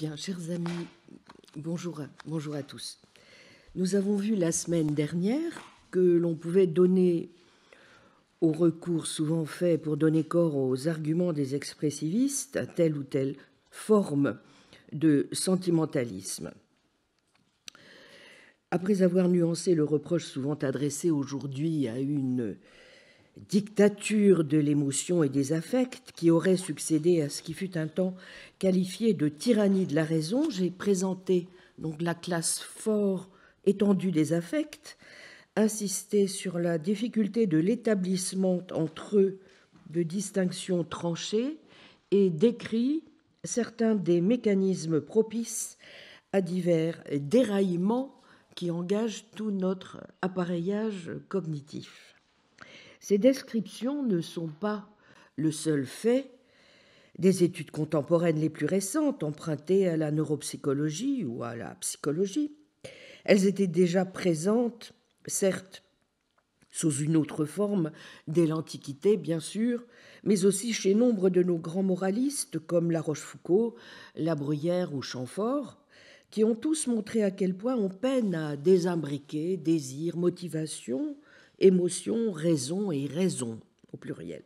Bien, chers amis, bonjour bonjour à tous. Nous avons vu la semaine dernière que l'on pouvait donner au recours souvent fait pour donner corps aux arguments des expressivistes à telle ou telle forme de sentimentalisme. Après avoir nuancé le reproche souvent adressé aujourd'hui à une dictature de l'émotion et des affects qui aurait succédé à ce qui fut un temps qualifié de tyrannie de la raison, j'ai présenté donc la classe fort étendue des affects, insisté sur la difficulté de l'établissement entre eux de distinctions tranchées et décrit certains des mécanismes propices à divers déraillements qui engagent tout notre appareillage cognitif. Ces descriptions ne sont pas le seul fait des études contemporaines les plus récentes empruntées à la neuropsychologie ou à la psychologie. Elles étaient déjà présentes, certes, sous une autre forme dès l'Antiquité, bien sûr, mais aussi chez nombre de nos grands moralistes comme La Rochefoucauld, La Bruyère ou Champfort, qui ont tous montré à quel point on peine à désimbriquer désir, motivation, émotion, raison et raison au pluriel.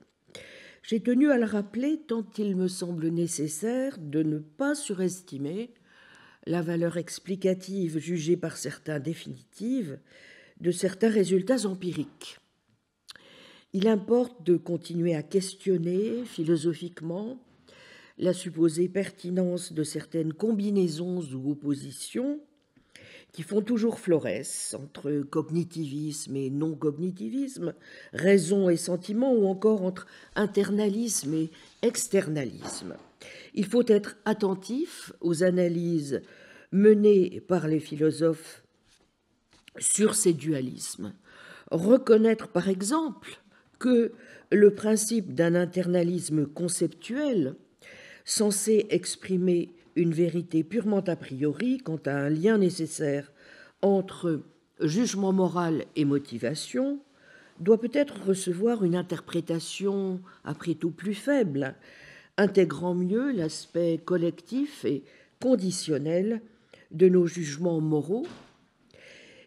J'ai tenu à le rappeler tant il me semble nécessaire de ne pas surestimer la valeur explicative jugée par certains définitive de certains résultats empiriques. Il importe de continuer à questionner philosophiquement la supposée pertinence de certaines combinaisons ou oppositions qui font toujours florès entre cognitivisme et non-cognitivisme, raison et sentiment, ou encore entre internalisme et externalisme. Il faut être attentif aux analyses menées par les philosophes sur ces dualismes. Reconnaître par exemple que le principe d'un internalisme conceptuel, censé exprimer une vérité purement a priori quant à un lien nécessaire entre jugement moral et motivation, doit peut-être recevoir une interprétation après tout plus faible, intégrant mieux l'aspect collectif et conditionnel de nos jugements moraux,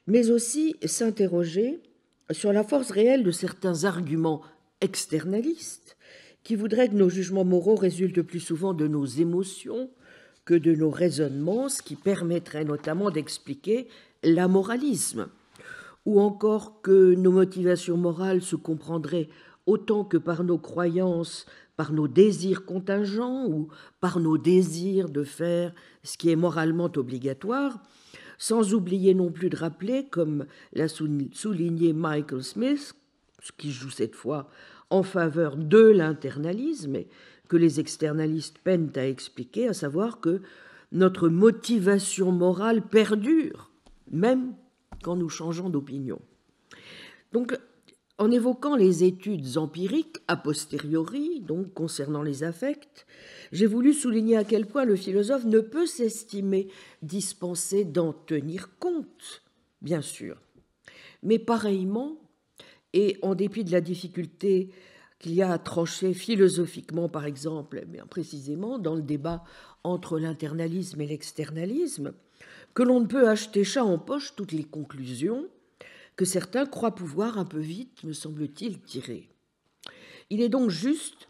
mais aussi s'interroger sur la force réelle de certains arguments externalistes qui voudraient que nos jugements moraux résultent plus souvent de nos émotions que de nos raisonnements, ce qui permettrait notamment d'expliquer l'amoralisme, ou encore que nos motivations morales se comprendraient autant que par nos croyances, par nos désirs contingents ou par nos désirs de faire ce qui est moralement obligatoire, sans oublier non plus de rappeler, comme l'a souligné Michael Smith, ce qui joue cette fois en faveur de l'internalisme, que les externalistes peinent à expliquer, à savoir que notre motivation morale perdure, même quand nous changeons d'opinion. Donc, en évoquant les études empiriques a posteriori, donc concernant les affects, j'ai voulu souligner à quel point le philosophe ne peut s'estimer dispensé d'en tenir compte, bien sûr. Mais pareillement, et en dépit de la difficulté qu'il y a à trancher philosophiquement, par exemple, mais précisément dans le débat entre l'internalisme et l'externalisme, que l'on ne peut acheter chat en poche toutes les conclusions que certains croient pouvoir un peu vite, me semble-t-il, tirer. Il est donc juste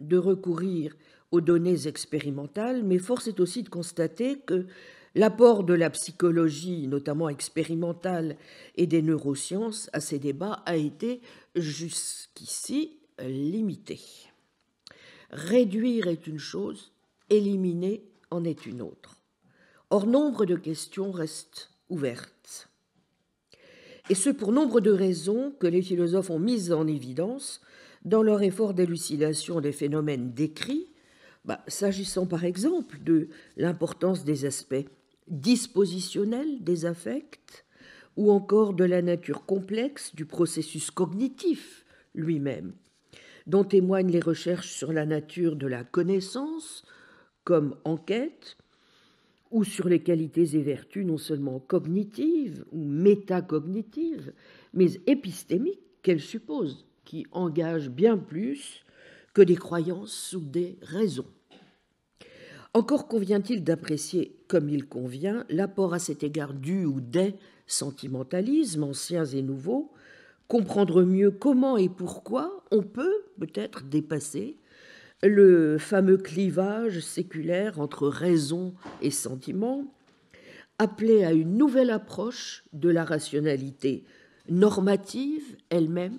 de recourir aux données expérimentales, mais force est aussi de constater que l'apport de la psychologie, notamment expérimentale, et des neurosciences à ces débats a été jusqu'ici Limité. Réduire est une chose, éliminer en est une autre. Or, nombre de questions restent ouvertes. Et ce pour nombre de raisons que les philosophes ont mises en évidence dans leur effort d'élucidation des phénomènes décrits, bah, s'agissant par exemple de l'importance des aspects dispositionnels des affects, ou encore de la nature complexe du processus cognitif lui-même, dont témoignent les recherches sur la nature de la connaissance, comme enquête, ou sur les qualités et vertus non seulement cognitives ou métacognitives, mais épistémiques qu'elles supposent, qui engagent bien plus que des croyances ou des raisons. Encore convient-il d'apprécier, comme il convient, l'apport à cet égard du ou des sentimentalismes anciens et nouveaux, comprendre mieux comment et pourquoi on peut peut-être dépasser le fameux clivage séculaire entre raison et sentiment, appelé à une nouvelle approche de la rationalité normative elle-même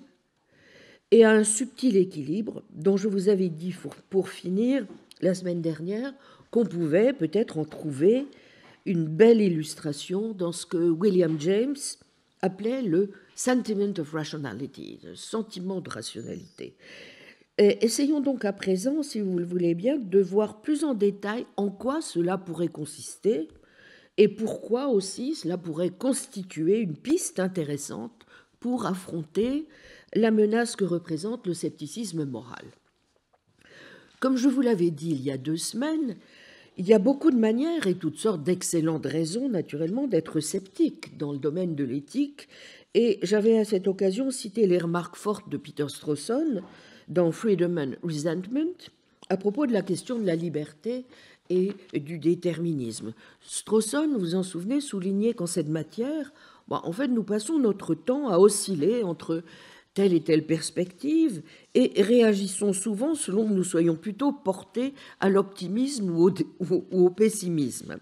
et à un subtil équilibre dont je vous avais dit pour, pour finir la semaine dernière qu'on pouvait peut-être en trouver une belle illustration dans ce que William James appelait le Sentiment of rationality, sentiment de rationalité. Euh, essayons donc à présent, si vous le voulez bien, de voir plus en détail en quoi cela pourrait consister et pourquoi aussi cela pourrait constituer une piste intéressante pour affronter la menace que représente le scepticisme moral. Comme je vous l'avais dit il y a deux semaines, il y a beaucoup de manières et toutes sortes d'excellentes raisons, naturellement, d'être sceptique dans le domaine de l'éthique, et j'avais à cette occasion cité les remarques fortes de Peter Strawson dans Freedom and Resentment à propos de la question de la liberté et du déterminisme. Strawson, vous en souvenez, soulignait qu'en cette matière, bah, en fait, nous passons notre temps à osciller entre telle et telle perspective et réagissons souvent selon que nous soyons plutôt portés à l'optimisme ou, au pessimisme.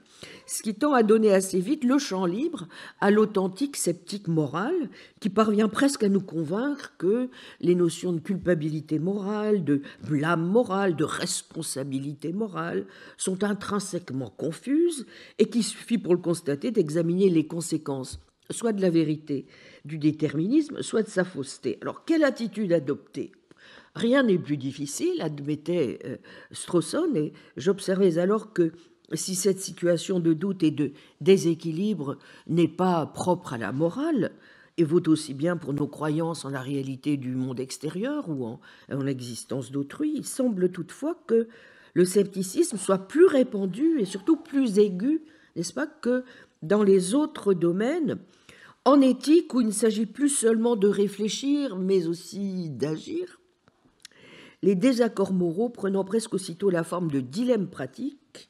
Ce qui tend à donner assez vite le champ libre à l'authentique sceptique moral qui parvient presque à nous convaincre que les notions de culpabilité morale, de blâme morale, de responsabilité morale sont intrinsèquement confuses et qu'il suffit pour le constater d'examiner les conséquences, soit de la vérité du déterminisme, soit de sa fausseté. Alors, quelle attitude adopter Rien n'est plus difficile, admettait euh, Strosson, et j'observais alors que si cette situation de doute et de déséquilibre n'est pas propre à la morale, et vaut aussi bien pour nos croyances en la réalité du monde extérieur ou en l'existence d'autrui, il semble toutefois que le scepticisme soit plus répandu et surtout plus aigu, n'est-ce pas, que dans les autres domaines en éthique où il ne s'agit plus seulement de réfléchir, mais aussi d'agir, les désaccords moraux prenant presque aussitôt la forme de dilemmes pratiques,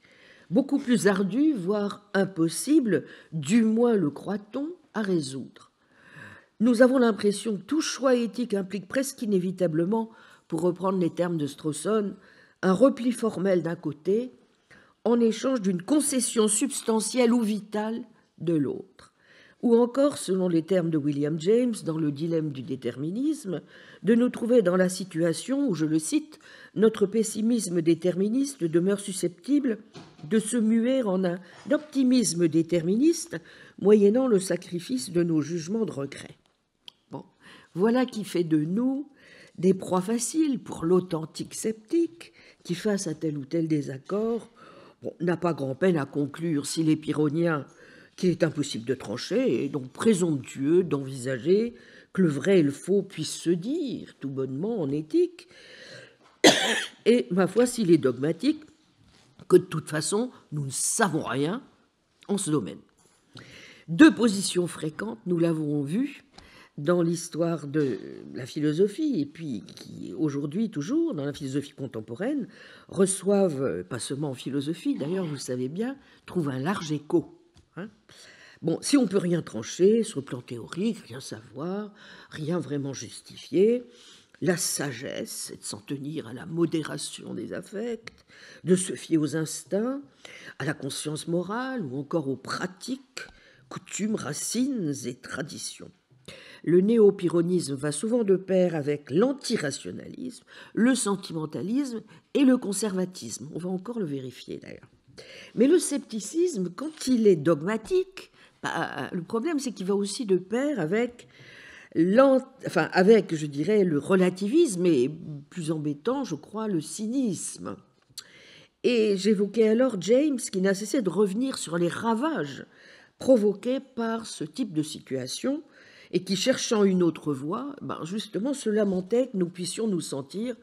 beaucoup plus ardus, voire impossibles, du moins le croit-on, à résoudre. Nous avons l'impression que tout choix éthique implique presque inévitablement, pour reprendre les termes de Strawson, un repli formel d'un côté, en échange d'une concession substantielle ou vitale de l'autre ou encore, selon les termes de William James dans Le dilemme du déterminisme, de nous trouver dans la situation où, je le cite, notre pessimisme déterministe demeure susceptible de se muer en un optimisme déterministe, moyennant le sacrifice de nos jugements de regret. Bon, voilà qui fait de nous des proies faciles pour l'authentique sceptique qui, face à tel ou tel désaccord, n'a pas grand peine à conclure si les Pyrrhoniens qu'il est impossible de trancher et donc présomptueux d'envisager que le vrai et le faux puissent se dire tout bonnement en éthique. Et ma foi, s'il est dogmatique, que de toute façon, nous ne savons rien en ce domaine. Deux positions fréquentes, nous l'avons vu dans l'histoire de la philosophie, et puis qui aujourd'hui toujours, dans la philosophie contemporaine, reçoivent, pas seulement en philosophie d'ailleurs, vous le savez bien, trouvent un large écho Hein. bon, si on peut rien trancher sur le plan théorique, rien savoir, rien vraiment justifier, la sagesse, c'est de s'en tenir à la modération des affects, de se fier aux instincts, à la conscience morale ou encore aux pratiques, coutumes, racines et traditions. Le néo va souvent de pair avec l'antirationalisme, le sentimentalisme et le conservatisme. On va encore le vérifier d'ailleurs. Mais le scepticisme, quand il est dogmatique, bah, le problème c'est qu'il va aussi de pair avec enfin avec, je dirais, le relativisme et plus embêtant, je crois, le cynisme. Et j'évoquais alors James qui n'a cessé de revenir sur les ravages provoqués par ce type de situation et qui, cherchant une autre voie, bah, justement se lamentait que nous puissions nous sentir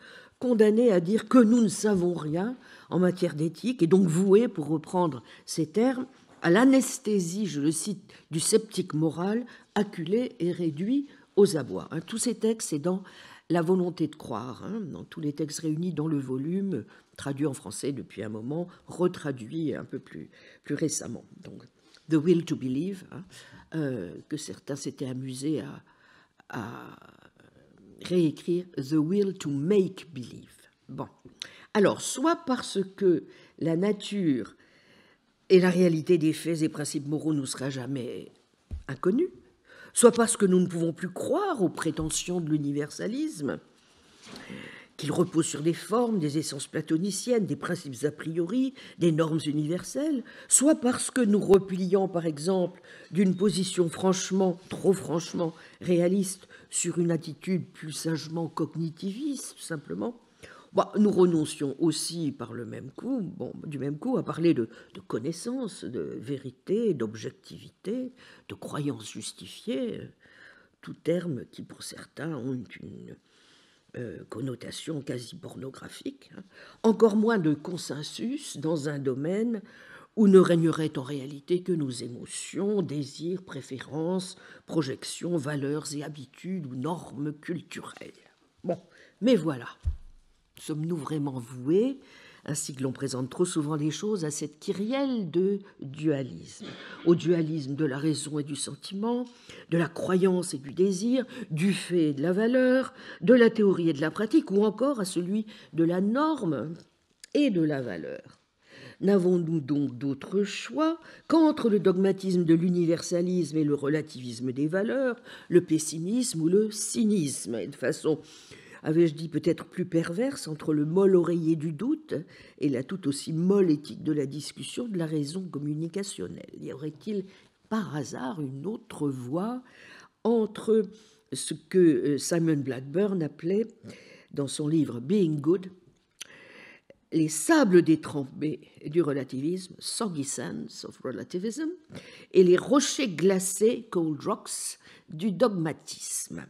condamné à dire que nous ne savons rien en matière d'éthique, et donc voué, pour reprendre ces termes, à l'anesthésie, je le cite, du sceptique moral, acculé et réduit aux abois. Hein, tous ces textes, c'est dans La volonté de croire, hein, dans tous les textes réunis dans le volume, traduit en français depuis un moment, retraduit un peu plus, plus récemment. Donc, The Will to Believe, hein, euh, que certains s'étaient amusés à, à réécrire The Will to Make Believe. Bon. Alors, soit parce que la nature et la réalité des faits et principes moraux nous sera jamais inconnue, soit parce que nous ne pouvons plus croire aux prétentions de l'universalisme, qu'il repose sur des formes, des essences platoniciennes, des principes a priori, des normes universelles, soit parce que nous replions, par exemple, d'une position franchement, trop franchement réaliste sur une attitude plus sagement cognitiviste, simplement. Bah, nous renoncions aussi par le même coup, du même coup, à parler de, de connaissance, de vérité, d'objectivité, de croyances justifiée, tout terme qui pour certains ont une euh, connotation quasi pornographique, hein. encore moins de consensus dans un domaine où ne régneraient en réalité que nos émotions, désirs, préférences, projections, valeurs et habitudes ou normes culturelles. Bon, mais voilà. Sommes-nous vraiment voués, ainsi que l'on présente trop souvent les choses, à cette kyrielle de dualisme Au dualisme de la raison et du sentiment, de la croyance et du désir, du fait et de la valeur, de la théorie et de la pratique, ou encore à celui de la norme et de la valeur. N'avons-nous donc d'autre choix qu'entre le dogmatisme de l'universalisme et le relativisme des valeurs, le pessimisme ou le cynisme Et de façon, avais-je dit, peut-être plus perverse, entre le molle oreiller du doute et la tout aussi molle éthique de la discussion de la raison communicationnelle Y aurait-il par hasard une autre voie entre ce que euh, Simon Blackburn appelait dans son livre Being Good les sables détrempés du relativisme, soggy sands of relativism, et les rochers glacés, cold rocks, du dogmatisme.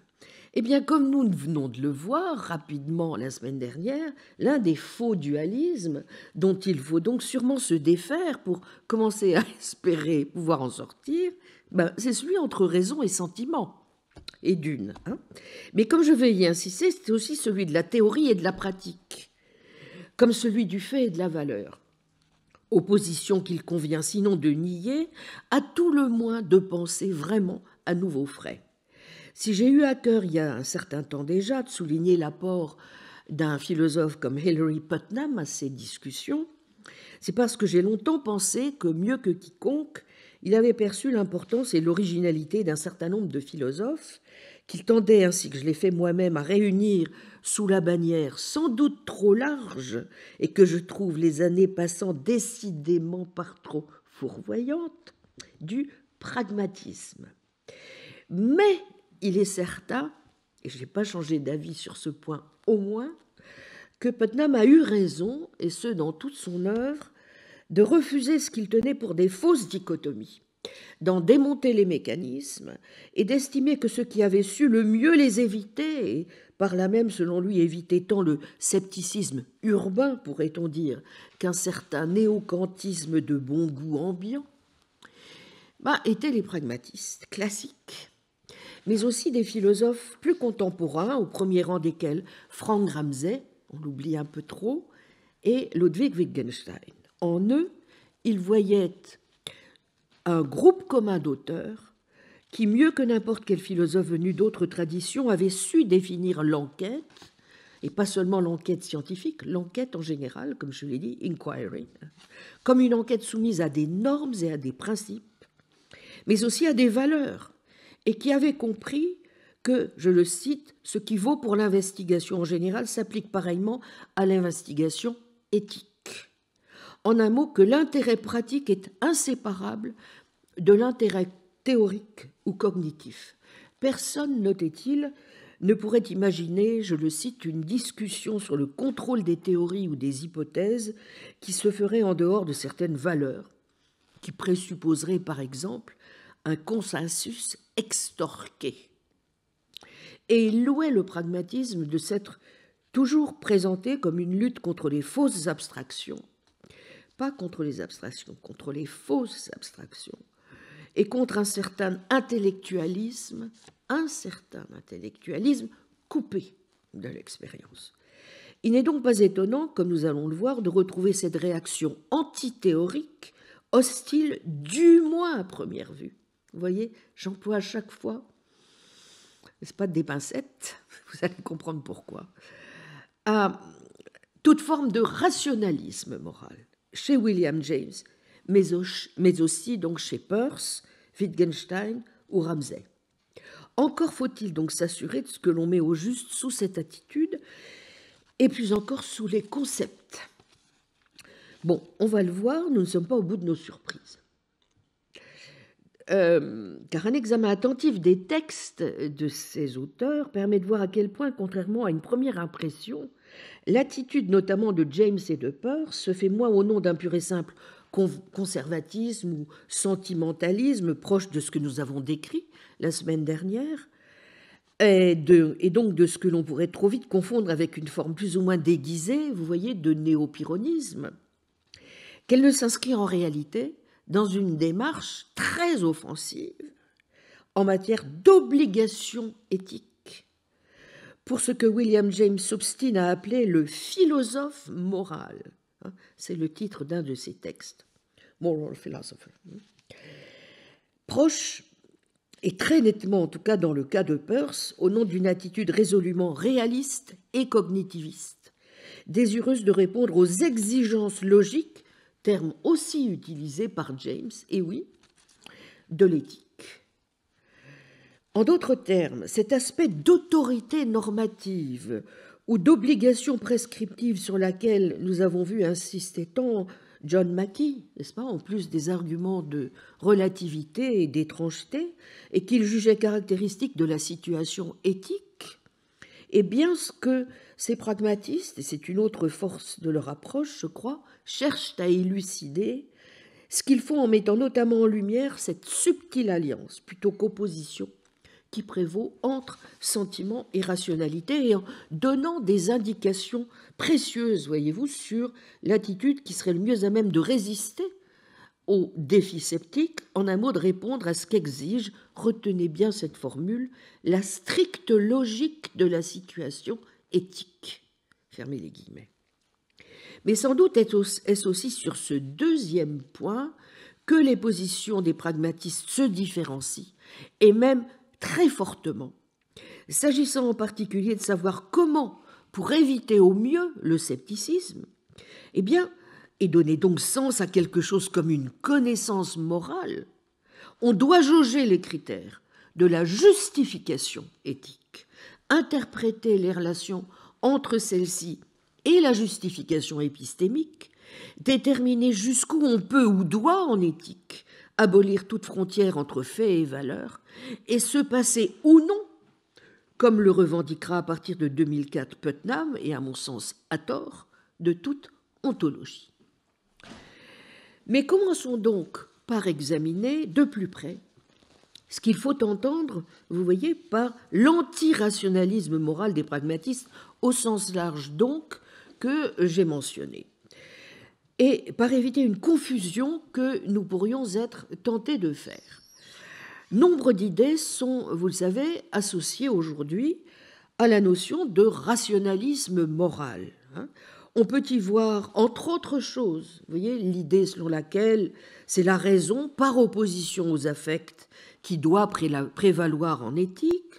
Eh bien, comme nous venons de le voir rapidement la semaine dernière, l'un des faux dualismes dont il faut donc sûrement se défaire pour commencer à espérer pouvoir en sortir, ben, c'est celui entre raison et sentiment et d'une. Hein. Mais comme je vais y insister, c'est aussi celui de la théorie et de la pratique comme celui du fait et de la valeur. Opposition qu'il convient sinon de nier, à tout le moins de penser vraiment à nouveau frais. Si j'ai eu à cœur, il y a un certain temps déjà, de souligner l'apport d'un philosophe comme Hilary Putnam à ces discussions, c'est parce que j'ai longtemps pensé que, mieux que quiconque, il avait perçu l'importance et l'originalité d'un certain nombre de philosophes qu'il tendait, ainsi que je l'ai fait moi-même, à réunir sous la bannière sans doute trop large, et que je trouve les années passant décidément par trop fourvoyantes, du pragmatisme. Mais il est certain, et je n'ai pas changé d'avis sur ce point au moins, que Putnam a eu raison, et ce dans toute son œuvre, de refuser ce qu'il tenait pour des fausses dichotomies d'en démonter les mécanismes et d'estimer que ceux qui avaient su le mieux les éviter, et par là même, selon lui, éviter tant le scepticisme urbain, pourrait-on dire, qu'un certain néocantisme de bon goût ambiant, bah, étaient les pragmatistes classiques, mais aussi des philosophes plus contemporains, au premier rang desquels Frank Ramsey, on l'oublie un peu trop, et Ludwig Wittgenstein. En eux, ils voyaient un groupe commun d'auteurs qui, mieux que n'importe quel philosophe venu d'autres traditions, avait su définir l'enquête, et pas seulement l'enquête scientifique, l'enquête en général, comme je l'ai dit, inquiry, comme une enquête soumise à des normes et à des principes, mais aussi à des valeurs, et qui avait compris que, je le cite, ce qui vaut pour l'investigation en général s'applique pareillement à l'investigation éthique. En un mot, que l'intérêt pratique est inséparable de l'intérêt théorique ou cognitif. Personne, notait-il, ne pourrait imaginer, je le cite, une discussion sur le contrôle des théories ou des hypothèses qui se ferait en dehors de certaines valeurs, qui présupposerait par exemple un consensus extorqué. Et il louait le pragmatisme de s'être toujours présenté comme une lutte contre les fausses abstractions pas contre les abstractions, contre les fausses abstractions, et contre un certain intellectualisme, un certain intellectualisme coupé de l'expérience. Il n'est donc pas étonnant, comme nous allons le voir, de retrouver cette réaction antithéorique, hostile du moins à première vue. Vous voyez, j'emploie à chaque fois, n'est-ce pas, des pincettes, vous allez comprendre pourquoi, à toute forme de rationalisme moral chez William James, mais, aussi donc chez Peirce, Wittgenstein ou Ramsay. Encore faut-il donc s'assurer de ce que l'on met au juste sous cette attitude et plus encore sous les concepts. Bon, on va le voir, nous ne sommes pas au bout de nos surprises. Euh, car un examen attentif des textes de ces auteurs permet de voir à quel point, contrairement à une première impression, L'attitude notamment de James et de Peirce se fait moins au nom d'un pur et simple conservatisme ou sentimentalisme proche de ce que nous avons décrit la semaine dernière, et, et donc de ce que l'on pourrait trop vite confondre avec une forme plus ou moins déguisée, vous voyez, de néopironisme, qu'elle ne s'inscrit en réalité dans une démarche très offensive en matière d'obligation éthique pour ce que William James Substine a appelé le philosophe moral. Hein, c'est le titre d'un de ses textes, Moral Philosopher. Proche, et très nettement en tout cas dans le cas de Peirce, au nom d'une attitude résolument réaliste et cognitiviste, désireuse de répondre aux exigences logiques, terme aussi utilisé par James, et oui, de l'éthique. En d'autres termes, cet aspect d'autorité normative ou d'obligation prescriptive sur laquelle nous avons vu insister tant John Mackie, n'est-ce pas, en plus des arguments de relativité et d'étrangeté, et qu'il jugeait caractéristique de la situation éthique, et eh bien ce que ces pragmatistes, et c'est une autre force de leur approche, je crois, cherchent à élucider, ce qu'ils font en mettant notamment en lumière cette subtile alliance, plutôt qu'opposition, qui prévaut entre sentiment et rationalité et en donnant des indications précieuses, voyez-vous, sur l'attitude qui serait le mieux à même de résister au défi sceptique, en un mot de répondre à ce qu'exige, retenez bien cette formule, la stricte logique de la situation éthique. Fermez les guillemets. Mais sans doute est-ce aussi sur ce deuxième point que les positions des pragmatistes se différencient et même très fortement. S'agissant en particulier de savoir comment, pour éviter au mieux le scepticisme, eh bien, et donner donc sens à quelque chose comme une connaissance morale, on doit jauger les critères de la justification éthique, interpréter les relations entre celles-ci et la justification épistémique, déterminer jusqu'où on peut ou doit en éthique abolir toute frontière entre faits et valeurs, et se passer ou non, comme le revendiquera à partir de 2004 Putnam, et à mon sens à tort, de toute ontologie. Mais commençons donc par examiner de plus près ce qu'il faut entendre, vous voyez, par l'antirationalisme moral des pragmatistes, au sens large donc que j'ai mentionné et par éviter une confusion que nous pourrions être tentés de faire. Nombre d'idées sont, vous le savez, associées aujourd'hui à la notion de rationalisme moral. Hein. On peut y voir, entre autres choses, vous voyez, l'idée selon laquelle c'est la raison par opposition aux affects qui doit prévaloir en éthique,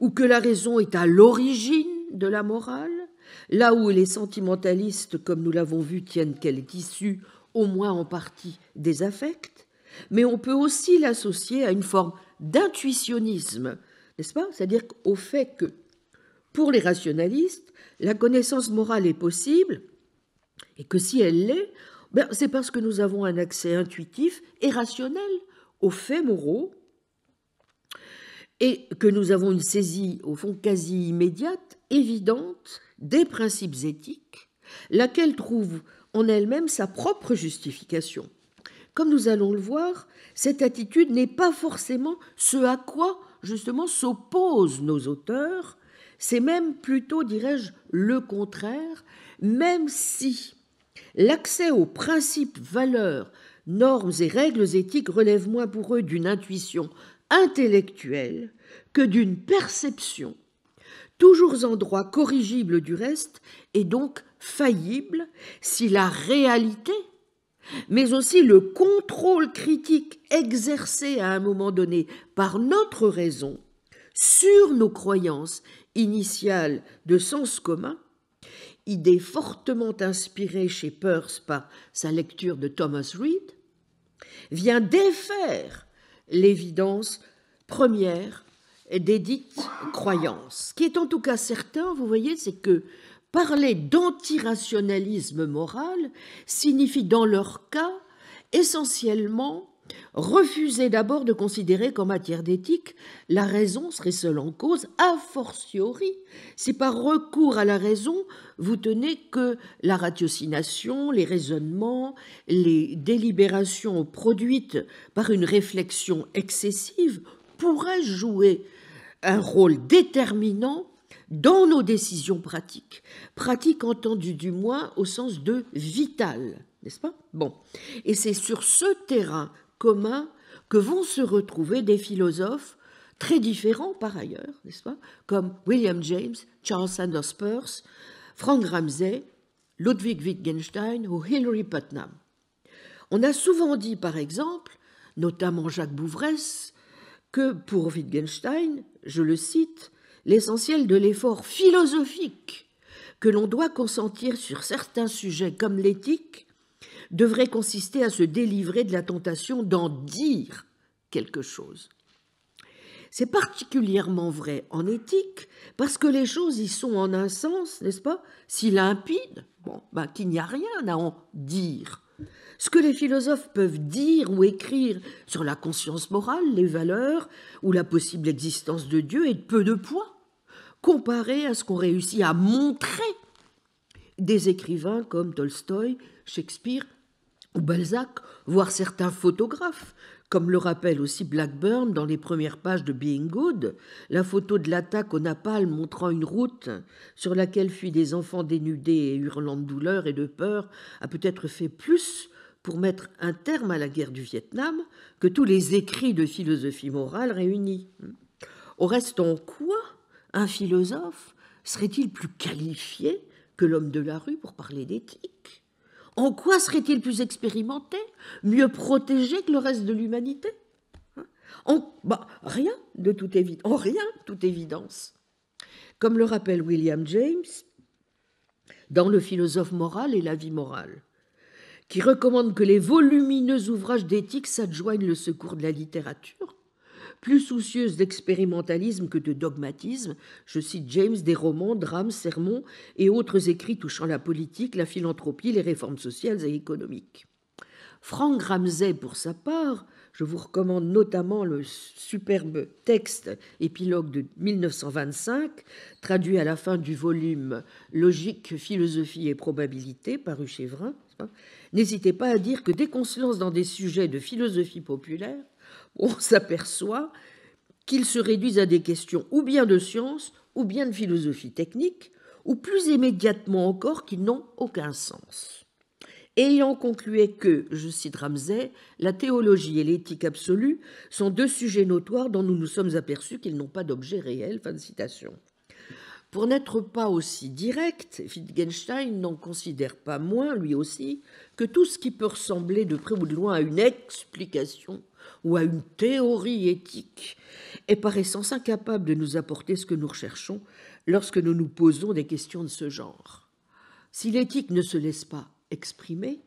ou que la raison est à l'origine de la morale, Là où les sentimentalistes, comme nous l'avons vu, tiennent qu'elle est issue, au moins en partie, des affects, mais on peut aussi l'associer à une forme d'intuitionnisme, n'est-ce pas C'est-à-dire au fait que, pour les rationalistes, la connaissance morale est possible, et que si elle l'est, ben, c'est parce que nous avons un accès intuitif et rationnel aux faits moraux et que nous avons une saisie, au fond, quasi immédiate, évidente, des principes éthiques, laquelle trouve en elle-même sa propre justification. Comme nous allons le voir, cette attitude n'est pas forcément ce à quoi justement s'opposent nos auteurs, c'est même plutôt, dirais-je, le contraire, même si l'accès aux principes, valeurs, normes et règles éthiques relève moins pour eux d'une intuition intellectuelle que d'une perception, toujours en droit corrigible du reste et donc faillible si la réalité, mais aussi le contrôle critique exercé à un moment donné par notre raison sur nos croyances initiales de sens commun, idée fortement inspirée chez Peirce par sa lecture de Thomas Reid, vient défaire l'évidence première des dites croyances. Ce qui est en tout cas certain, vous voyez, c'est que parler d'antirationalisme moral signifie dans leur cas essentiellement Refusez d'abord de considérer qu'en matière d'éthique, la raison serait seule en cause, a fortiori, si par recours à la raison, vous tenez que la ratiocination, les raisonnements, les délibérations produites par une réflexion excessive pourraient jouer un rôle déterminant dans nos décisions pratiques, pratiques entendues du moins au sens de vital, n'est-ce pas Bon, et c'est sur ce terrain commun que vont se retrouver des philosophes très différents par ailleurs, n'est-ce pas, comme William James, Charles Sanders Peirce, Frank Ramsey, Ludwig Wittgenstein ou Hilary Putnam. On a souvent dit, par exemple, notamment Jacques Bouvresse, que pour Wittgenstein, je le cite, l'essentiel de l'effort philosophique que l'on doit consentir sur certains sujets comme l'éthique devrait consister à se délivrer de la tentation d'en dire quelque chose. C'est particulièrement vrai en éthique parce que les choses y sont en un sens, n'est-ce pas, si limpides bon, ben, qu'il n'y a rien à en dire. Ce que les philosophes peuvent dire ou écrire sur la conscience morale, les valeurs ou la possible existence de Dieu est peu de poids comparé à ce qu'on réussit à montrer des écrivains comme Tolstoy, Shakespeare ou Balzac, voire certains photographes, comme le rappelle aussi Blackburn dans les premières pages de Being Good, la photo de l'attaque au Napalm montrant une route sur laquelle fuient des enfants dénudés et hurlant de douleur et de peur a peut-être fait plus pour mettre un terme à la guerre du Vietnam que tous les écrits de philosophie morale réunis. Au reste, en quoi un philosophe serait-il plus qualifié que l'homme de la rue pour parler d'éthique en quoi serait-il plus expérimenté, mieux protégé que le reste de l'humanité hein bah, en, Rien, de toute évidence. En rien, toute évidence. Comme le rappelle William James dans Le philosophe moral et la vie morale, qui recommande que les volumineux ouvrages d'éthique s'adjoignent le secours de la littérature, plus soucieuse d'expérimentalisme que de dogmatisme. Je cite James des romans, drames, sermons et autres écrits touchant la politique, la philanthropie, les réformes sociales et économiques. Frank Ramsey, pour sa part, je vous recommande notamment le superbe texte épilogue de 1925, traduit à la fin du volume Logique, philosophie et probabilité, paru chez Vrin. N'hésitez pas à dire que dès qu'on dans des sujets de philosophie populaire, on s'aperçoit qu'ils se réduisent à des questions ou bien de science, ou bien de philosophie technique, ou plus immédiatement encore qu'ils n'ont aucun sens. Ayant conclué que, je cite Ramsay, la théologie et l'éthique absolue sont deux sujets notoires dont nous nous sommes aperçus qu'ils n'ont pas d'objet réel. Fin de citation. Pour n'être pas aussi direct, Wittgenstein n'en considère pas moins, lui aussi, que tout ce qui peut ressembler de près ou de loin à une explication ou à une théorie éthique, est par essence incapable de nous apporter ce que nous recherchons lorsque nous nous posons des questions de ce genre. Si l'éthique ne se laisse pas exprimer,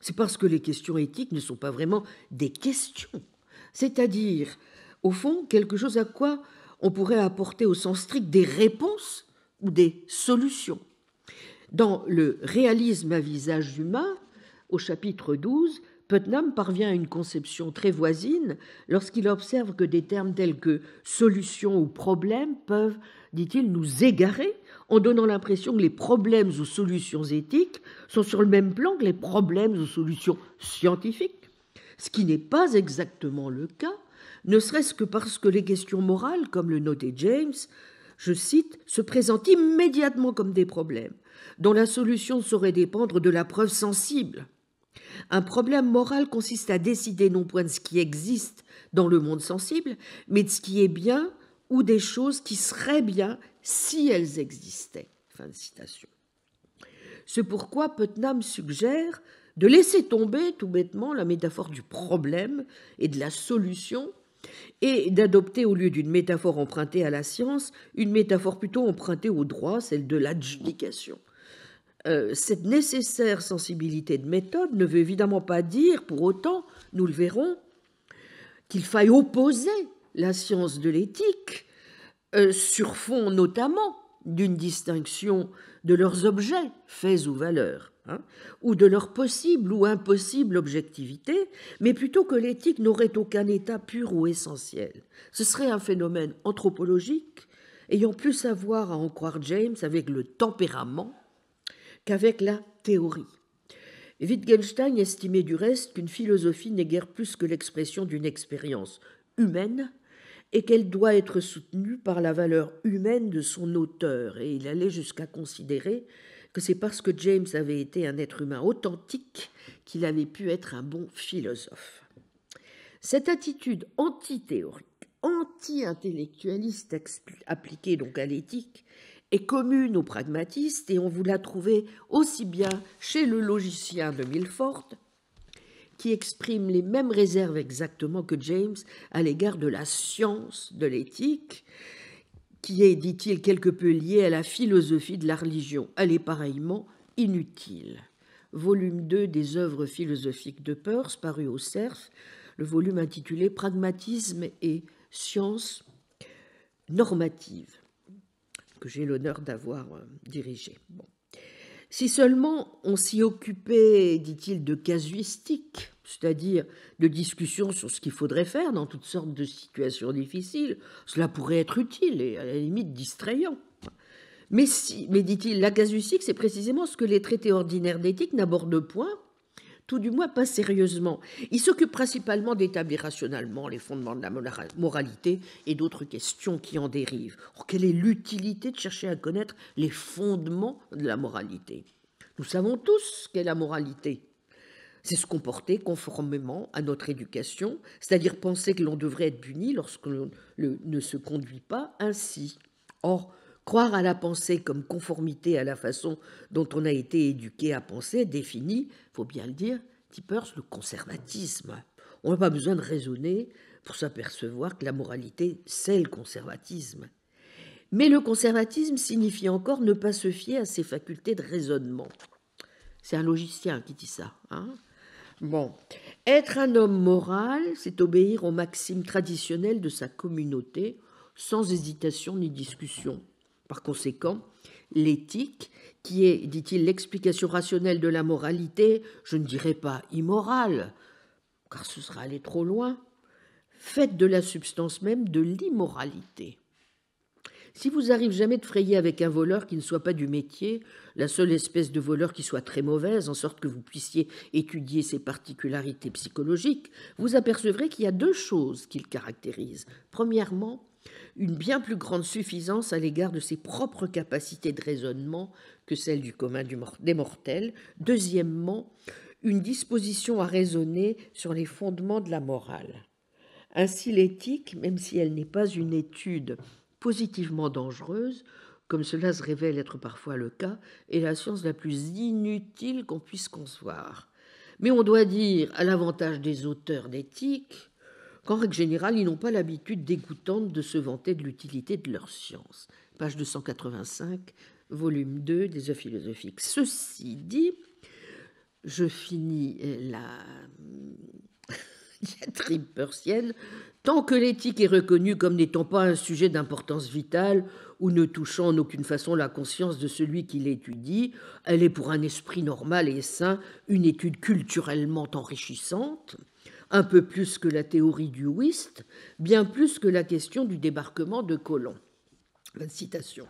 c'est parce que les questions éthiques ne sont pas vraiment des questions, c'est-à-dire, au fond, quelque chose à quoi on pourrait apporter au sens strict des réponses ou des solutions. Dans le réalisme à visage humain, au chapitre 12, Putnam parvient à une conception très voisine lorsqu'il observe que des termes tels que solution ou problème peuvent, dit-il, nous égarer en donnant l'impression que les problèmes ou solutions éthiques sont sur le même plan que les problèmes ou solutions scientifiques, ce qui n'est pas exactement le cas, ne serait-ce que parce que les questions morales, comme le notait James, je cite, se présentent immédiatement comme des problèmes dont la solution saurait dépendre de la preuve sensible un problème moral consiste à décider non point de ce qui existe dans le monde sensible, mais de ce qui est bien ou des choses qui seraient bien si elles existaient. Fin de citation. C'est pourquoi Putnam suggère de laisser tomber tout bêtement la métaphore du problème et de la solution et d'adopter au lieu d'une métaphore empruntée à la science, une métaphore plutôt empruntée au droit, celle de l'adjudication. Euh, cette nécessaire sensibilité de méthode ne veut évidemment pas dire, pour autant, nous le verrons, qu'il faille opposer la science de l'éthique euh, sur fond notamment d'une distinction de leurs objets, faits ou valeurs, hein, ou de leur possible ou impossible objectivité, mais plutôt que l'éthique n'aurait aucun état pur ou essentiel. Ce serait un phénomène anthropologique ayant plus à voir, à en croire James, avec le tempérament qu'avec la théorie. Wittgenstein estimait du reste qu'une philosophie n'est guère plus que l'expression d'une expérience humaine et qu'elle doit être soutenue par la valeur humaine de son auteur. Et il allait jusqu'à considérer que c'est parce que James avait été un être humain authentique qu'il avait pu être un bon philosophe. Cette attitude anti-théorique, anti-intellectualiste appliquée donc à l'éthique, est commune aux pragmatistes et on vous l'a trouvé aussi bien chez le logicien de Milford, qui exprime les mêmes réserves exactement que James à l'égard de la science de l'éthique, qui est, dit-il, quelque peu liée à la philosophie de la religion. Elle est pareillement inutile. Volume 2 des œuvres philosophiques de Peirce, paru au CERF, le volume intitulé Pragmatisme et science normative que j'ai l'honneur d'avoir euh, dirigé. Si seulement on s'y occupait, dit-il, de casuistique, c'est-à-dire de discussions sur ce qu'il faudrait faire dans toutes sortes de situations difficiles, cela pourrait être utile et à la limite distrayant. Mais, si, mais dit-il, la casuistique, c'est précisément ce que les traités ordinaires d'éthique n'abordent point, tout du moins pas sérieusement. Il s'occupe principalement d'établir rationnellement les fondements de la moralité et d'autres questions qui en dérivent. quelle est l'utilité de chercher à connaître les fondements de la moralité Nous savons tous qu'est la moralité. C'est se comporter conformément à notre éducation, c'est-à-dire penser que l'on devrait être puni lorsque l'on ne se conduit pas ainsi. Or, Croire à la pensée comme conformité à la façon dont on a été éduqué à penser définit, faut bien le dire, Tippers le conservatisme. On n'a pas besoin de raisonner pour s'apercevoir que la moralité, c'est le conservatisme. Mais le conservatisme signifie encore ne pas se fier à ses facultés de raisonnement. C'est un logicien qui dit ça. Hein. bon. Être un homme moral, c'est obéir aux maximes traditionnelles de sa communauté sans hésitation ni discussion. Par conséquent, l'éthique, qui est, dit-il, l'explication rationnelle de la moralité, je ne dirais pas immorale, car ce sera aller trop loin, fait de la substance même de l'immoralité. Si vous arrivez jamais de frayer avec un voleur qui ne soit pas du métier, la seule espèce de voleur qui soit très mauvaise, en sorte que vous puissiez étudier ses particularités psychologiques, vous apercevrez qu'il y a deux choses qu'il caractérise. Premièrement, une bien plus grande suffisance à l'égard de ses propres capacités de raisonnement que celle du commun des mortels. Deuxièmement, une disposition à raisonner sur les fondements de la morale. Ainsi, l'éthique, même si elle n'est pas une étude positivement dangereuse, comme cela se révèle être parfois le cas, est la science la plus inutile qu'on puisse concevoir. Mais on doit dire, à l'avantage des auteurs d'éthique, qu'en règle générale, ils n'ont pas l'habitude dégoûtante de se vanter de l'utilité de leur science. Page 285, volume 2 des œufs philosophiques. Ceci dit, je finis la diatribe persienne. Tant que l'éthique est reconnue comme n'étant pas un sujet d'importance vitale ou ne touchant en aucune façon la conscience de celui qui l'étudie, elle est pour un esprit normal et sain une étude culturellement enrichissante un peu plus que la théorie du whist, bien plus que la question du débarquement de colons. Citation.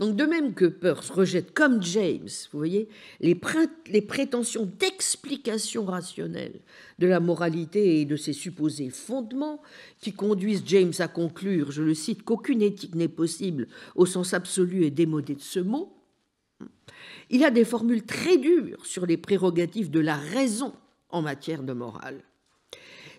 Donc, de même que Peirce rejette, comme James, vous voyez, les prétentions d'explication rationnelle de la moralité et de ses supposés fondements, qui conduisent James à conclure, je le cite, qu'aucune éthique n'est possible au sens absolu et démodé de ce mot, il a des formules très dures sur les prérogatives de la raison en matière de morale.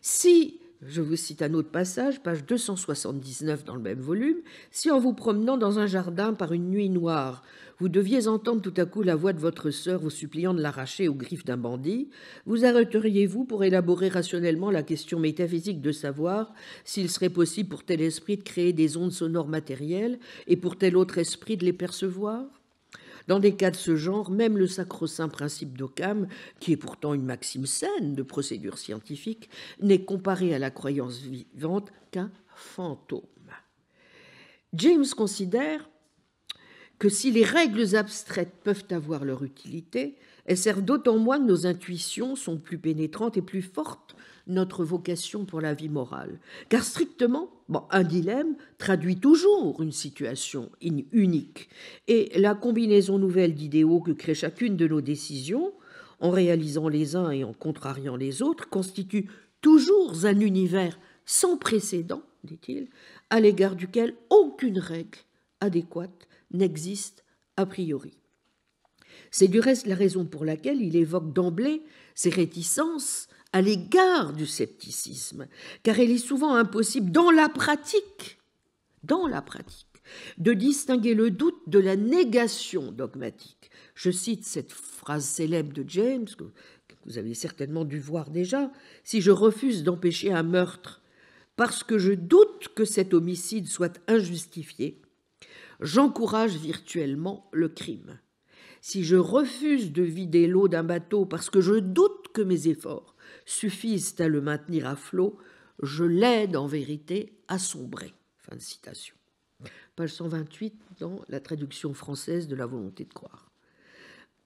Si, je vous cite un autre passage, page 279 dans le même volume, si en vous promenant dans un jardin par une nuit noire, vous deviez entendre tout à coup la voix de votre sœur vous suppliant de l'arracher aux griffes d'un bandit, vous arrêteriez-vous pour élaborer rationnellement la question métaphysique de savoir s'il serait possible pour tel esprit de créer des ondes sonores matérielles et pour tel autre esprit de les percevoir dans des cas de ce genre, même le sacro-saint principe d'Occam, qui est pourtant une maxime saine de procédure scientifique, n'est comparé à la croyance vivante qu'un fantôme. James considère que si les règles abstraites peuvent avoir leur utilité, elles servent d'autant moins que nos intuitions sont plus pénétrantes et plus fortes notre vocation pour la vie morale. Car strictement, un dilemme traduit toujours une situation unique. Et la combinaison nouvelle d'idéaux que crée chacune de nos décisions, en réalisant les uns et en contrariant les autres, constitue toujours un univers sans précédent, dit-il, à l'égard duquel aucune règle adéquate n'existe a priori. C'est du reste la raison pour laquelle il évoque d'emblée ses réticences à l'égard du scepticisme, car il est souvent impossible dans la pratique, dans la pratique, de distinguer le doute de la négation dogmatique. Je cite cette phrase célèbre de James, que vous avez certainement dû voir déjà, si je refuse d'empêcher un meurtre parce que je doute que cet homicide soit injustifié, j'encourage virtuellement le crime. Si je refuse de vider l'eau d'un bateau parce que je doute que mes efforts suffisent à le maintenir à flot, je l'aide en vérité à sombrer. Fin de citation. Page 128 dans la traduction française de La volonté de croire.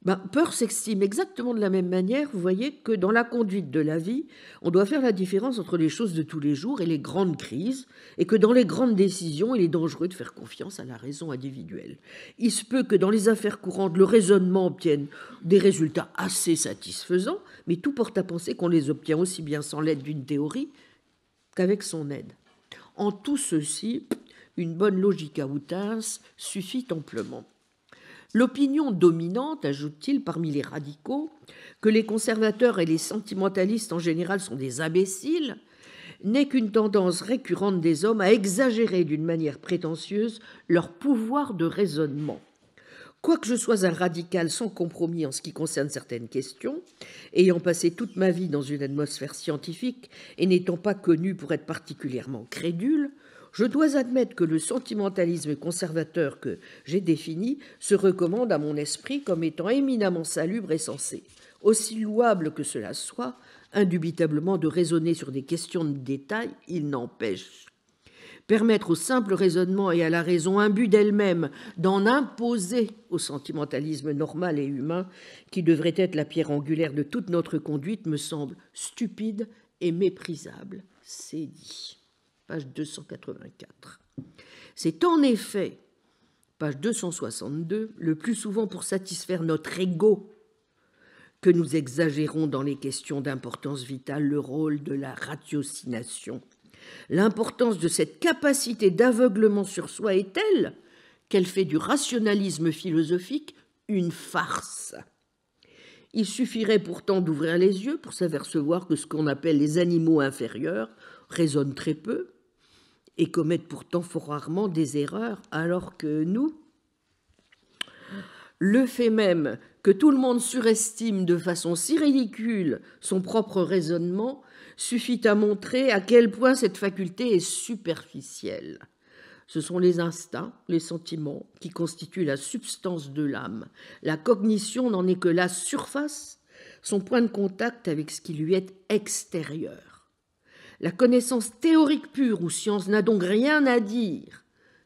Ben, peur s'estime exactement de la même manière, vous voyez, que dans la conduite de la vie, on doit faire la différence entre les choses de tous les jours et les grandes crises, et que dans les grandes décisions, il est dangereux de faire confiance à la raison individuelle. Il se peut que dans les affaires courantes, le raisonnement obtienne des résultats assez satisfaisants, mais tout porte à penser qu'on les obtient aussi bien sans l'aide d'une théorie qu'avec son aide. En tout ceci, une bonne logique à outance suffit amplement. L'opinion dominante, ajoute-t-il, parmi les radicaux, que les conservateurs et les sentimentalistes en général sont des imbéciles, n'est qu'une tendance récurrente des hommes à exagérer d'une manière prétentieuse leur pouvoir de raisonnement. Quoique je sois un radical sans compromis en ce qui concerne certaines questions, ayant passé toute ma vie dans une atmosphère scientifique et n'étant pas connu pour être particulièrement crédule, je dois admettre que le sentimentalisme conservateur que j'ai défini se recommande à mon esprit comme étant éminemment salubre et sensé. Aussi louable que cela soit, indubitablement de raisonner sur des questions de détail, il n'empêche permettre au simple raisonnement et à la raison imbue d'elle-même d'en imposer au sentimentalisme normal et humain, qui devrait être la pierre angulaire de toute notre conduite, me semble stupide et méprisable. C'est dit page 284. C'est en effet, page 262, le plus souvent pour satisfaire notre ego que nous exagérons dans les questions d'importance vitale le rôle de la ratiocination. L'importance de cette capacité d'aveuglement sur soi est telle qu'elle fait du rationalisme philosophique une farce. Il suffirait pourtant d'ouvrir les yeux pour s'apercevoir que ce qu'on appelle les animaux inférieurs raisonnent très peu, et commettent pourtant fort rarement des erreurs, alors que nous, le fait même que tout le monde surestime de façon si ridicule son propre raisonnement suffit à montrer à quel point cette faculté est superficielle. Ce sont les instincts, les sentiments qui constituent la substance de l'âme. La cognition n'en est que la surface, son point de contact avec ce qui lui est extérieur. La connaissance théorique pure ou science n'a donc rien à dire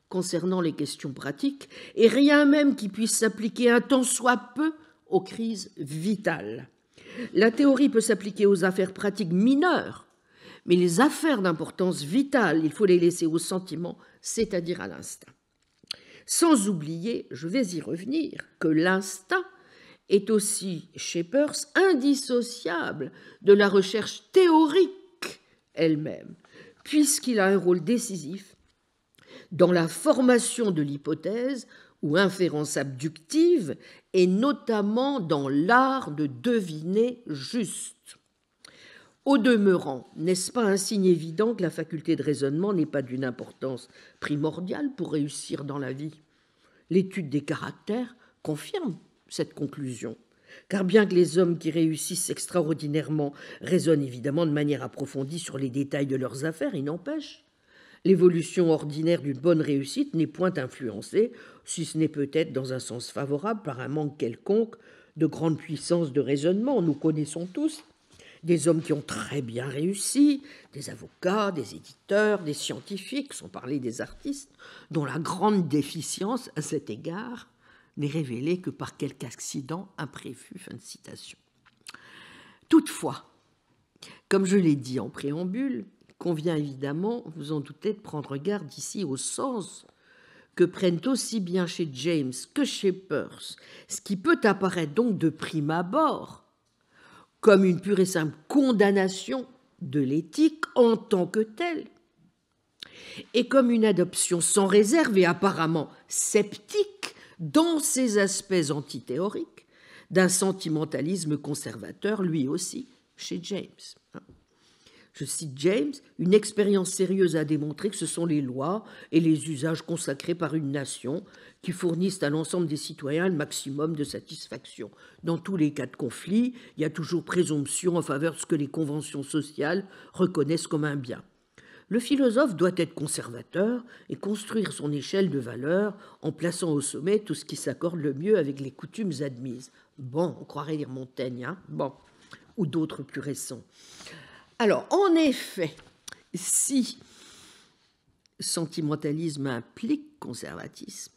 concernant les questions pratiques et rien même qui puisse s'appliquer un tant soit peu aux crises vitales. La théorie peut s'appliquer aux affaires pratiques mineures, mais les affaires d'importance vitale, il faut les laisser au sentiment, c'est-à-dire à, l'instinct. Sans oublier, je vais y revenir, que l'instinct est aussi chez Peirce indissociable de la recherche théorique elle-même, puisqu'il a un rôle décisif dans la formation de l'hypothèse ou inférence abductive, et notamment dans l'art de deviner juste. Au demeurant, n'est-ce pas un signe évident que la faculté de raisonnement n'est pas d'une importance primordiale pour réussir dans la vie L'étude des caractères confirme cette conclusion car bien que les hommes qui réussissent extraordinairement raisonnent évidemment de manière approfondie sur les détails de leurs affaires, il n'empêche, l'évolution ordinaire d'une bonne réussite n'est point influencée, si ce n'est peut-être dans un sens favorable, par un manque quelconque de grande puissance de raisonnement. Nous connaissons tous des hommes qui ont très bien réussi, des avocats, des éditeurs, des scientifiques, sans parler des artistes, dont la grande déficience à cet égard n'est révélé que par quelque accident imprévu. Fin de citation. Toutefois, comme je l'ai dit en préambule, convient évidemment, vous en doutez, de prendre garde ici au sens que prennent aussi bien chez James que chez Peirce, ce qui peut apparaître donc de prime abord comme une pure et simple condamnation de l'éthique en tant que telle, et comme une adoption sans réserve et apparemment sceptique dans ses aspects antithéoriques, d'un sentimentalisme conservateur, lui aussi, chez James. Hein. Je cite James, une expérience sérieuse a démontré que ce sont les lois et les usages consacrés par une nation qui fournissent à l'ensemble des citoyens le maximum de satisfaction. Dans tous les cas de conflit, il y a toujours présomption en faveur de ce que les conventions sociales reconnaissent comme un bien le philosophe doit être conservateur et construire son échelle de valeurs en plaçant au sommet tout ce qui s'accorde le mieux avec les coutumes admises. Bon, on croirait dire Montaigne, hein bon, ou d'autres plus récents. Alors, en effet, si sentimentalisme implique conservatisme,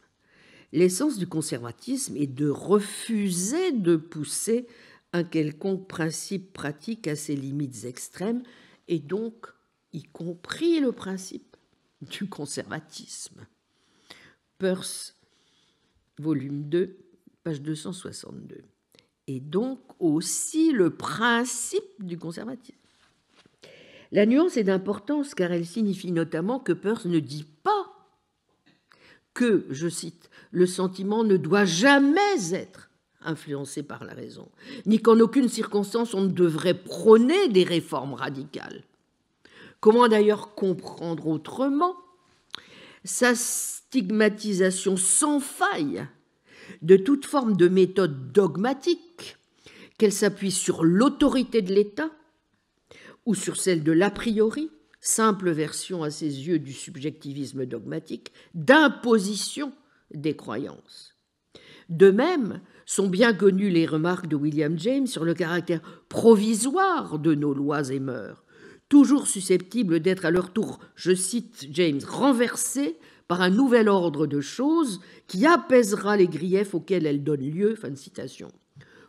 l'essence du conservatisme est de refuser de pousser un quelconque principe pratique à ses limites extrêmes et donc y compris le principe du conservatisme. Peirce, volume 2, page 262. Et donc aussi le principe du conservatisme. La nuance est d'importance car elle signifie notamment que Peirce ne dit pas que, je cite, le sentiment ne doit jamais être influencé par la raison, ni qu'en aucune circonstance on ne devrait prôner des réformes radicales. Comment d'ailleurs comprendre autrement sa stigmatisation sans faille de toute forme de méthode dogmatique, qu'elle s'appuie sur l'autorité de l'État ou sur celle de l'a priori, simple version à ses yeux du subjectivisme dogmatique, d'imposition des croyances. De même, sont bien connues les remarques de William James sur le caractère provisoire de nos lois et mœurs, toujours susceptibles d'être à leur tour, je cite James, renversés par un nouvel ordre de choses qui apaisera les griefs auxquels elles donnent lieu. Fin de citation.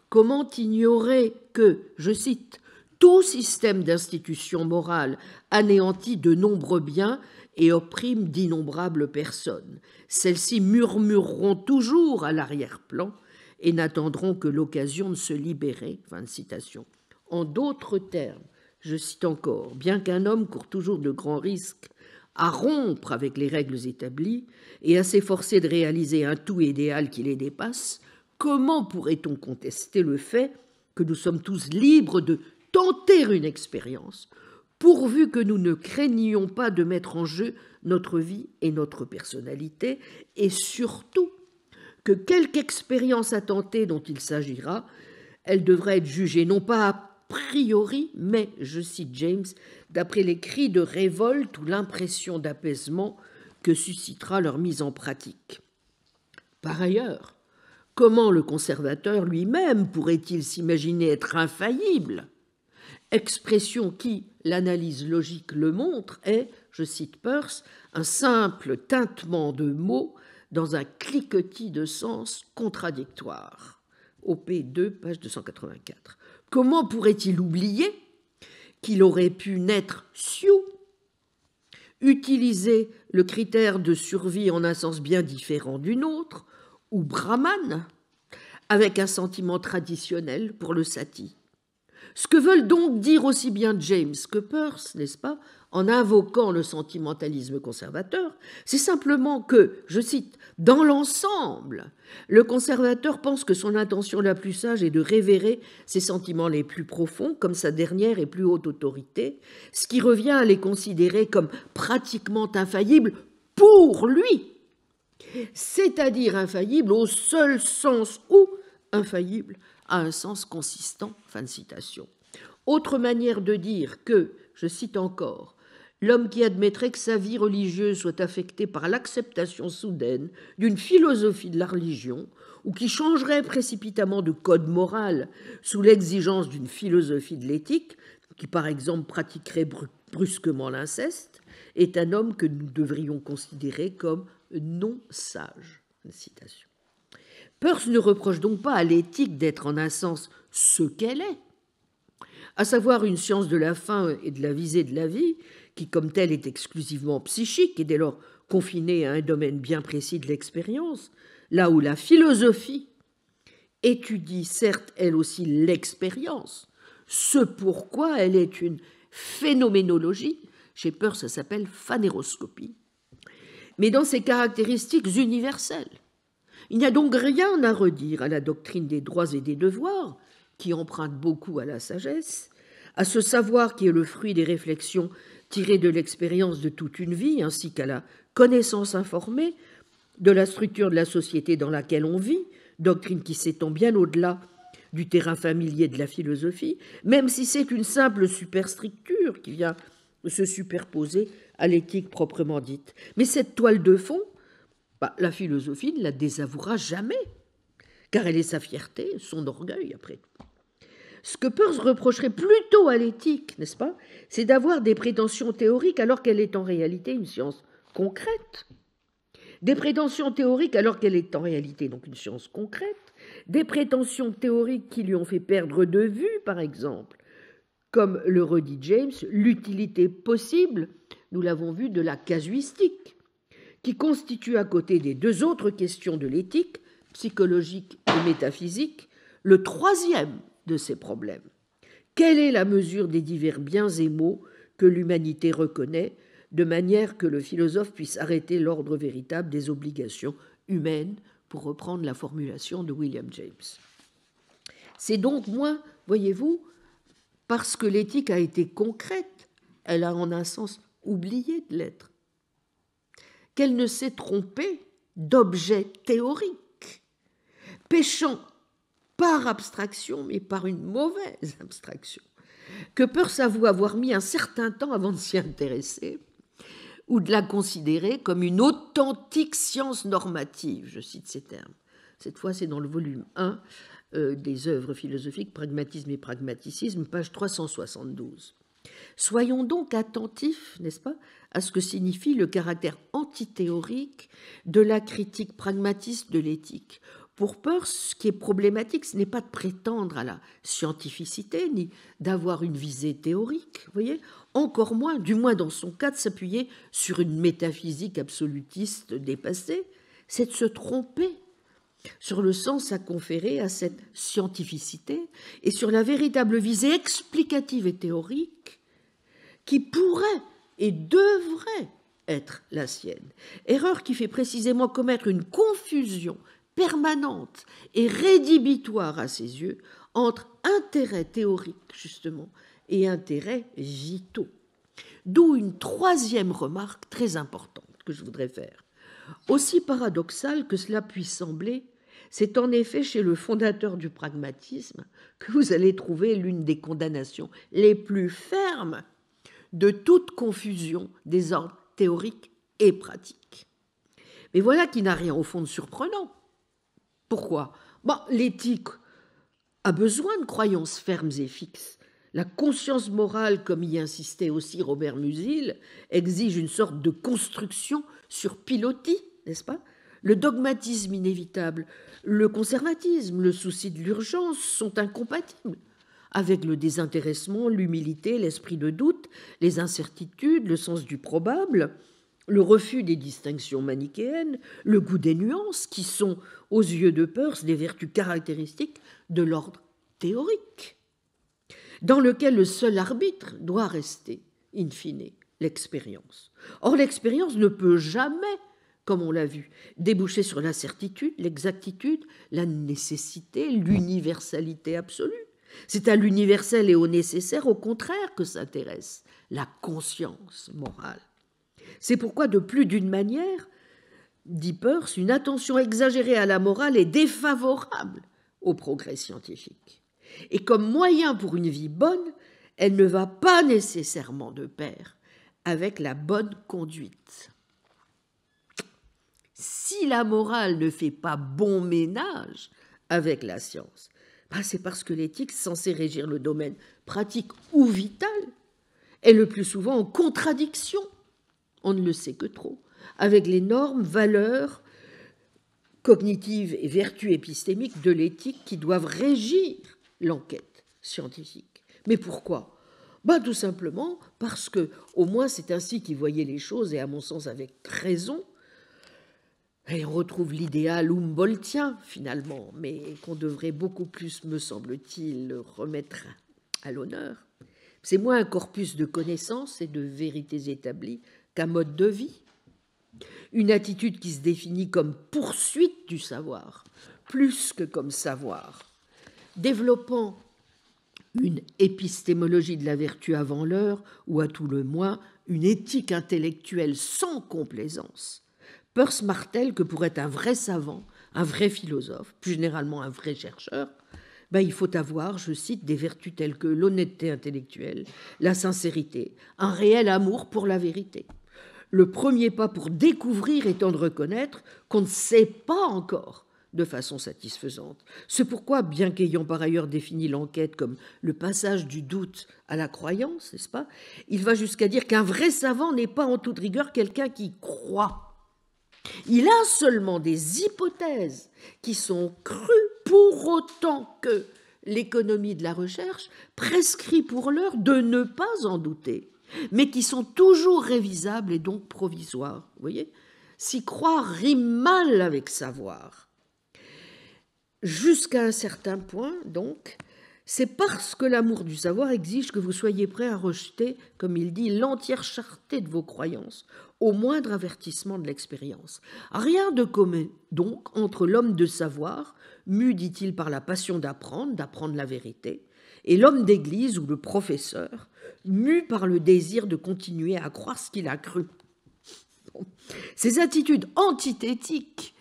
Comment ignorer que, je cite, tout système d'institutions morales anéantit de nombreux biens et opprime d'innombrables personnes. Celles-ci murmureront toujours à l'arrière-plan et n'attendront que l'occasion de se libérer. Fin de citation. En d'autres termes, je cite encore, bien qu'un homme court toujours de grands risques à rompre avec les règles établies et à s'efforcer de réaliser un tout idéal qui les dépasse, comment pourrait-on contester le fait que nous sommes tous libres de tenter une expérience, pourvu que nous ne craignions pas de mettre en jeu notre vie et notre personnalité, et surtout que quelque expérience à tenter dont il s'agira, elle devrait être jugée non pas à priori, mais, je cite James, d'après les cris de révolte ou l'impression d'apaisement que suscitera leur mise en pratique. Par ailleurs, comment le conservateur lui-même pourrait-il s'imaginer être infaillible Expression qui, l'analyse logique le montre, est, je cite Peirce, un simple tintement de mots dans un cliquetis de sens contradictoire. OP 2, page 284. Comment pourrait-il oublier qu'il aurait pu naître Sioux Utiliser le critère de survie en un sens bien différent du nôtre, ou brahman, avec un sentiment traditionnel pour le sati. Ce que veulent donc dire aussi bien James que Peirce, n'est-ce pas, en invoquant le sentimentalisme conservateur, c'est simplement que, je cite, dans l'ensemble, le conservateur pense que son intention la plus sage est de révérer ses sentiments les plus profonds comme sa dernière et plus haute autorité, ce qui revient à les considérer comme pratiquement infaillibles pour lui, c'est-à-dire infaillibles au seul sens où infaillibles a un sens consistant. Fin de citation. Autre manière de dire que, je cite encore, l'homme qui admettrait que sa vie religieuse soit affectée par l'acceptation soudaine d'une philosophie de la religion, ou qui changerait précipitamment de code moral sous l'exigence d'une philosophie de l'éthique, qui par exemple pratiquerait brusquement l'inceste, est un homme que nous devrions considérer comme non sage. de citation. Peirce ne reproche donc pas à l'éthique d'être en un sens ce qu'elle est, à savoir une science de la fin et de la visée de la vie, qui comme telle est exclusivement psychique et dès lors confinée à un domaine bien précis de l'expérience, là où la philosophie étudie certes elle aussi l'expérience, ce pourquoi elle est une phénoménologie, chez Peirce ça s'appelle phanéroscopie, mais dans ses caractéristiques universelles. Il n'y a donc rien à redire à la doctrine des droits et des devoirs, qui emprunte beaucoup à la sagesse, à ce savoir qui est le fruit des réflexions tirées de l'expérience de toute une vie, ainsi qu'à la connaissance informée de la structure de la société dans laquelle on vit, doctrine qui s'étend bien au-delà du terrain familier de la philosophie, même si c'est une simple superstructure qui vient se superposer à l'éthique proprement dite. Mais cette toile de fond bah, la philosophie ne la désavouera jamais, car elle est sa fierté, son orgueil après tout. Ce que Peirce reprocherait plutôt à l'éthique, n'est-ce pas, c'est d'avoir des prétentions théoriques alors qu'elle est en réalité une science concrète. Des prétentions théoriques alors qu'elle est en réalité donc une science concrète. Des prétentions théoriques qui lui ont fait perdre de vue, par exemple, comme le redit James, l'utilité possible, nous l'avons vu, de la casuistique qui constitue à côté des deux autres questions de l'éthique, psychologique et métaphysique, le troisième de ces problèmes. Quelle est la mesure des divers biens et maux que l'humanité reconnaît, de manière que le philosophe puisse arrêter l'ordre véritable des obligations humaines, pour reprendre la formulation de William James C'est donc moins, voyez-vous, parce que l'éthique a été concrète, elle a en un sens oublié de l'être qu'elle ne s'est trompée d'objet théorique, péchant par abstraction, mais par une mauvaise abstraction, que peur s'avoue avoir mis un certain temps avant de s'y intéresser, ou de la considérer comme une authentique science normative, je cite ces termes. Cette fois, c'est dans le volume 1 euh, des œuvres philosophiques, Pragmatisme et Pragmaticisme, page 372. Soyons donc attentifs, n'est-ce pas, à ce que signifie le caractère antithéorique de la critique pragmatiste de l'éthique. Pour peur, ce qui est problématique, ce n'est pas de prétendre à la scientificité, ni d'avoir une visée théorique, voyez, encore moins, du moins dans son cas, de s'appuyer sur une métaphysique absolutiste dépassée, c'est de se tromper sur le sens à conférer à cette scientificité et sur la véritable visée explicative et théorique qui pourrait et devrait être la sienne. Erreur qui fait précisément commettre une confusion permanente et rédhibitoire à ses yeux entre intérêts théoriques, justement, et intérêts vitaux. D'où une troisième remarque très importante que je voudrais faire. Aussi paradoxal que cela puisse sembler, c'est en effet chez le fondateur du pragmatisme que vous allez trouver l'une des condamnations les plus fermes de toute confusion des ordres théoriques et pratiques. Mais voilà qui n'a rien au fond de surprenant. Pourquoi bon, L'éthique a besoin de croyances fermes et fixes. La conscience morale, comme y insistait aussi Robert Musil, exige une sorte de construction sur pilotis, n'est-ce pas Le dogmatisme inévitable, le conservatisme, le souci de l'urgence sont incompatibles avec le désintéressement, l'humilité, l'esprit de doute, les incertitudes, le sens du probable, le refus des distinctions manichéennes, le goût des nuances qui sont, aux yeux de Peirce, des vertus caractéristiques de l'ordre théorique, dans lequel le seul arbitre doit rester, in fine, l'expérience. Or, l'expérience ne peut jamais comme on l'a vu, déboucher sur l'incertitude, l'exactitude, la nécessité, l'universalité absolue. C'est à l'universel et au nécessaire, au contraire, que s'intéresse la conscience morale. C'est pourquoi, de plus d'une manière, dit Peirce, une attention exagérée à la morale est défavorable au progrès scientifique. Et comme moyen pour une vie bonne, elle ne va pas nécessairement de pair avec la bonne conduite. Si la morale ne fait pas bon ménage avec la science, bah, c'est parce que l'éthique, censée régir le domaine pratique ou vital, est le plus souvent en contradiction, on ne le sait que trop, avec les normes, valeurs cognitives et vertus épistémiques de l'éthique qui doivent régir l'enquête scientifique. Mais pourquoi bah, Tout simplement parce que, au moins c'est ainsi qu'ils voyaient les choses, et à mon sens avec raison, et retrouve l'idéal humboldtien finalement, mais qu'on devrait beaucoup plus, me semble-t-il, remettre à l'honneur. C'est moins un corpus de connaissances et de vérités établies qu'un mode de vie. Une attitude qui se définit comme poursuite du savoir, plus que comme savoir, développant une épistémologie de la vertu avant l'heure, ou à tout le moins une éthique intellectuelle sans complaisance, Peirce Martel que pour être un vrai savant, un vrai philosophe, plus généralement un vrai chercheur, ben, il faut avoir, je cite, des vertus telles que l'honnêteté intellectuelle, la sincérité, un réel amour pour la vérité. Le premier pas pour découvrir étant de reconnaître qu'on ne sait pas encore de façon satisfaisante. C'est pourquoi, bien qu'ayant par ailleurs défini l'enquête comme le passage du doute à la croyance, n'est-ce pas, il va jusqu'à dire qu'un vrai savant n'est pas en toute rigueur quelqu'un qui croit il a seulement des hypothèses qui sont crues pour autant que l'économie de la recherche prescrit pour l'heure de ne pas en douter, mais qui sont toujours révisables et donc provisoires. Vous voyez S'y croire rime mal avec savoir. Jusqu'à un certain point, donc, c'est parce que l'amour du savoir exige que vous soyez prêt à rejeter, comme il dit, l'entière charté de vos croyances, au moindre avertissement de l'expérience. Rien de commun, donc, entre l'homme de savoir, mu, dit-il, par la passion d'apprendre, d'apprendre la vérité, et l'homme d'église ou le professeur, mu par le désir de continuer à croire ce qu'il a cru. Ces attitudes antithétiques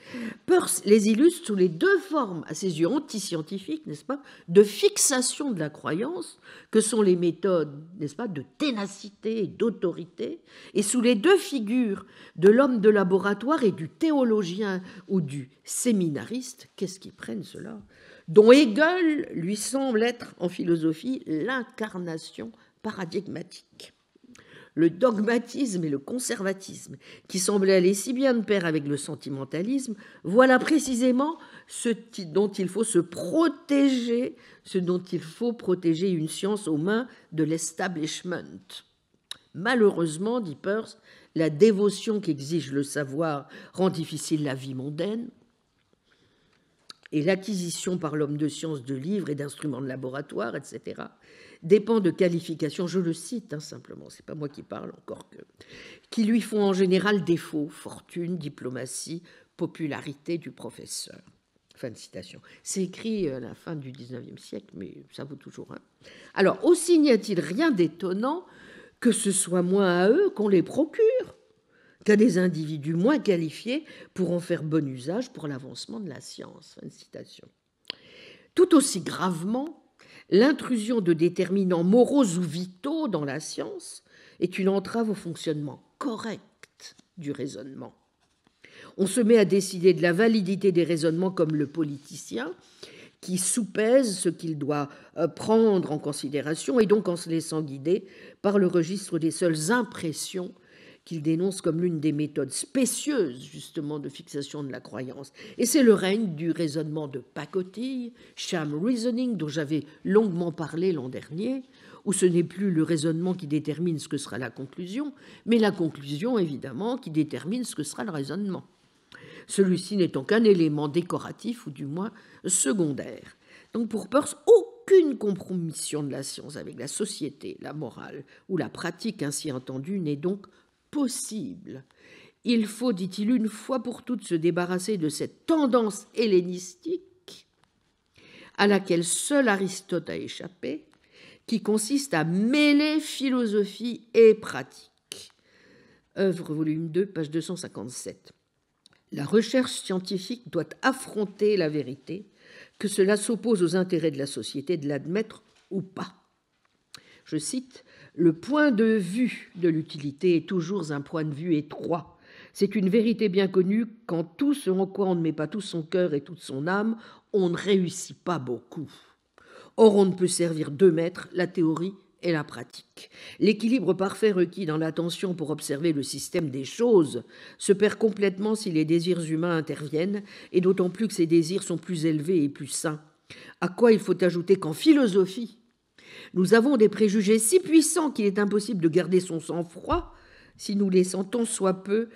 Peirce les illustre sous les deux formes, à ses yeux antiscientifiques, n'est-ce pas, de fixation de la croyance, que sont les méthodes, n'est-ce pas, de ténacité et d'autorité, et sous les deux figures de l'homme de laboratoire et du théologien ou du séminariste, qu'est-ce qu'ils prennent cela dont Hegel lui semble être en philosophie l'incarnation paradigmatique le dogmatisme et le conservatisme, qui semblaient aller si bien de pair avec le sentimentalisme, voilà précisément ce dont il faut se protéger, ce dont il faut protéger une science aux mains de l'establishment. Malheureusement, dit Peirce, la dévotion qu'exige le savoir rend difficile la vie mondaine et l'acquisition par l'homme de science de livres et d'instruments de laboratoire, etc., dépend de qualifications, je le cite hein, simplement, c'est pas moi qui parle encore que, qui lui font en général défaut, fortune, diplomatie, popularité du professeur. Fin de citation. C'est écrit euh, à la fin du 19e siècle, mais ça vaut toujours Alors, aussi n'y a-t-il rien d'étonnant que ce soit moins à eux qu'on les procure qu'à des individus moins qualifiés pour en faire bon usage pour l'avancement de la science. Fin de citation. Tout aussi gravement, l'intrusion de déterminants moraux ou vitaux dans la science est une entrave au fonctionnement correct du raisonnement. On se met à décider de la validité des raisonnements comme le politicien qui soupèse ce qu'il doit euh, prendre en considération et donc en se laissant guider par le registre des seules impressions qu'il dénonce comme l'une des méthodes spécieuses justement de fixation de la croyance. Et c'est le règne du raisonnement de pacotille, sham reasoning, dont j'avais longuement parlé l'an dernier, où ce n'est plus le raisonnement qui détermine ce que sera la conclusion, mais la conclusion évidemment qui détermine ce que sera le raisonnement. Celui-ci n'étant qu'un élément décoratif ou du moins secondaire. Donc pour Peirce, aucune compromission de la science avec la société, la morale ou la pratique ainsi entendue n'est donc possible. Il faut, dit-il, une fois pour toutes se débarrasser de cette tendance hellénistique à laquelle seul Aristote a échappé, qui consiste à mêler philosophie et pratique. Œuvre volume 2, page 257. La recherche scientifique doit affronter la vérité, que cela s'oppose aux intérêts de la société de l'admettre ou pas je cite, Le point de vue de l'utilité est toujours un point de vue étroit. C'est une vérité bien connue, qu'en tout ce en quoi on ne met pas tout son cœur et toute son âme, on ne réussit pas beaucoup. Or, on ne peut servir deux maîtres, la théorie et la pratique. L'équilibre parfait requis dans l'attention pour observer le système des choses se perd complètement si les désirs humains interviennent, et d'autant plus que ces désirs sont plus élevés et plus sains. À quoi il faut ajouter qu'en philosophie, nous avons des préjugés si puissants qu'il est impossible de garder son sang-froid si nous les sentons soit peu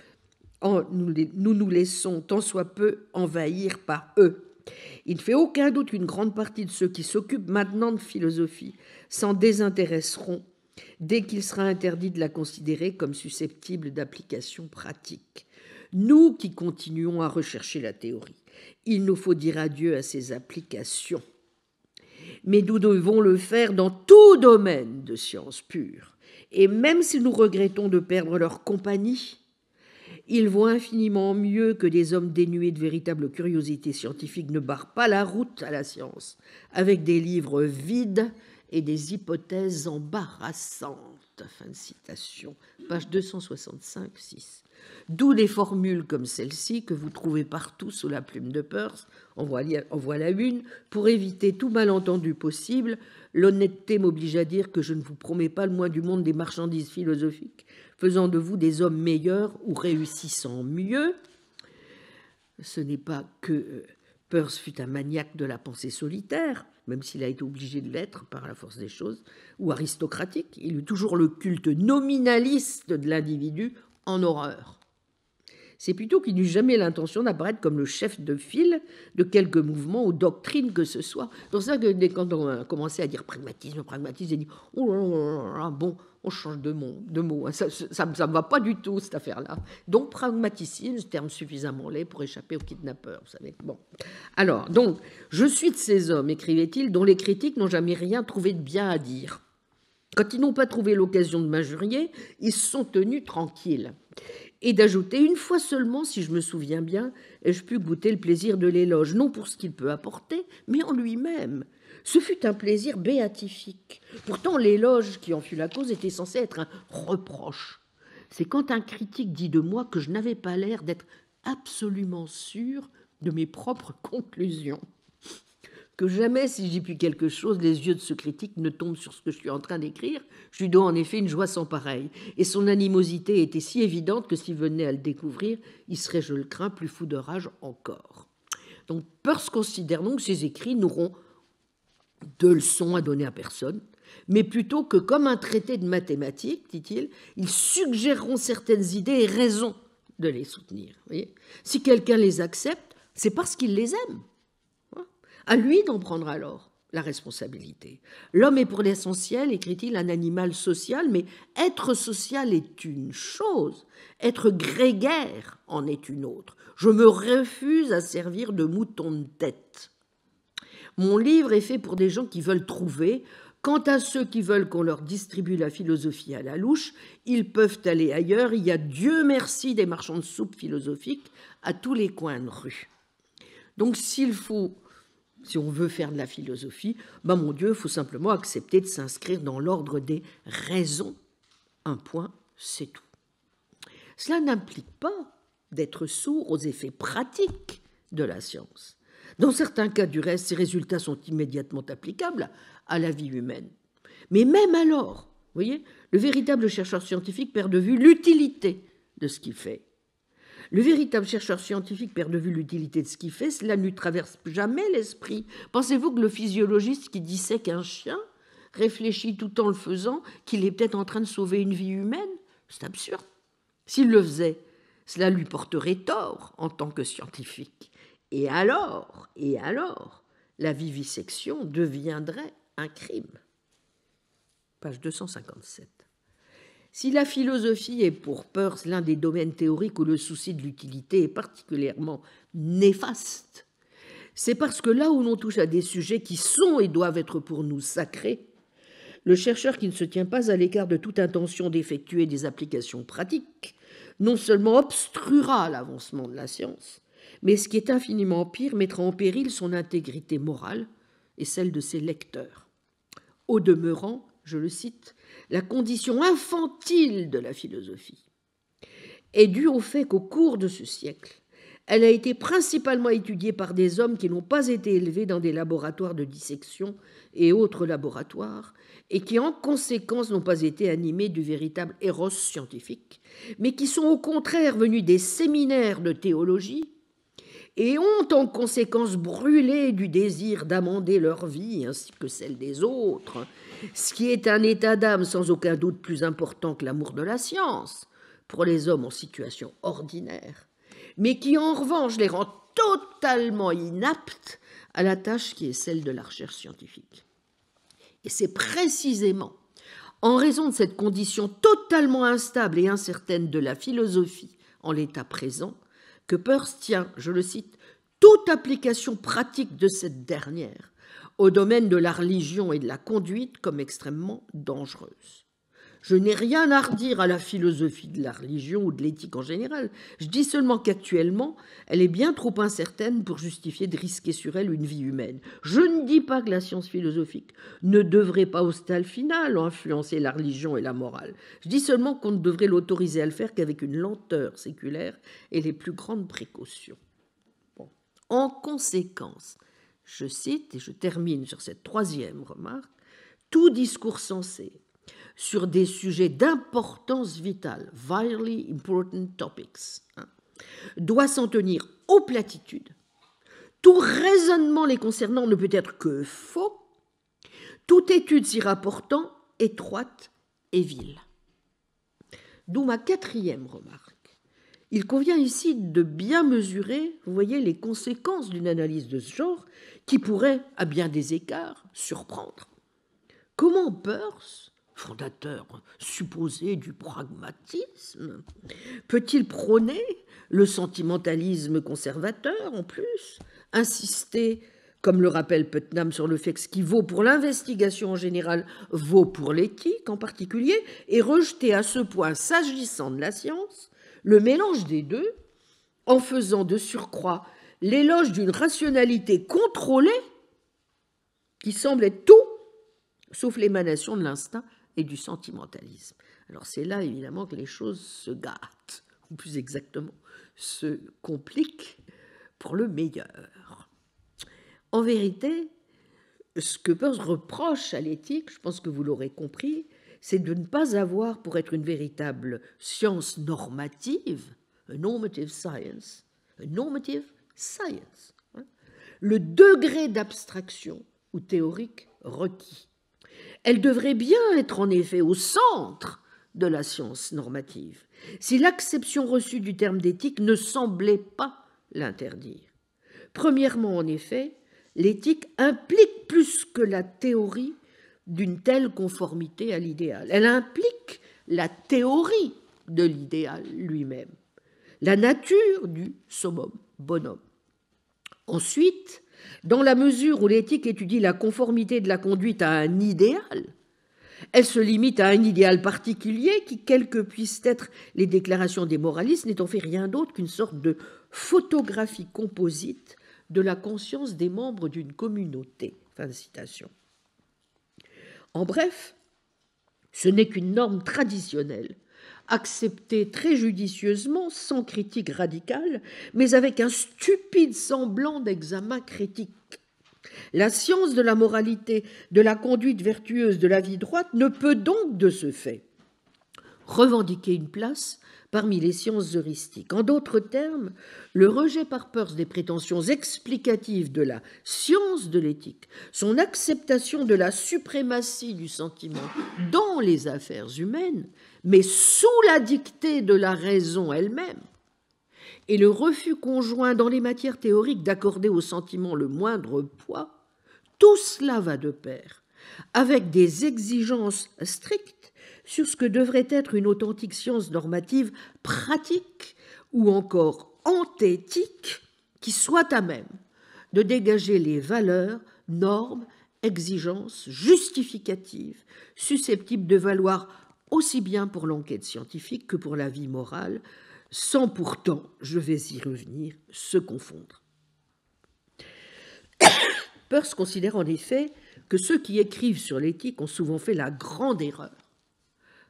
nous, nous, laissons tant soit peu envahir par eux. Il ne fait aucun doute qu'une grande partie de ceux qui s'occupent maintenant de philosophie s'en désintéresseront dès qu'il sera interdit de la considérer comme susceptible d'application pratique. Nous qui continuons à rechercher la théorie, il nous faut dire adieu à ses applications mais nous devons le faire dans tout domaine de science pure. Et même si nous regrettons de perdre leur compagnie, ils vont infiniment mieux que des hommes dénués de véritable curiosité scientifique ne barrent pas la route à la science avec des livres vides et des hypothèses embarrassantes. Fin de citation, page 265-6. D'où des formules comme celle-ci que vous trouvez partout sous la plume de Peirce, en voilà une, pour éviter tout malentendu possible, l'honnêteté m'oblige à dire que je ne vous promets pas le moins du monde des marchandises philosophiques, faisant de vous des hommes meilleurs ou réussissant mieux. Ce n'est pas que euh, Peirce fut un maniaque de la pensée solitaire, même s'il a été obligé de l'être par la force des choses, ou aristocratique. Il eut toujours le culte nominaliste de l'individu en horreur. C'est plutôt qu'il n'eut jamais l'intention d'apparaître comme le chef de file de quelque mouvement ou doctrine que ce soit. C'est pour ça que dès quand on a commencé à dire pragmatisme, pragmatisme, j'ai dit oh bon, on change de mot, de mot. Hein. Ça ne va pas du tout, cette affaire-là. Donc, pragmatisme, terme suffisamment laid pour échapper aux kidnappeurs, vous savez. Bon. Alors, donc, je suis de ces hommes, écrivait-il, dont les critiques n'ont jamais rien trouvé de bien à dire. Quand ils n'ont pas trouvé l'occasion de m'injurier, ils se sont tenus tranquilles. Et d'ajouter, une fois seulement, si je me souviens bien, ai-je pu goûter le plaisir de l'éloge, non pour ce qu'il peut apporter, mais en lui-même. Ce fut un plaisir béatifique. Pourtant, l'éloge qui en fut la cause était censé être un reproche. C'est quand un critique dit de moi que je n'avais pas l'air d'être absolument sûr de mes propres conclusions jamais, si j'y puis quelque chose, les yeux de ce critique ne tombent sur ce que je suis en train d'écrire. Je lui dois en effet une joie sans pareille. Et son animosité était si évidente que s'il venait à le découvrir, il serait, je le crains, plus fou de rage encore. Donc Peirce considère donc que ses écrits n'auront de leçons à donner à personne, mais plutôt que comme un traité de mathématiques, dit-il, ils suggéreront certaines idées et raisons de les soutenir. si quelqu'un les accepte, c'est parce qu'il les aime à lui d'en prendre alors la responsabilité. L'homme est pour l'essentiel, écrit-il, un animal social, mais être social est une chose, être grégaire en est une autre. Je me refuse à servir de mouton de tête. Mon livre est fait pour des gens qui veulent trouver. Quant à ceux qui veulent qu'on leur distribue la philosophie à la louche, ils peuvent aller ailleurs. Il y a Dieu merci des marchands de soupe philosophique à tous les coins de rue. Donc s'il faut si on veut faire de la philosophie, ben mon Dieu, il faut simplement accepter de s'inscrire dans l'ordre des raisons. Un point, c'est tout. Cela n'implique pas d'être sourd aux effets pratiques de la science. Dans certains cas, du reste, ces résultats sont immédiatement applicables à la vie humaine. Mais même alors, vous voyez, le véritable chercheur scientifique perd de vue l'utilité de ce qu'il fait. Le véritable chercheur scientifique perd de vue l'utilité de ce qu'il fait, cela ne traverse jamais l'esprit. Pensez-vous que le physiologiste qui disait un chien réfléchit tout en le faisant qu'il est peut-être en train de sauver une vie humaine C'est absurde. S'il le faisait, cela lui porterait tort en tant que scientifique. Et alors, et alors, la vivisection deviendrait un crime. Page 257. Si la philosophie est pour Peirce l'un des domaines théoriques où le souci de l'utilité est particulièrement néfaste, c'est parce que là où l'on touche à des sujets qui sont et doivent être pour nous sacrés, le chercheur qui ne se tient pas à l'écart de toute intention d'effectuer des applications pratiques, non seulement obstruera l'avancement de la science, mais ce qui est infiniment pire mettra en péril son intégrité morale et celle de ses lecteurs. Au demeurant, je le cite, la condition infantile de la philosophie est due au fait qu'au cours de ce siècle, elle a été principalement étudiée par des hommes qui n'ont pas été élevés dans des laboratoires de dissection et autres laboratoires, et qui en conséquence n'ont pas été animés du véritable héros scientifique, mais qui sont au contraire venus des séminaires de théologie et ont en conséquence brûlé du désir d'amender leur vie ainsi que celle des autres, ce qui est un état d'âme sans aucun doute plus important que l'amour de la science pour les hommes en situation ordinaire, mais qui en revanche les rend totalement inaptes à la tâche qui est celle de la recherche scientifique. Et c'est précisément en raison de cette condition totalement instable et incertaine de la philosophie en l'état présent que Peirce tient, je le cite, toute application pratique de cette dernière au domaine de la religion et de la conduite comme extrêmement dangereuse. Je n'ai rien à redire à la philosophie de la religion ou de l'éthique en général. Je dis seulement qu'actuellement, elle est bien trop incertaine pour justifier de risquer sur elle une vie humaine. Je ne dis pas que la science philosophique ne devrait pas au stade final influencer la religion et la morale. Je dis seulement qu'on ne devrait l'autoriser à le faire qu'avec une lenteur séculaire et les plus grandes précautions. En conséquence, je cite, et je termine sur cette troisième remarque, tout discours sensé, sur des sujets d'importance vitale, vitally important topics, hein, doit s'en tenir aux platitudes. Tout raisonnement les concernant ne peut être que faux, toute étude s'y rapportant étroite et vile. D'où ma quatrième remarque. Il convient ici de bien mesurer, vous voyez, les conséquences d'une analyse de ce genre qui pourrait, à bien des écarts, surprendre. Comment Peirce fondateur supposé du pragmatisme, peut-il prôner le sentimentalisme conservateur en plus, insister, comme le rappelle Putnam, sur le fait que ce qui vaut pour l'investigation en général vaut pour l'éthique en particulier, et rejeter à ce point, s'agissant de la science, le mélange des deux, en faisant de surcroît l'éloge d'une rationalité contrôlée qui semble être tout sauf l'émanation de l'instinct et du sentimentalisme. Alors c'est là évidemment que les choses se gâtent, ou plus exactement, se compliquent pour le meilleur. En vérité, ce que Peirce reproche à l'éthique, je pense que vous l'aurez compris, c'est de ne pas avoir, pour être une véritable science normative, a normative science, a normative science, hein, le degré d'abstraction ou théorique requis. Elle devrait bien être en effet au centre de la science normative, si l'acception reçue du terme d'éthique ne semblait pas l'interdire. Premièrement, en effet, l'éthique implique plus que la théorie d'une telle conformité à l'idéal. Elle implique la théorie de l'idéal lui-même, la nature du summum bonhomme. Ensuite, dans la mesure où l'éthique étudie la conformité de la conduite à un idéal, elle se limite à un idéal particulier qui, quelles que puissent être les déclarations des moralistes, n'est en fait rien d'autre qu'une sorte de photographie composite de la conscience des membres d'une communauté. Fin En bref, ce n'est qu'une norme traditionnelle accepté très judicieusement, sans critique radicale, mais avec un stupide semblant d'examen critique. La science de la moralité, de la conduite vertueuse de la vie droite ne peut donc, de ce fait, revendiquer une place parmi les sciences heuristiques. En d'autres termes, le rejet par Peirce des prétentions explicatives de la science de l'éthique, son acceptation de la suprématie du sentiment dans les affaires humaines, mais sous la dictée de la raison elle-même, et le refus conjoint dans les matières théoriques d'accorder au sentiment le moindre poids, tout cela va de pair avec des exigences strictes sur ce que devrait être une authentique science normative pratique ou encore anthétique qui soit à même de dégager les valeurs, normes, exigences justificatives susceptibles de valoir aussi bien pour l'enquête scientifique que pour la vie morale, sans pourtant, je vais y revenir, se confondre. Peirce considère en effet que ceux qui écrivent sur l'éthique ont souvent fait la grande erreur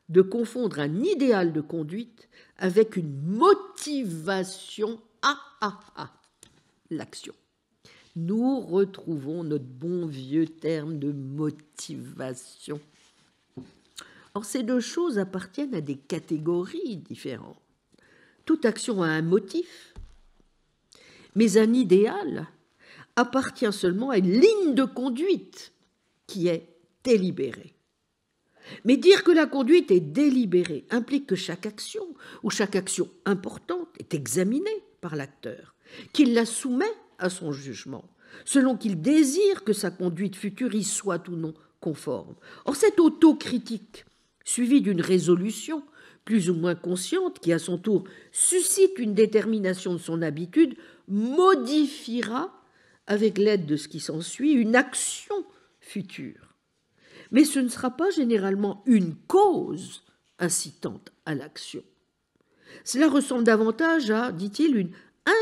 de confondre un idéal de conduite avec une motivation à ah, ah, ah. l'action. Nous retrouvons notre bon vieux terme de motivation Or, ces deux choses appartiennent à des catégories différentes. Toute action a un motif, mais un idéal appartient seulement à une ligne de conduite qui est délibérée. Mais dire que la conduite est délibérée implique que chaque action ou chaque action importante est examinée par l'acteur, qu'il la soumet à son jugement, selon qu'il désire que sa conduite future y soit ou non conforme. Or, cette autocritique suivi d'une résolution, plus ou moins consciente, qui à son tour suscite une détermination de son habitude, modifiera, avec l'aide de ce qui s'ensuit, une action future. Mais ce ne sera pas généralement une cause incitante à l'action. Cela ressemble davantage à, dit-il, une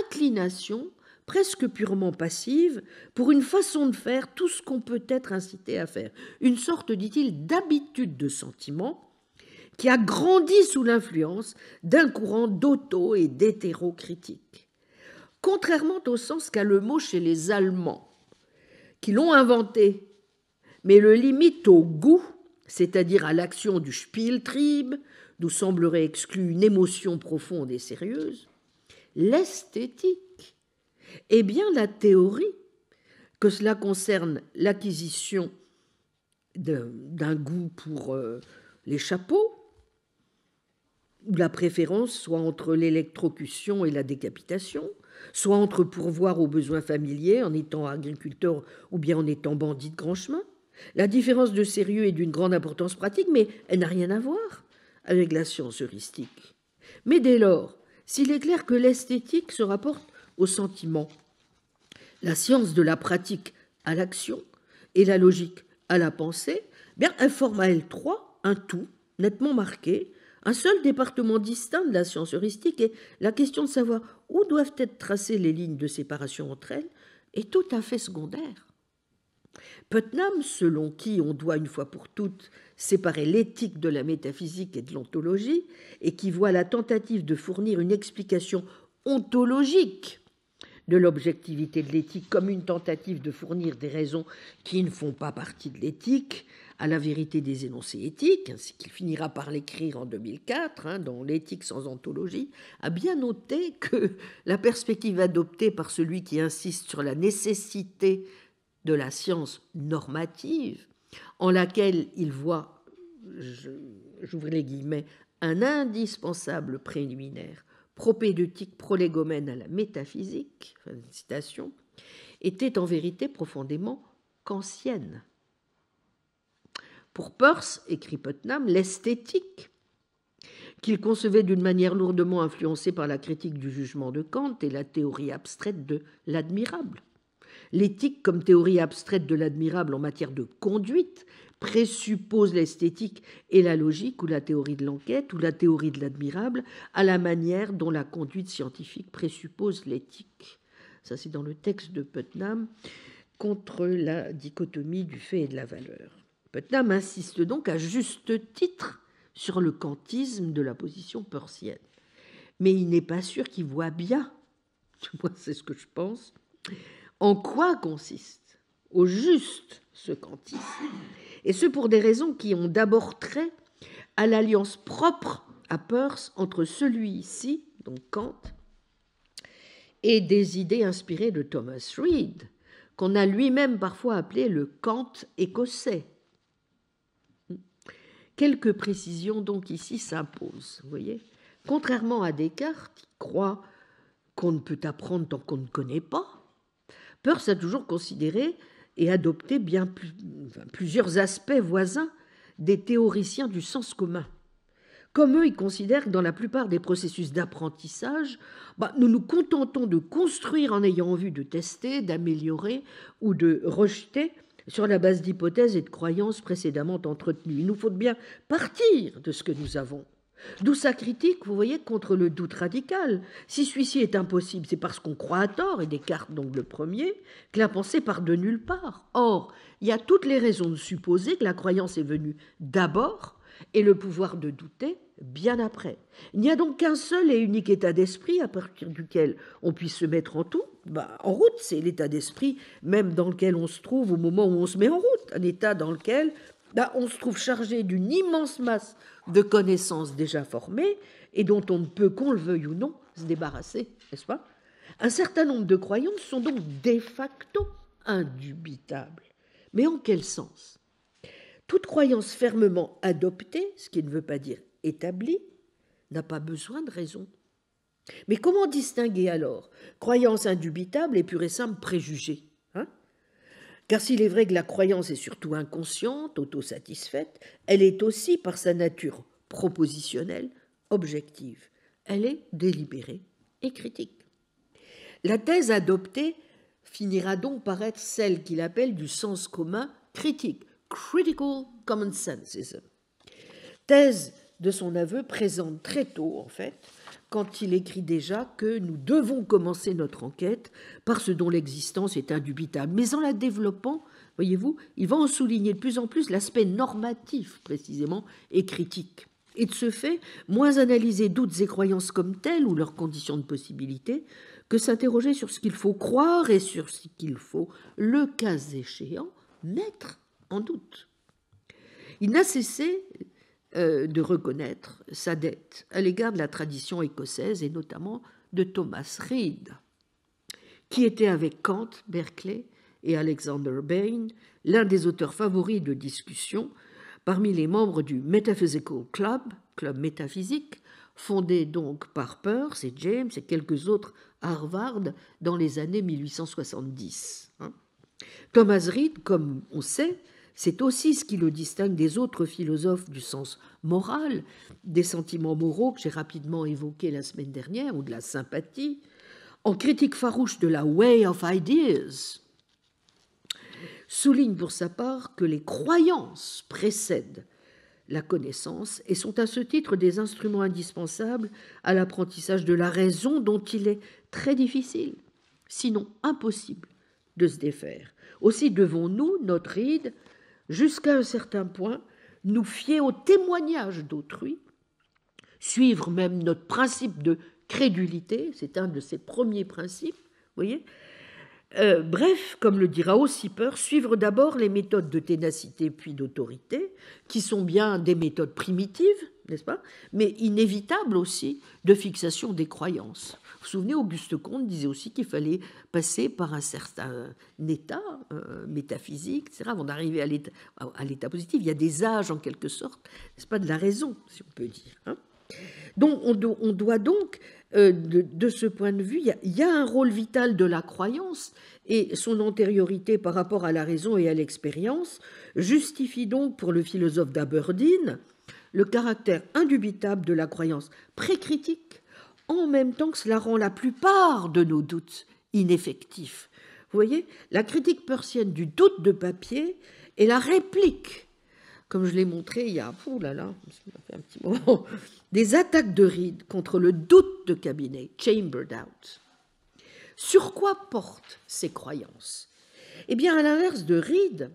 inclination presque purement passive, pour une façon de faire tout ce qu'on peut être incité à faire, une sorte, dit-il, d'habitude de sentiment qui a grandi sous l'influence d'un courant d'auto et d'hétérocritique. Contrairement au sens qu'a le mot chez les Allemands, qui l'ont inventé, mais le limite au goût, c'est-à-dire à, l'action du Spieltrieb, nous semblerait exclue une émotion profonde et sérieuse, l'esthétique eh bien, la théorie, que cela concerne l'acquisition d'un goût pour euh, les chapeaux, ou la préférence soit entre l'électrocution et la décapitation, soit entre pourvoir aux besoins familiers en étant agriculteur ou bien en étant bandit de grand chemin. La différence de sérieux est d'une grande importance pratique, mais elle n'a rien à voir avec la science heuristique. Mais dès lors, s'il est clair que l'esthétique se rapporte au sentiment, la science de la pratique à l'action et la logique à la pensée, bien, elle forme à elle trois un tout nettement marqué, un seul département distinct de la science heuristique et la question de savoir où doivent être tracées les lignes de séparation entre elles est tout à fait secondaire. Putnam, selon qui on doit une fois pour toutes séparer l'éthique de la métaphysique et de l'ontologie, et qui voit la tentative de fournir une explication ontologique de l'objectivité de l'éthique comme une tentative de fournir des raisons qui ne font pas partie de l'éthique à la vérité des énoncés éthiques, ainsi qu'il finira par l'écrire en 2004 hein, dans L'éthique sans anthologie », a bien noté que la perspective adoptée par celui qui insiste sur la nécessité de la science normative, en laquelle il voit, j'ouvre les guillemets, un indispensable préliminaire propédeutique prolégomène à la métaphysique, citation, était en vérité profondément kantienne. Pour Peirce, écrit Putnam, l'esthétique, qu'il concevait d'une manière lourdement influencée par la critique du jugement de Kant et la théorie abstraite de l'admirable. L'éthique comme théorie abstraite de l'admirable en matière de conduite présuppose l'esthétique et la logique ou la théorie de l'enquête ou la théorie de l'admirable à la manière dont la conduite scientifique présuppose l'éthique. Ça, c'est dans le texte de Putnam contre la dichotomie du fait et de la valeur. Putnam insiste donc à juste titre sur le kantisme de la position persienne. Mais il n'est pas sûr qu'il voit bien, moi c'est ce que je pense, en quoi consiste au juste ce kantisme et ce pour des raisons qui ont d'abord trait à l'alliance propre à Peirce entre celui-ci, donc Kant, et des idées inspirées de Thomas Reed, qu'on a lui-même parfois appelé le Kant écossais. Quelques précisions donc ici s'imposent, vous voyez. Contrairement à Descartes, qui croit qu'on ne peut apprendre tant qu'on ne connaît pas, Peirce a toujours considéré et adopter bien plusieurs aspects voisins des théoriciens du sens commun. Comme eux, ils considèrent que dans la plupart des processus d'apprentissage, bah, nous nous contentons de construire en ayant en vue de tester, d'améliorer ou de rejeter sur la base d'hypothèses et de croyances précédemment entretenues. Il nous faut bien partir de ce que nous avons. D'où sa critique, vous voyez, contre le doute radical. Si celui-ci est impossible, c'est parce qu'on croit à tort, et Descartes donc le premier, que la pensée part de nulle part. Or, il y a toutes les raisons de supposer que la croyance est venue d'abord et le pouvoir de douter bien après. Il n'y a donc qu'un seul et unique état d'esprit à partir duquel on puisse se mettre en, tout, bah, en route, c'est l'état d'esprit même dans lequel on se trouve au moment où on se met en route, un état dans lequel bah, on se trouve chargé d'une immense masse de connaissances déjà formées et dont on ne peut, qu'on le veuille ou non, se débarrasser, n'est-ce pas Un certain nombre de croyances sont donc de facto indubitables. Mais en quel sens Toute croyance fermement adoptée, ce qui ne veut pas dire établie, n'a pas besoin de raison. Mais comment distinguer alors croyance indubitable et pur et simple préjugé car s'il est vrai que la croyance est surtout inconsciente, autosatisfaite, elle est aussi, par sa nature propositionnelle, objective. Elle est délibérée et critique. La thèse adoptée finira donc par être celle qu'il appelle du sens commun critique, critical common sense, Thèse de son aveu présente très tôt, en fait, quand il écrit déjà que nous devons commencer notre enquête par ce dont l'existence est indubitable, mais en la développant, voyez-vous, il va en souligner de plus en plus l'aspect normatif précisément et critique. Et de ce fait, moins analyser doutes et croyances comme telles ou leurs conditions de possibilité, que s'interroger sur ce qu'il faut croire et sur ce qu'il faut, le cas échéant, mettre en doute. Il n'a cessé, euh, de reconnaître sa dette à l'égard de la tradition écossaise et notamment de Thomas Reid, qui était avec Kant, Berkeley et Alexander Bain l'un des auteurs favoris de discussion parmi les membres du Metaphysical Club, club métaphysique, fondé donc par Peirce et James et quelques autres Harvard dans les années 1870. Hein. Thomas Reid, comme on sait, c'est aussi ce qui le distingue des autres philosophes du sens moral, des sentiments moraux que j'ai rapidement évoqués la semaine dernière, ou de la sympathie, en critique farouche de la way of ideas, souligne pour sa part que les croyances précèdent la connaissance et sont à ce titre des instruments indispensables à l'apprentissage de la raison dont il est très difficile, sinon impossible, de se défaire. Aussi devons-nous, notre ride, jusqu'à un certain point, nous fier au témoignage d'autrui, suivre même notre principe de crédulité, c'est un de ses premiers principes, voyez. Euh, bref, comme le dira aussi Peur, suivre d'abord les méthodes de ténacité puis d'autorité, qui sont bien des méthodes primitives, n'est-ce pas, mais inévitables aussi de fixation des croyances vous souvenez, Auguste Comte disait aussi qu'il fallait passer par un certain état euh, métaphysique, etc., avant d'arriver à l'état positif. Il y a des âges, en quelque sorte, nest pas, de la raison, si on peut dire. Hein. donc, on, doit donc, euh, de, ce point de vue, il y, a, un rôle vital de la croyance et son antériorité par rapport à la raison et à l'expérience justifie donc pour le philosophe d'Aberdeen le caractère indubitable de la croyance précritique en même temps que cela rend la plupart de nos doutes ineffectifs. Vous voyez, la critique persienne du doute de papier est la réplique, comme je l'ai montré il y a, là là, un petit moment, des attaques de Reed contre le doute de cabinet, chamber out. Sur quoi portent ces croyances Eh bien, à l'inverse de Reed,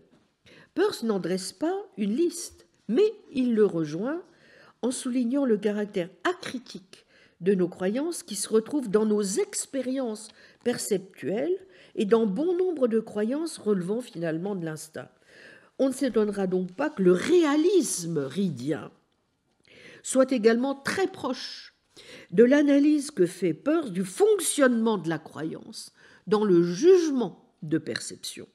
Peirce n'en dresse pas une liste, mais il le rejoint en soulignant le caractère acritique de nos croyances qui se retrouvent dans nos expériences perceptuelles et dans bon nombre de croyances relevant finalement de l'instinct. On ne s'étonnera donc pas que le réalisme ridien soit également très proche de l'analyse que fait Peirce du fonctionnement de la croyance dans le jugement de perception.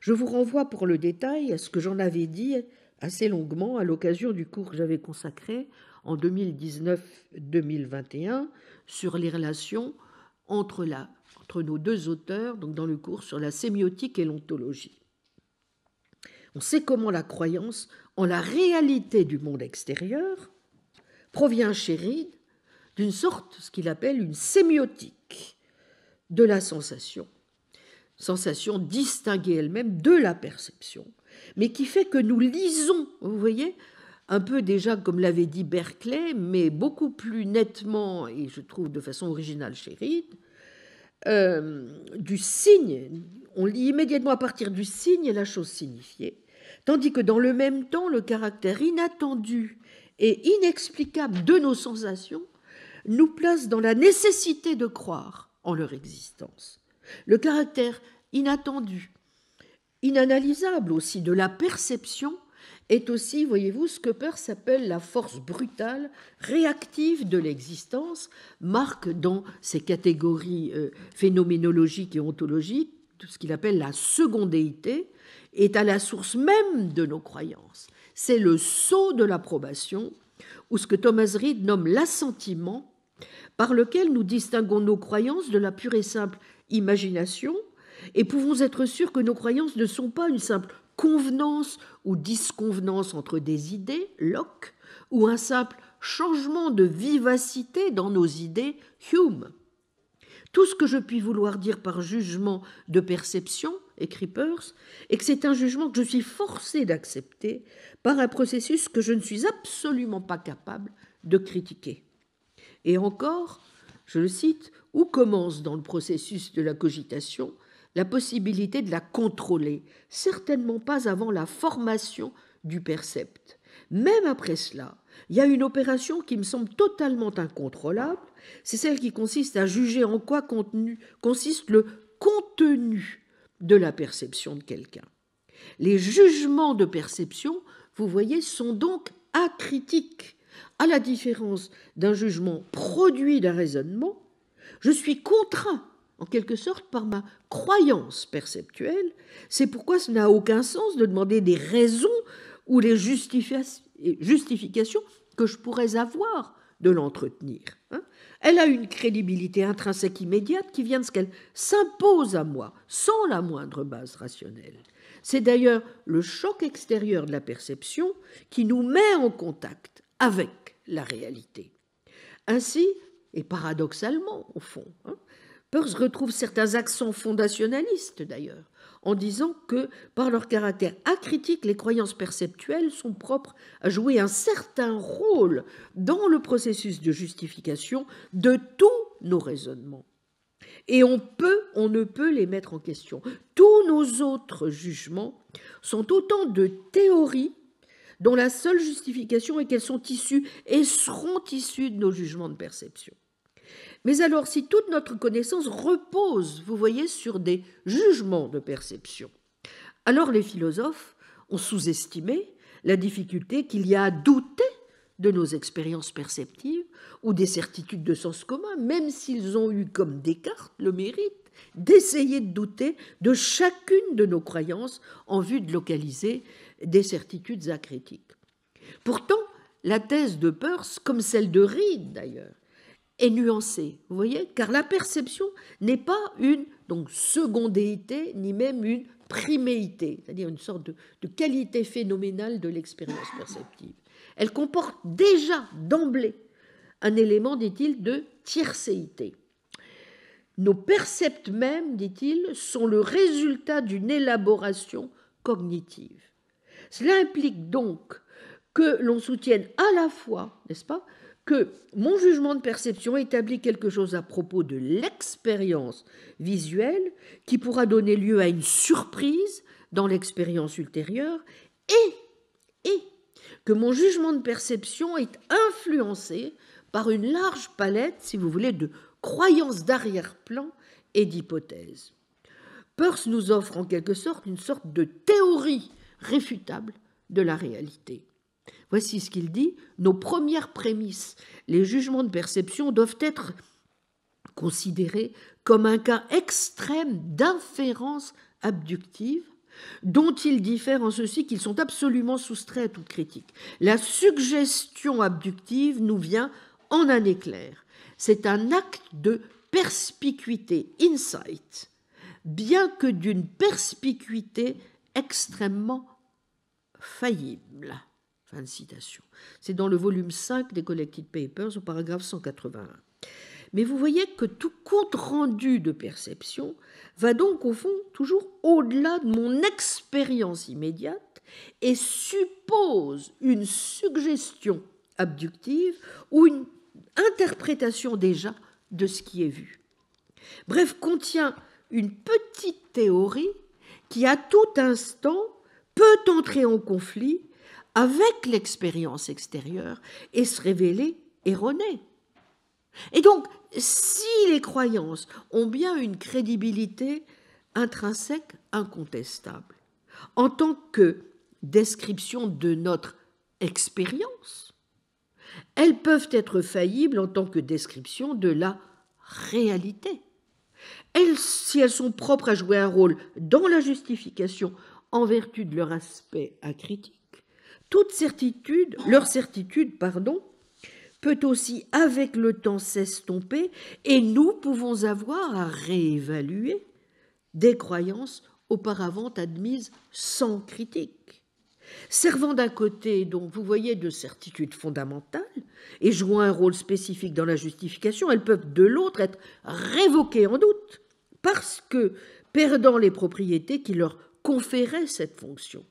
Je vous renvoie pour le détail à ce que j'en avais dit assez longuement à l'occasion du cours que j'avais consacré en 2019-2021 sur les relations entre, nos deux auteurs, donc dans le cours sur la sémiotique et l'ontologie. On sait comment la croyance en la réalité du monde extérieur provient chez d'une sorte, ce qu'il appelle une sémiotique de la sensation, sensation distinguée elle-même de la perception, mais qui fait que nous lisons, vous voyez, un peu déjà comme l'avait dit Berkeley, mais beaucoup plus nettement, et je trouve de façon originale chez euh, du signe. On lit immédiatement à partir du signe la chose signifiée, tandis que dans le même temps, le caractère inattendu et inexplicable de nos sensations nous place dans la nécessité de croire en leur existence. Le caractère inattendu, inanalysable aussi de la perception est aussi, voyez-vous, ce que Peirce appelle la force brutale, réactive de l'existence, marque dans ses catégories euh, phénoménologiques et ontologiques tout ce qu'il appelle la secondéité, est à la source même de nos croyances. C'est le sceau de l'approbation, ou ce que Thomas Reed nomme l'assentiment, par lequel nous distinguons nos croyances de la pure et simple imagination, et pouvons être sûrs que nos croyances ne sont pas une simple convenance ou disconvenance entre des idées, Locke, ou un simple changement de vivacité dans nos idées, Hume. Tout ce que je puis vouloir dire par jugement de perception, écrit Peirce, est que c'est un jugement que je suis forcé d'accepter par un processus que je ne suis absolument pas capable de critiquer. Et encore, je le cite, où commence dans le processus de la cogitation la possibilité de la contrôler, certainement pas avant la formation du percept. Même après cela, il y a une opération qui me semble totalement incontrôlable, c'est celle qui consiste à juger en quoi contenu, consiste le contenu de la perception de quelqu'un. Les jugements de perception, vous voyez, sont donc acritiques. À la différence d'un jugement produit d'un raisonnement, je suis contraint en quelque sorte par ma croyance perceptuelle. C'est pourquoi ce n'a aucun sens de demander des raisons ou des justifications que je pourrais avoir de l'entretenir. Hein. Elle a une crédibilité intrinsèque immédiate qui vient de ce qu'elle s'impose à moi, sans la moindre base rationnelle. C'est d'ailleurs le choc extérieur de la perception qui nous met en contact avec la réalité. Ainsi, et paradoxalement au fond, hein, retrouve certains accents fondationalistes d'ailleurs, en disant que, par leur caractère acritique, les croyances perceptuelles sont propres à jouer un certain rôle dans le processus de justification de tous nos raisonnements. Et on peut, on ne peut les mettre en question. Tous nos autres jugements sont autant de théories dont la seule justification est qu'elles sont issues et seront issues de nos jugements de perception. Mais alors, si toute notre connaissance repose, vous voyez, sur des jugements de perception, alors les philosophes ont sous-estimé la difficulté qu'il y a à douter de nos expériences perceptives ou des certitudes de sens commun, même s'ils ont eu comme Descartes le mérite d'essayer de douter de chacune de nos croyances en vue de localiser des certitudes acritiques. Pourtant, la thèse de Peirce, comme celle de Reed d'ailleurs, est nuancée, vous voyez, car la perception n'est pas une donc secondéité ni même une priméité, c'est-à-dire une sorte de, qualité phénoménale de l'expérience perceptive. Elle comporte déjà d'emblée un élément, dit-il, de tiercéité. Nos percepts mêmes, dit-il, sont le résultat d'une élaboration cognitive. Cela implique donc que l'on soutienne à la fois, n'est-ce pas, que mon jugement de perception établit quelque chose à propos de l'expérience visuelle qui pourra donner lieu à une surprise dans l'expérience ultérieure et, et que mon jugement de perception est influencé par une large palette, si vous voulez, de croyances d'arrière-plan et d'hypothèses. Peirce nous offre en quelque sorte une sorte de théorie réfutable de la réalité. Voici ce qu'il dit. Nos premières prémices, les jugements de perception, doivent être considérés comme un cas extrême d'inférence abductive dont ils diffèrent en ceci qu'ils sont absolument soustraits à toute critique. La suggestion abductive nous vient en un éclair. C'est un acte de perspicuité, insight, bien que d'une perspicuité extrêmement faillible. Fin de citation. C'est dans le volume 5 des Collected Papers au paragraphe 181. Mais vous voyez que tout compte rendu de perception va donc au fond toujours au-delà de mon expérience immédiate et suppose une suggestion abductive ou une interprétation déjà de ce qui est vu. Bref, contient une petite théorie qui à tout instant peut entrer en conflit avec l'expérience extérieure et se révéler erronée. Et donc, si les croyances ont bien une crédibilité intrinsèque incontestable, en tant que description de notre expérience, elles peuvent être faillibles en tant que description de la réalité. Elles, si elles sont propres à jouer un rôle dans la justification en vertu de leur aspect à acritique, toute certitude, leur certitude, pardon, peut aussi avec le temps s'estomper et nous pouvons avoir à réévaluer des croyances auparavant admises sans critique. Servant d'un côté, donc, vous voyez, de certitude fondamentale et jouant un rôle spécifique dans la justification, elles peuvent de l'autre être révoquées en doute parce que perdant les propriétés qui leur conféraient cette fonction.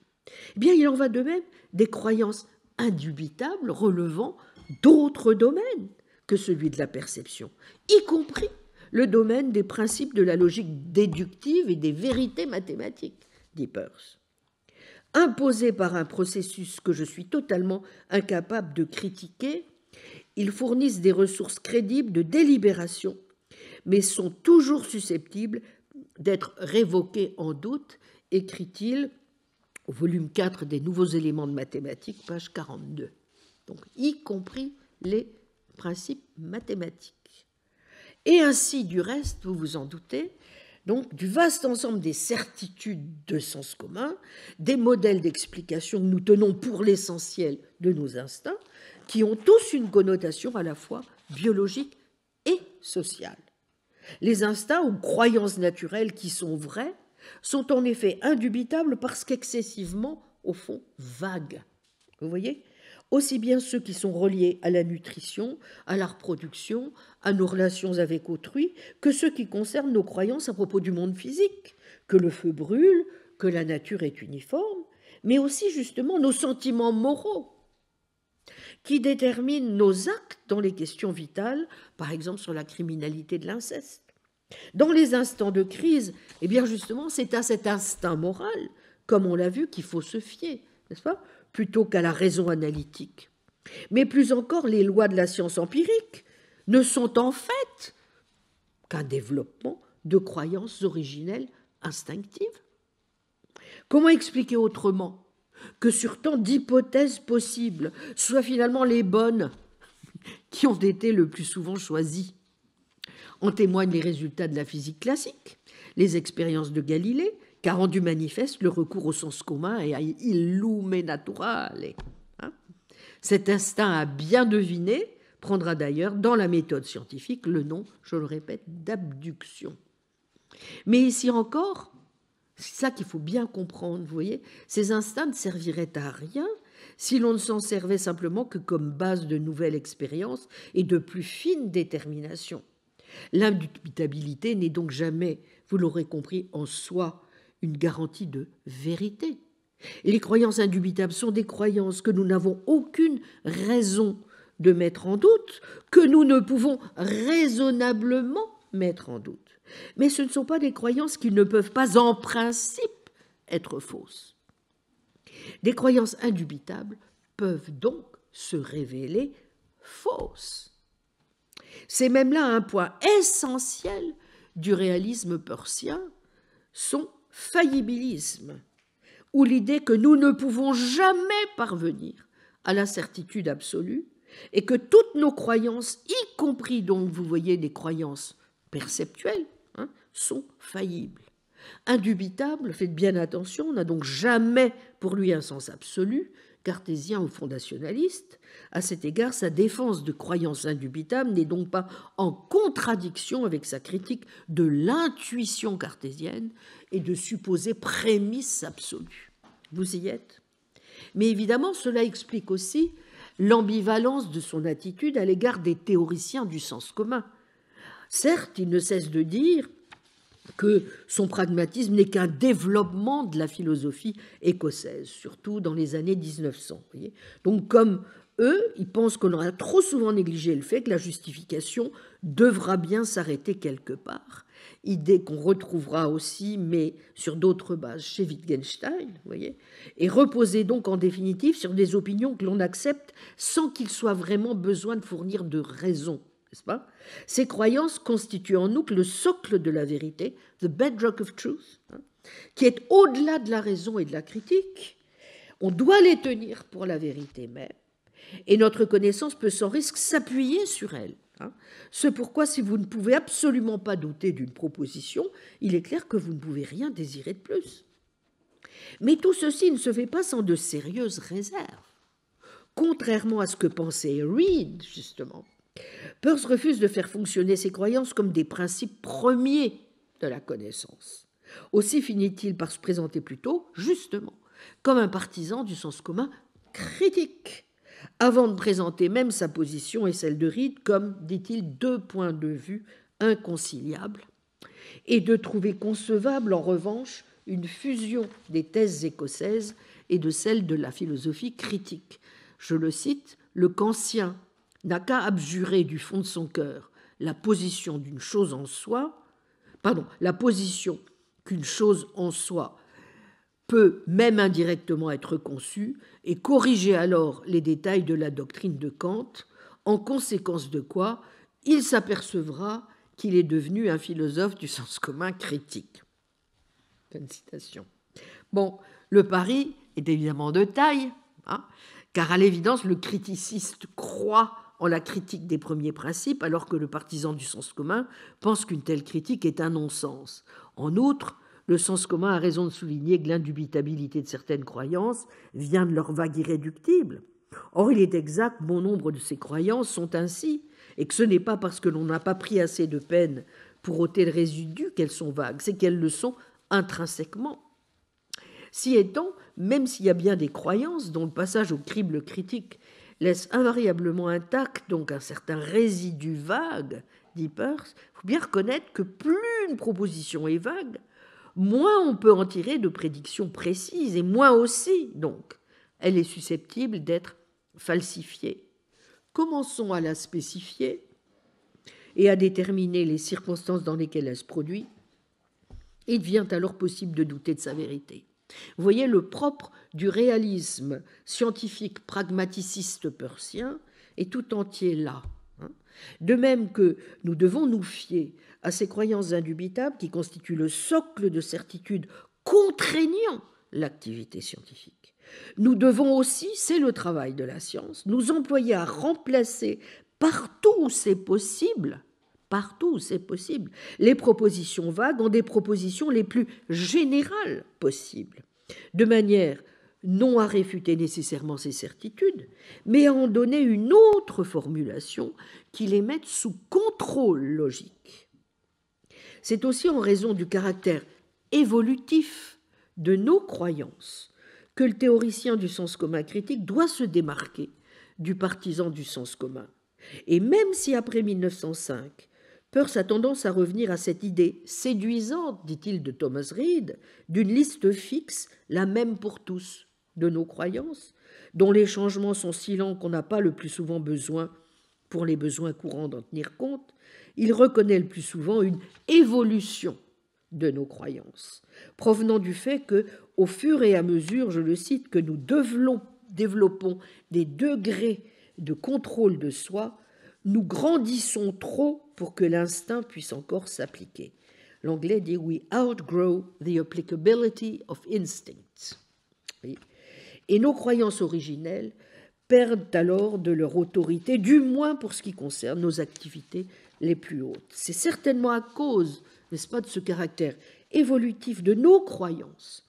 Eh bien, il en va de même des croyances indubitables relevant d'autres domaines que celui de la perception, y compris le domaine des principes de la logique déductive et des vérités mathématiques, dit Peirce. Imposés par un processus que je suis totalement incapable de critiquer, ils fournissent des ressources crédibles de délibération, mais sont toujours susceptibles d'être révoqués en doute, écrit-il au volume 4 des nouveaux éléments de mathématiques, page 42. Donc, y compris les principes mathématiques. Et ainsi, du reste, vous vous en doutez, donc du vaste ensemble des certitudes de sens commun, des modèles d'explication que nous tenons pour l'essentiel de nos instincts, qui ont tous une connotation à la fois biologique et sociale. Les instincts ou croyances naturelles qui sont vraies sont en effet indubitables parce qu'excessivement, au fond, vagues. Vous voyez Aussi bien ceux qui sont reliés à la nutrition, à la reproduction, à nos relations avec autrui, que ceux qui concernent nos croyances à propos du monde physique, que le feu brûle, que la nature est uniforme, mais aussi justement nos sentiments moraux qui déterminent nos actes dans les questions vitales, par exemple sur la criminalité de l'inceste. Dans les instants de crise, eh bien justement, c'est à cet instinct moral, comme on l'a vu, qu'il faut se fier, n'est-ce pas Plutôt qu'à la raison analytique. Mais plus encore, les lois de la science empirique ne sont en fait qu'un développement de croyances originelles instinctives. Comment expliquer autrement que sur tant d'hypothèses possibles soient finalement les bonnes qui ont été le plus souvent choisies en témoignent les résultats de la physique classique, les expériences de Galilée, qu'a rendu manifeste le recours au sens commun et à illume naturale. Hein Cet instinct à bien deviner prendra d'ailleurs dans la méthode scientifique le nom, je le répète, d'abduction. Mais ici encore, c'est ça qu'il faut bien comprendre, vous voyez, ces instincts ne serviraient à rien si l'on ne s'en servait simplement que comme base de nouvelles expériences et de plus fines déterminations. L'indubitabilité n'est donc jamais, vous l'aurez compris, en soi une garantie de vérité. Les croyances indubitables sont des croyances que nous n'avons aucune raison de mettre en doute, que nous ne pouvons raisonnablement mettre en doute. Mais ce ne sont pas des croyances qui ne peuvent pas en principe être fausses. Des croyances indubitables peuvent donc se révéler fausses c'est même là un point essentiel du réalisme persien, son faillibilisme, ou l'idée que nous ne pouvons jamais parvenir à la certitude absolue, et que toutes nos croyances, y compris donc, vous voyez, des croyances perceptuelles, hein, sont faillibles. Indubitable, faites bien attention, n'a donc jamais pour lui un sens absolu, cartésien ou fondationaliste. À cet égard, sa défense de croyances indubitables n'est donc pas en contradiction avec sa critique de l'intuition cartésienne et de supposées prémices absolues. Vous y êtes Mais évidemment, cela explique aussi l'ambivalence de son attitude à l'égard des théoriciens du sens commun. Certes, il ne cesse de dire que son pragmatisme n'est qu'un développement de la philosophie écossaise, surtout dans les années 1900. Donc comme eux, ils pensent qu'on aura trop souvent négligé le fait que la justification devra bien s'arrêter quelque part, idée qu'on retrouvera aussi, mais sur d'autres bases, chez Wittgenstein, voyez, et reposer donc en définitive sur des opinions que l'on accepte sans qu'il soit vraiment besoin de fournir de raisons. Ces croyances constituent en nous le socle de la vérité, the bedrock of truth, hein, qui est au-delà de la raison et de la critique. On doit les tenir pour la vérité même, et notre connaissance peut sans risque s'appuyer sur elle. Hein. Ce pourquoi, si vous ne pouvez absolument pas douter d'une proposition, il est clair que vous ne pouvez rien désirer de plus. Mais tout ceci ne se fait pas sans de sérieuses réserves. Contrairement à ce que pensait Reed, justement, Peirce refuse de faire fonctionner ses croyances comme des principes premiers de la connaissance. Aussi finit-il par se présenter plutôt, justement, comme un partisan du sens commun critique, avant de présenter même sa position et celle de Reed comme, dit-il, deux points de vue inconciliables, et de trouver concevable, en revanche, une fusion des thèses écossaises et de celles de la philosophie critique. Je le cite, le kantien n'a qu'à abjurer du fond de son cœur la position d'une chose en soi, pardon, la position qu'une chose en soi peut même indirectement être conçue, et corriger alors les détails de la doctrine de Kant, en conséquence de quoi il s'apercevra qu'il est devenu un philosophe du sens commun critique. citation. Bon, le pari est évidemment de taille, hein, car à l'évidence, le criticiste croit en la critique des premiers principes, alors que le partisan du sens commun pense qu'une telle critique est un non-sens. En outre, le sens commun a raison de souligner que l'indubitabilité de certaines croyances vient de leur vague irréductible. Or, il est exact bon nombre de ces croyances sont ainsi, et que ce n'est pas parce que l'on n'a pas pris assez de peine pour ôter le résidu qu'elles sont vagues, c'est qu'elles le sont intrinsèquement. Si étant, même s'il y a bien des croyances dont le passage au crible critique laisse invariablement intact donc un certain résidu vague dit Peirce, il faut bien reconnaître que plus une proposition est vague, moins on peut en tirer de prédictions précises, et moins aussi, donc, elle est susceptible d'être falsifiée. Commençons à la spécifier et à déterminer les circonstances dans lesquelles elle se produit. Il devient alors possible de douter de sa vérité. Vous voyez, le propre du réalisme scientifique pragmaticiste persien est tout entier là. Hein. De même que nous devons nous fier à ces croyances indubitables qui constituent le socle de certitude contraignant l'activité scientifique. Nous devons aussi, c'est le travail de la science, nous employer à remplacer partout où c'est possible, partout où c'est possible, les propositions vagues en des propositions les plus générales possibles, de manière non à réfuter nécessairement ces certitudes, mais à en donner une autre formulation qui les mette sous contrôle logique. C'est aussi en raison du caractère évolutif de nos croyances que le théoricien du sens commun critique doit se démarquer du partisan du sens commun. Et même si après 1905, Peirce a tendance à revenir à cette idée séduisante, dit-il de Thomas Reid, d'une liste fixe, la même pour tous, de nos croyances, dont les changements sont si lents qu'on n'a pas le plus souvent besoin, pour les besoins courants, d'en tenir compte, il reconnaît le plus souvent une évolution de nos croyances, provenant du fait que, au fur et à mesure, je le cite, que nous développons des degrés de contrôle de soi, nous grandissons trop pour que l'instinct puisse encore s'appliquer. L'anglais dit We outgrow the applicability of instincts et nos croyances originelles perdent alors de leur autorité, du moins pour ce qui concerne nos activités les plus hautes. C'est certainement à cause, n'est-ce pas, de ce caractère évolutif de nos croyances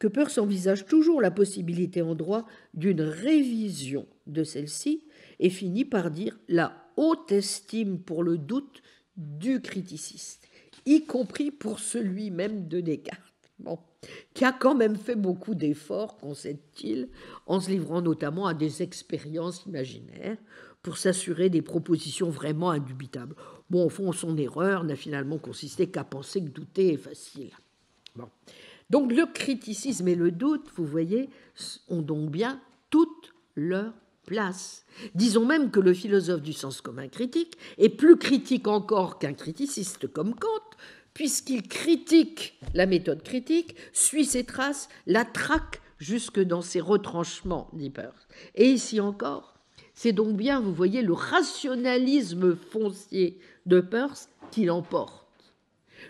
que Peirce envisage toujours la possibilité en droit d'une révision de celle-ci et finit par dire la haute estime pour le doute du criticiste, y compris pour celui même de Descartes qui a quand même fait beaucoup d'efforts, concède-t-il, en se livrant notamment à des expériences imaginaires pour s'assurer des propositions vraiment indubitables. Bon, au fond, son erreur n'a finalement consisté qu'à penser que douter est facile. Donc le criticisme et le doute, vous voyez, ont donc bien toute leur place. Disons même que le philosophe du sens commun critique est plus critique encore qu'un criticiste comme Kant, puisqu'il critique la méthode critique, suit ses traces, la traque jusque dans ses retranchements, dit Peirce. Et ici encore, c'est donc bien, vous voyez, le rationalisme foncier de Peirce qui l'emporte.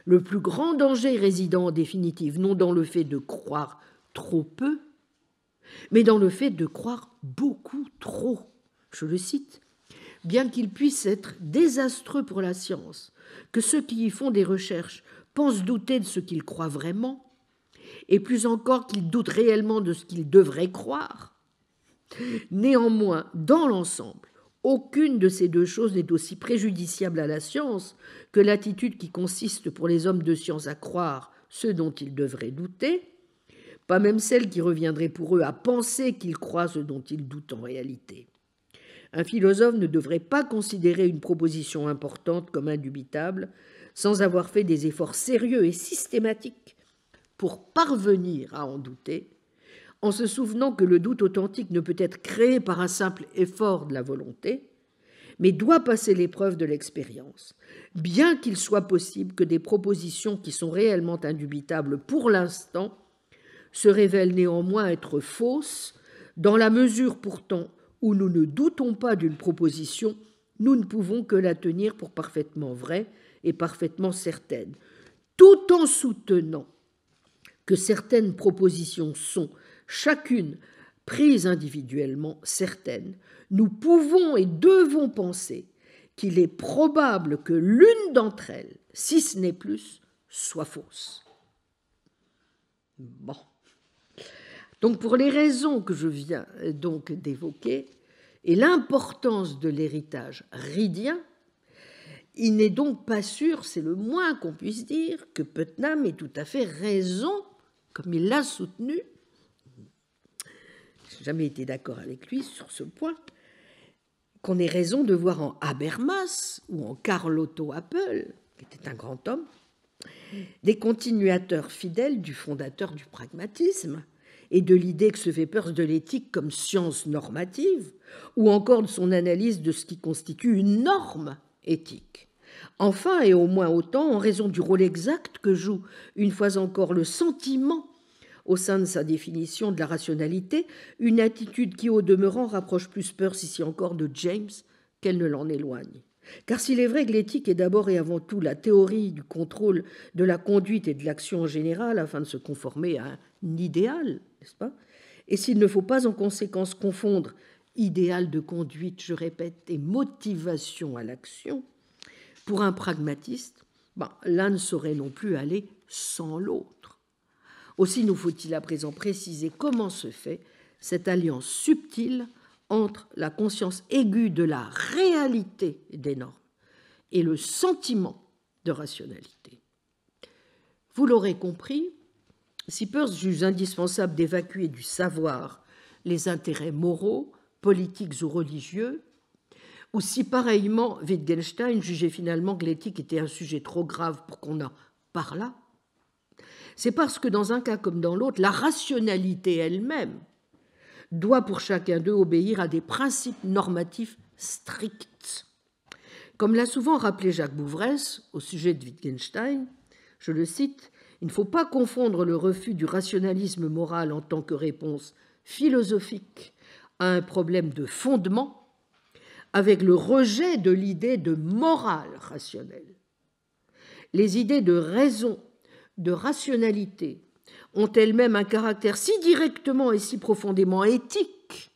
Le plus grand danger résidant en définitive, non dans le fait de croire trop peu, mais dans le fait de croire beaucoup trop. Je le cite bien qu'il puisse être désastreux pour la science, que ceux qui y font des recherches pensent douter de ce qu'ils croient vraiment, et plus encore qu'ils doutent réellement de ce qu'ils devraient croire. Néanmoins, dans l'ensemble, aucune de ces deux choses n'est aussi préjudiciable à la science que l'attitude qui consiste pour les hommes de science à croire ce dont ils devraient douter, pas même celle qui reviendrait pour eux à penser qu'ils croient ce dont ils doutent en réalité. Un philosophe ne devrait pas considérer une proposition importante comme indubitable sans avoir fait des efforts sérieux et systématiques pour parvenir à en douter, en se souvenant que le doute authentique ne peut être créé par un simple effort de la volonté, mais doit passer l'épreuve de l'expérience, bien qu'il soit possible que des propositions qui sont réellement indubitables pour l'instant se révèlent néanmoins être fausses, dans la mesure pourtant où nous ne doutons pas d'une proposition, nous ne pouvons que la tenir pour parfaitement vraie et parfaitement certaine, tout en soutenant que certaines propositions sont, chacune prise individuellement, certaines. Nous pouvons et devons penser qu'il est probable que l'une d'entre elles, si ce n'est plus, soit fausse. Bon. Donc pour les raisons que je viens euh, donc d'évoquer et l'importance de l'héritage ridien, il n'est donc pas sûr, c'est le moins qu'on puisse dire, que Putnam ait tout à fait raison, comme il l'a soutenu. je n'ai jamais été d'accord avec lui sur ce point qu'on ait raison de voir en Habermas ou en Carlotto Apple, qui était un grand homme, des continuateurs fidèles du fondateur du pragmatisme, et de l'idée que se fait Peirce de l'éthique comme science normative, ou encore de son analyse de ce qui constitue une norme éthique. Enfin, et au moins autant, en raison du rôle exact que joue, une fois encore, le sentiment au sein de sa définition de la rationalité, une attitude qui, au demeurant, rapproche plus Peirce ici encore de James qu'elle ne l'en éloigne. Car s'il est vrai que l'éthique est d'abord et avant tout la théorie du contrôle de la conduite et de l'action en général afin de se conformer à un idéal, et s'il ne faut pas en conséquence confondre idéal de conduite, je répète, et motivation à l'action, pour un pragmatiste, ben, l'un ne saurait non plus aller sans l'autre. Aussi nous faut-il à présent préciser comment se fait cette alliance subtile entre la conscience aiguë de la réalité des normes et le sentiment de rationalité. Vous l'aurez compris, si Peirce juge indispensable d'évacuer du savoir les intérêts moraux, politiques ou religieux, ou si pareillement Wittgenstein jugeait finalement que l'éthique était un sujet trop grave pour qu'on en parle, c'est parce que dans un cas comme dans l'autre, la rationalité elle-même doit pour chacun d'eux obéir à des principes normatifs stricts. Comme l'a souvent rappelé Jacques Bouvresse au sujet de Wittgenstein, je le cite, il ne faut pas confondre le refus du rationalisme moral en tant que réponse philosophique à un problème de fondement avec le rejet de l'idée de morale rationnelle. Les idées de raison, de rationalité, ont elles-mêmes un caractère si directement et si profondément éthique,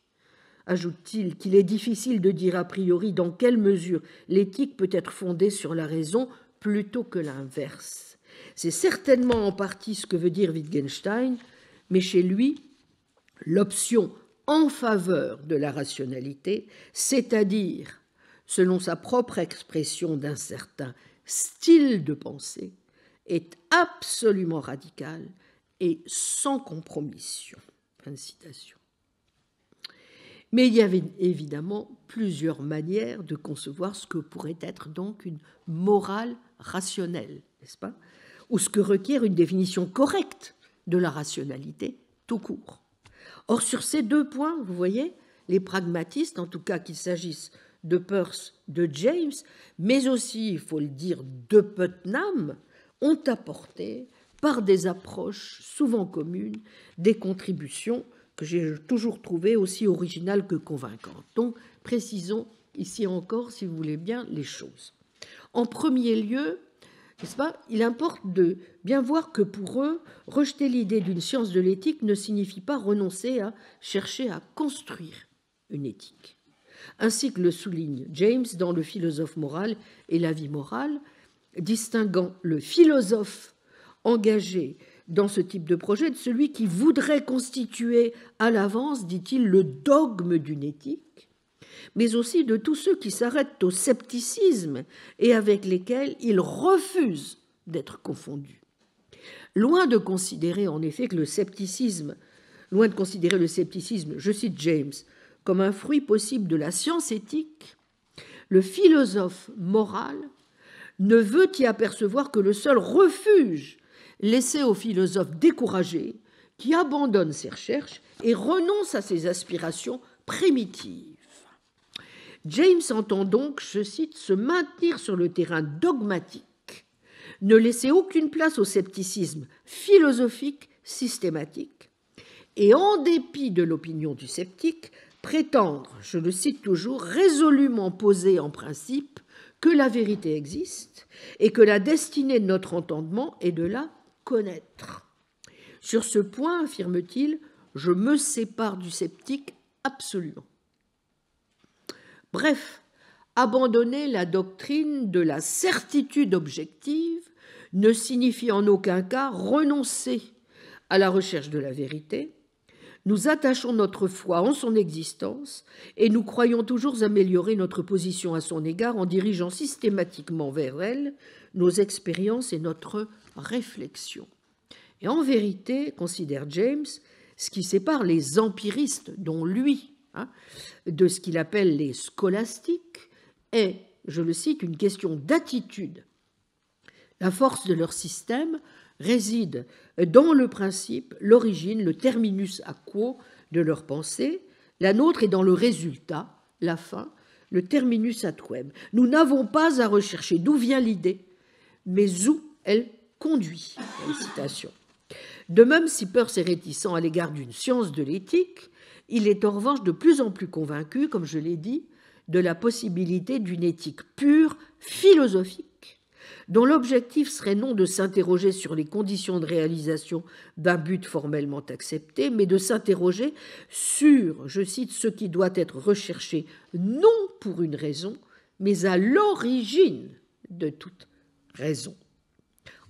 ajoute-t-il, qu'il est difficile de dire a priori dans quelle mesure l'éthique peut être fondée sur la raison plutôt que l'inverse. C'est certainement en partie ce que veut dire Wittgenstein, mais chez lui, l'option en faveur de la rationalité, c'est-à-dire, selon sa propre expression d'un certain style de pensée, est absolument radicale et sans compromission. Mais il y avait évidemment plusieurs manières de concevoir ce que pourrait être donc une morale rationnelle, n'est-ce pas ou ce que requiert une définition correcte de la rationalité tout court. Or, sur ces deux points, vous voyez, les pragmatistes, en tout cas qu'il s'agisse de Peirce, de James, mais aussi, il faut le dire, de Putnam, ont apporté, par des approches souvent communes, des contributions que j'ai toujours trouvées aussi originales que convaincantes. Donc, précisons ici encore, si vous voulez bien, les choses. En premier lieu, pas Il importe de bien voir que pour eux, rejeter l'idée d'une science de l'éthique ne signifie pas renoncer à chercher à construire une éthique. Ainsi que le souligne James dans Le philosophe moral et la vie morale, distinguant le philosophe engagé dans ce type de projet de celui qui voudrait constituer à l'avance, dit-il, le dogme d'une éthique mais aussi de tous ceux qui s'arrêtent au scepticisme et avec lesquels ils refusent d'être confondus. Loin de considérer en effet que le scepticisme, loin de considérer le scepticisme, je cite James, comme un fruit possible de la science éthique, le philosophe moral ne veut y apercevoir que le seul refuge laissé aux philosophe découragé qui abandonne ses recherches et renonce à ses aspirations primitives. James entend donc, je cite, se maintenir sur le terrain dogmatique, ne laisser aucune place au scepticisme philosophique systématique, et en dépit de l'opinion du sceptique, prétendre, je le cite toujours, résolument poser en principe que la vérité existe et que la destinée de notre entendement est de la connaître. Sur ce point, affirme-t-il, je me sépare du sceptique absolument. Bref, abandonner la doctrine de la certitude objective ne signifie en aucun cas renoncer à la recherche de la vérité. Nous attachons notre foi en son existence et nous croyons toujours améliorer notre position à son égard en dirigeant systématiquement vers elle nos expériences et notre réflexion. Et en vérité, considère James, ce qui sépare les empiristes, dont lui, Hein, de ce qu'il appelle les scolastiques est, je le cite, une question d'attitude. La force de leur système réside dans le principe, l'origine, le terminus à quo de leur pensée, la nôtre est dans le résultat, la fin, le terminus ad quem. Nous n'avons pas à rechercher d'où vient l'idée, mais où elle conduit. De même, si Peirce est réticent à l'égard d'une science de l'éthique, il est en revanche de plus en plus convaincu, comme je l'ai dit, de la possibilité d'une éthique pure, philosophique, dont l'objectif serait non de s'interroger sur les conditions de réalisation d'un but formellement accepté, mais de s'interroger sur, je cite, ce qui doit être recherché non pour une raison, mais à l'origine de toute raison,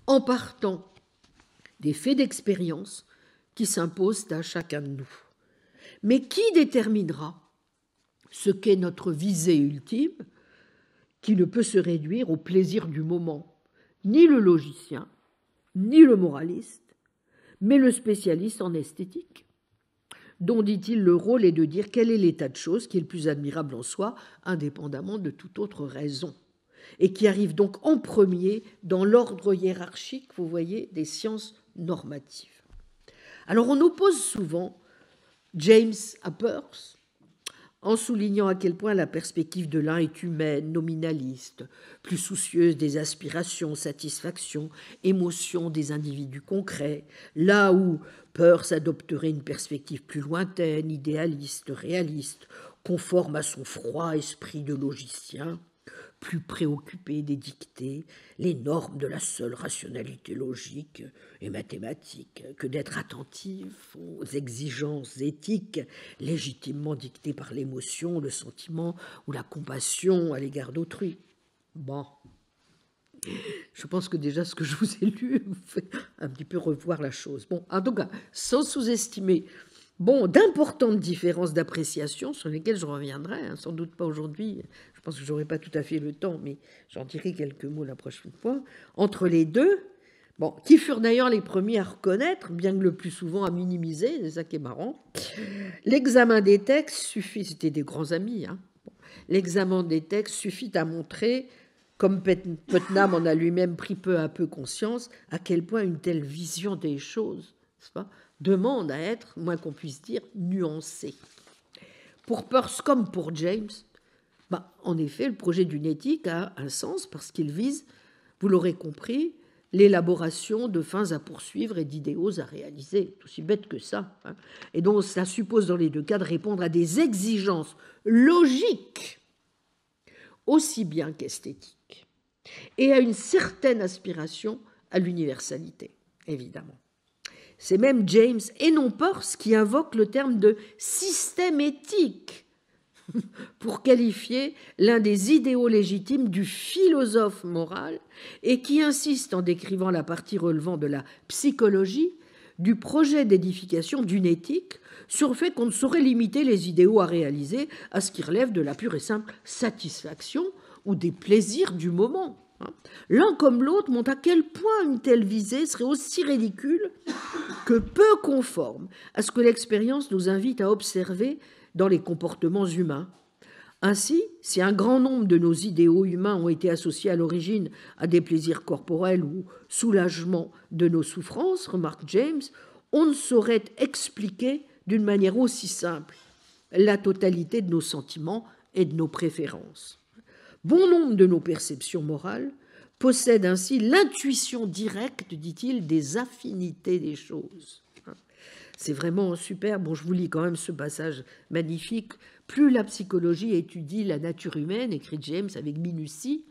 en partant des faits d'expérience qui s'imposent à chacun de nous. Mais qui déterminera ce qu'est notre visée ultime, qui ne peut se réduire au plaisir du moment Ni le logicien, ni le moraliste, mais le spécialiste en esthétique, dont, dit-il, le rôle est de dire quel est l'état de choses qui est le plus admirable en soi, indépendamment de toute autre raison et qui arrive donc en premier dans l'ordre hiérarchique, vous voyez, des sciences normatives. Alors on oppose souvent James à en soulignant à quel point la perspective de l'un est humaine, nominaliste, plus soucieuse des aspirations, satisfactions, émotions des individus concrets, là où Peirce adopterait une perspective plus lointaine, idéaliste, réaliste, conforme à son froid esprit de logicien plus préoccupé des dictées, les normes de la seule rationalité logique et mathématique, que d'être attentif aux exigences éthiques légitimement dictées par l'émotion, le sentiment ou la compassion à l'égard d'autrui. Bon. Je pense que déjà ce que je vous ai lu vous fait un petit peu revoir la chose. Bon, en tout cas, sans sous-estimer Bon, d'importantes différences d'appréciation sur lesquelles je reviendrai, hein, sans doute pas aujourd'hui, pense que j'aurai pas tout à fait le temps, mais j'en dirai quelques mots la prochaine fois, entre les deux, bon, qui furent d'ailleurs les premiers à reconnaître, bien que le plus souvent à minimiser, c'est ça qui est marrant, l'examen des textes suffit, c'était des grands amis, hein. l'examen des textes suffit à montrer comme Putnam en a lui-même pris peu à peu conscience, à quel point une telle vision des choses pas, demande à être, moins qu'on puisse dire, nuancée. Pour Peirce comme pour James, bah, en effet, le projet d'une éthique a un sens parce qu'il vise, vous l'aurez compris, l'élaboration de fins à poursuivre et d'idéaux à réaliser. C'est aussi bête que ça. Hein. Et donc, ça suppose dans les deux cas de répondre à des exigences logiques, aussi bien qu'esthétiques, et à une certaine aspiration à l'universalité, évidemment. C'est même James et non qui invoque le terme de système éthique pour qualifier l'un des idéaux légitimes du philosophe moral et qui insiste en décrivant la partie relevant de la psychologie du projet d'édification d'une éthique sur le fait qu'on ne saurait limiter les idéaux à réaliser à ce qui relève de la pure et simple satisfaction ou des plaisirs du moment. Hein. L'un comme l'autre montre à quel point une telle visée serait aussi ridicule que peu conforme à ce que l'expérience nous invite à observer dans les comportements humains. Ainsi, si un grand nombre de nos idéaux humains ont été associés à l'origine à des plaisirs corporels ou soulagement de nos souffrances, remarque James, on ne saurait expliquer d'une manière aussi simple la totalité de nos sentiments et de nos préférences. Bon nombre de nos perceptions morales possèdent ainsi l'intuition directe, dit-il, des affinités des choses. C'est vraiment super. Bon, je vous lis quand même ce passage magnifique. Plus la psychologie étudie la nature humaine, écrit James avec minutie,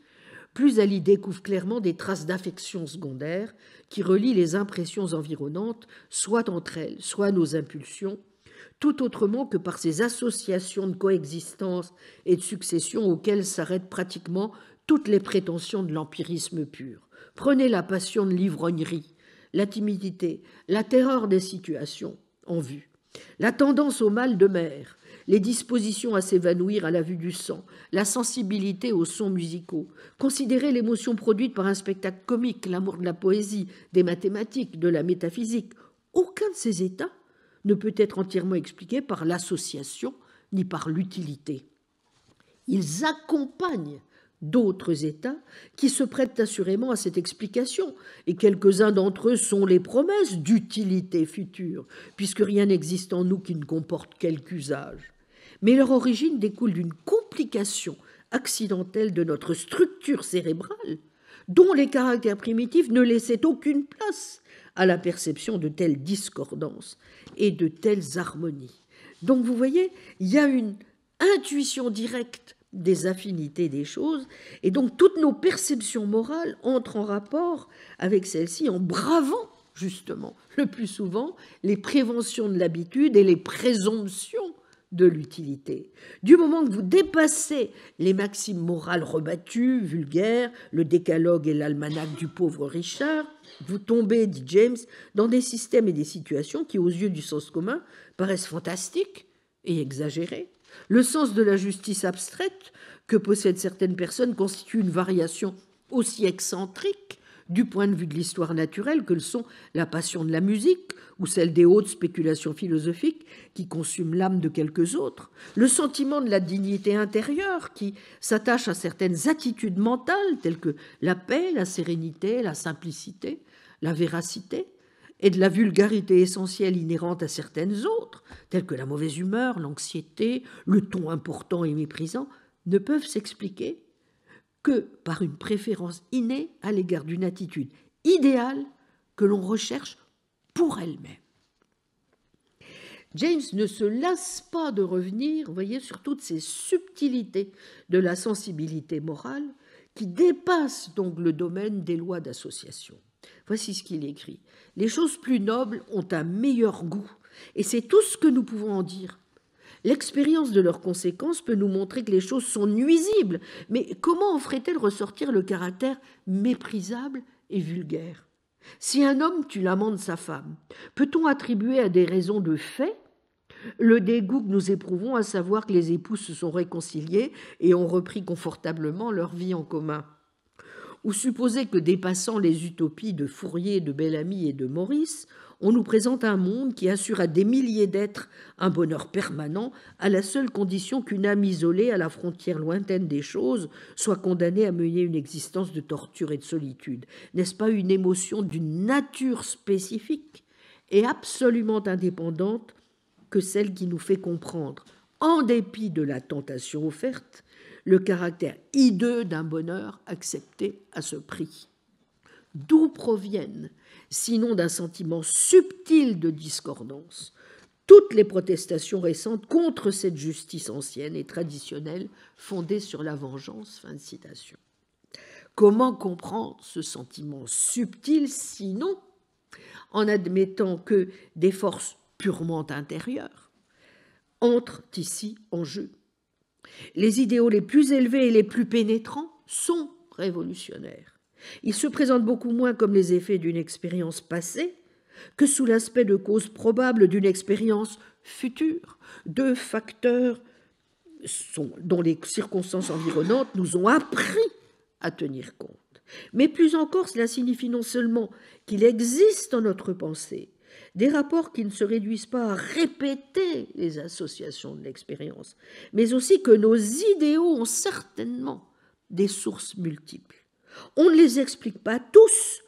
plus elle y découvre clairement des traces d'affection secondaire qui relient les impressions environnantes, soit entre elles, soit nos impulsions, tout autrement que par ces associations de coexistence et de succession auxquelles s'arrêtent pratiquement toutes les prétentions de l'empirisme pur. Prenez la passion de l'ivrognerie, la timidité, la terreur des situations en vue, la tendance au mal de mer, les dispositions à s'évanouir à la vue du sang, la sensibilité aux sons musicaux, considérer l'émotion produite par un spectacle comique, l'amour de la poésie, des mathématiques, de la métaphysique, aucun de ces états ne peut être entièrement expliqué par l'association ni par l'utilité. Ils accompagnent d'autres États qui se prêtent assurément à cette explication, et quelques-uns d'entre eux sont les promesses d'utilité future, puisque rien n'existe en nous qui ne comporte quelque usage. Mais leur origine découle d'une complication accidentelle de notre structure cérébrale, dont les caractères primitifs ne laissaient aucune place à la perception de telles discordances et de telles harmonies. Donc vous voyez, il y a une intuition directe des affinités des choses, et donc toutes nos perceptions morales entrent en rapport avec celles-ci en bravant justement le plus souvent les préventions de l'habitude et les présomptions de l'utilité. Du moment que vous dépassez les maximes morales rebattues, vulgaires, le décalogue et l'almanach du pauvre Richard, vous tombez, dit James, dans des systèmes et des situations qui, aux yeux du sens commun, paraissent fantastiques et exagérées le sens de la justice abstraite que possèdent certaines personnes constitue une variation aussi excentrique du point de vue de l'histoire naturelle que le sont la passion de la musique ou celle des hautes spéculations philosophiques qui consument l'âme de quelques autres, le sentiment de la dignité intérieure qui s'attache à certaines attitudes mentales telles que la paix, la sérénité, la simplicité, la véracité, et de la vulgarité essentielle inhérente à certaines autres, telles que la mauvaise humeur, l'anxiété, le ton important et méprisant, ne peuvent s'expliquer que par une préférence innée à l'égard d'une attitude idéale que l'on recherche pour elle-même. James ne se lasse pas de revenir, sur toutes ces subtilités de la sensibilité morale qui dépassent donc le domaine des lois d'association. Voici ce qu'il écrit. Les choses plus nobles ont un meilleur goût, et c'est tout ce que nous pouvons en dire. L'expérience de leurs conséquences peut nous montrer que les choses sont nuisibles, mais comment en ferait-elle ressortir le caractère méprisable et vulgaire Si un homme tue l'amant de sa femme, peut-on attribuer à des raisons de fait le dégoût que nous éprouvons à savoir que les époux se sont réconciliés et ont repris confortablement leur vie en commun ou supposer que dépassant les utopies de Fourier, de Bellamy et de Maurice, on nous présente un monde qui assure à des milliers d'êtres un bonheur permanent, à la seule condition qu'une âme isolée à la frontière lointaine des choses soit condamnée à mener une existence de torture et de solitude. N'est-ce pas une émotion d'une nature spécifique et absolument indépendante que celle qui nous fait comprendre, en dépit de la tentation offerte, le caractère hideux d'un bonheur accepté à ce prix. D'où proviennent, sinon d'un sentiment subtil de discordance, toutes les protestations récentes contre cette justice ancienne et traditionnelle fondée sur la vengeance. citation. Comment comprendre ce sentiment subtil sinon en admettant que des forces purement intérieures entrent ici en jeu les idéaux les plus élevés et les plus pénétrants sont révolutionnaires. Ils se présentent beaucoup moins comme les effets d'une expérience passée que sous l'aspect de causes probables d'une expérience future, deux facteurs dont les circonstances environnantes nous ont appris à tenir compte. Mais plus encore, cela signifie non seulement qu'il existe dans notre pensée, des rapports qui ne se réduisent pas à répéter les associations de l'expérience, mais aussi que nos idéaux ont certainement des sources multiples. On ne les explique pas tous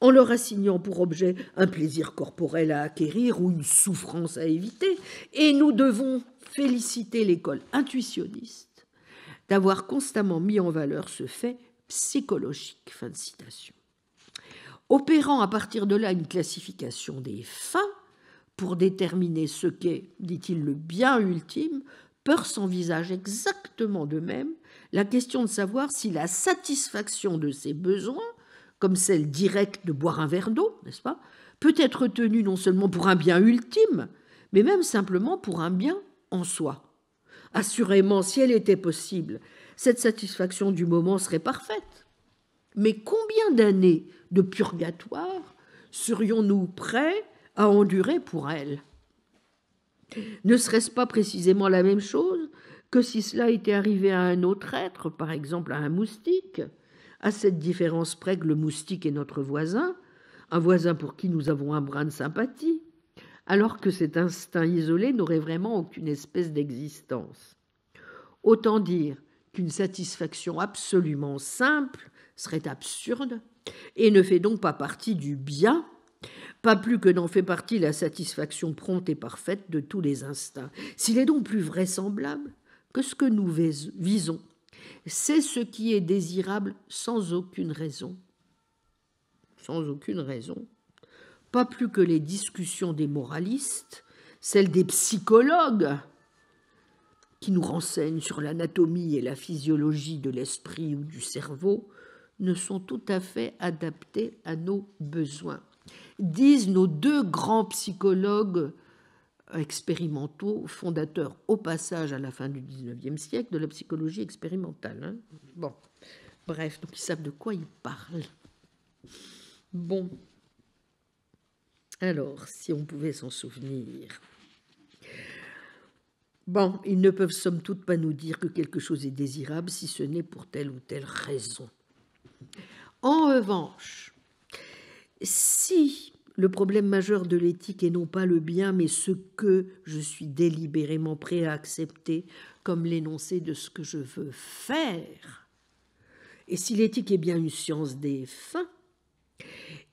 en leur assignant pour objet un plaisir corporel à acquérir ou une souffrance à éviter, et nous devons féliciter l'école intuitionniste d'avoir constamment mis en valeur ce fait psychologique. Fin de citation opérant à partir de là une classification des fins pour déterminer ce qu'est, dit-il, le bien ultime, Peirce envisage exactement de même la question de savoir si la satisfaction de ses besoins, comme celle directe de boire un verre d'eau, n'est-ce pas, peut être tenue non seulement pour un bien ultime, mais même simplement pour un bien en soi. Assurément, si elle était possible, cette satisfaction du moment serait parfaite. Mais combien d'années de purgatoire serions-nous prêts à endurer pour elle Ne serait-ce pas précisément la même chose que si cela était arrivé à un autre être, par exemple à un moustique, à cette différence près que le moustique est notre voisin, un voisin pour qui nous avons un brin de sympathie, alors que cet instinct isolé n'aurait vraiment aucune espèce d'existence. Autant dire qu'une satisfaction absolument simple serait absurde et ne fait donc pas partie du bien, pas plus que n'en fait partie la satisfaction prompte et parfaite de tous les instincts. S'il est donc plus vraisemblable que ce que nous visons, c'est ce qui est désirable sans aucune raison. Sans aucune raison. Pas plus que les discussions des moralistes, celles des psychologues, qui nous renseignent sur l'anatomie et la physiologie de l'esprit ou du cerveau, ne sont tout à fait adaptés à nos besoins. Disent nos deux grands psychologues expérimentaux, fondateurs au passage à la fin du XIXe siècle de la psychologie expérimentale. Hein. bon, bref, donc ils savent de quoi ils parlent. Bon, alors, si on pouvait s'en souvenir. Bon, ils ne peuvent somme toute pas nous dire que quelque chose est désirable si ce n'est pour telle ou telle raison. En revanche, si le problème majeur de l'éthique est non pas le bien, mais ce que je suis délibérément prêt à accepter comme l'énoncé de ce que je veux faire, et si l'éthique est bien une science des fins,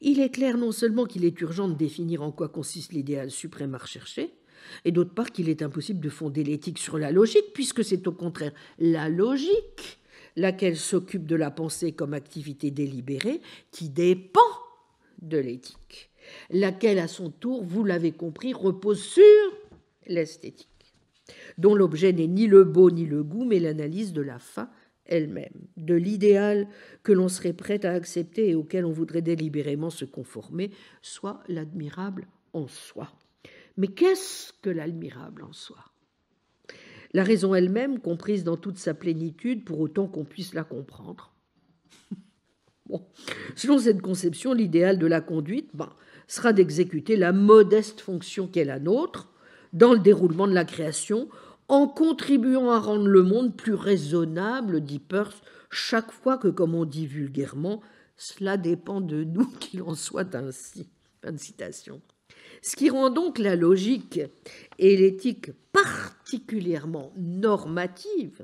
il est clair non seulement qu'il est urgent de définir en quoi consiste l'idéal suprême à rechercher, et d'autre part qu'il est impossible de fonder l'éthique sur la logique, puisque c'est au contraire la logique laquelle s'occupe de la pensée comme activité délibérée, qui dépend de l'éthique, laquelle à son tour, vous l'avez compris, repose sur l'esthétique, dont l'objet n'est ni le beau ni le goût, mais l'analyse de la fin elle-même, de l'idéal que l'on serait prêt à accepter et auquel on voudrait délibérément se conformer, soit l'admirable en soi. Mais qu'est-ce que l'admirable en soi la raison elle-même comprise dans toute sa plénitude, pour autant qu'on puisse la comprendre. Selon cette conception, l'idéal de la conduite ben, sera d'exécuter la modeste fonction qu'est la nôtre dans le déroulement de la création, en contribuant à rendre le monde plus raisonnable, dit Peirce, chaque fois que, comme on dit vulgairement, cela dépend de nous qu'il en soit ainsi. Fin de citation. Ce qui rend donc la logique et l'éthique particulièrement normatives,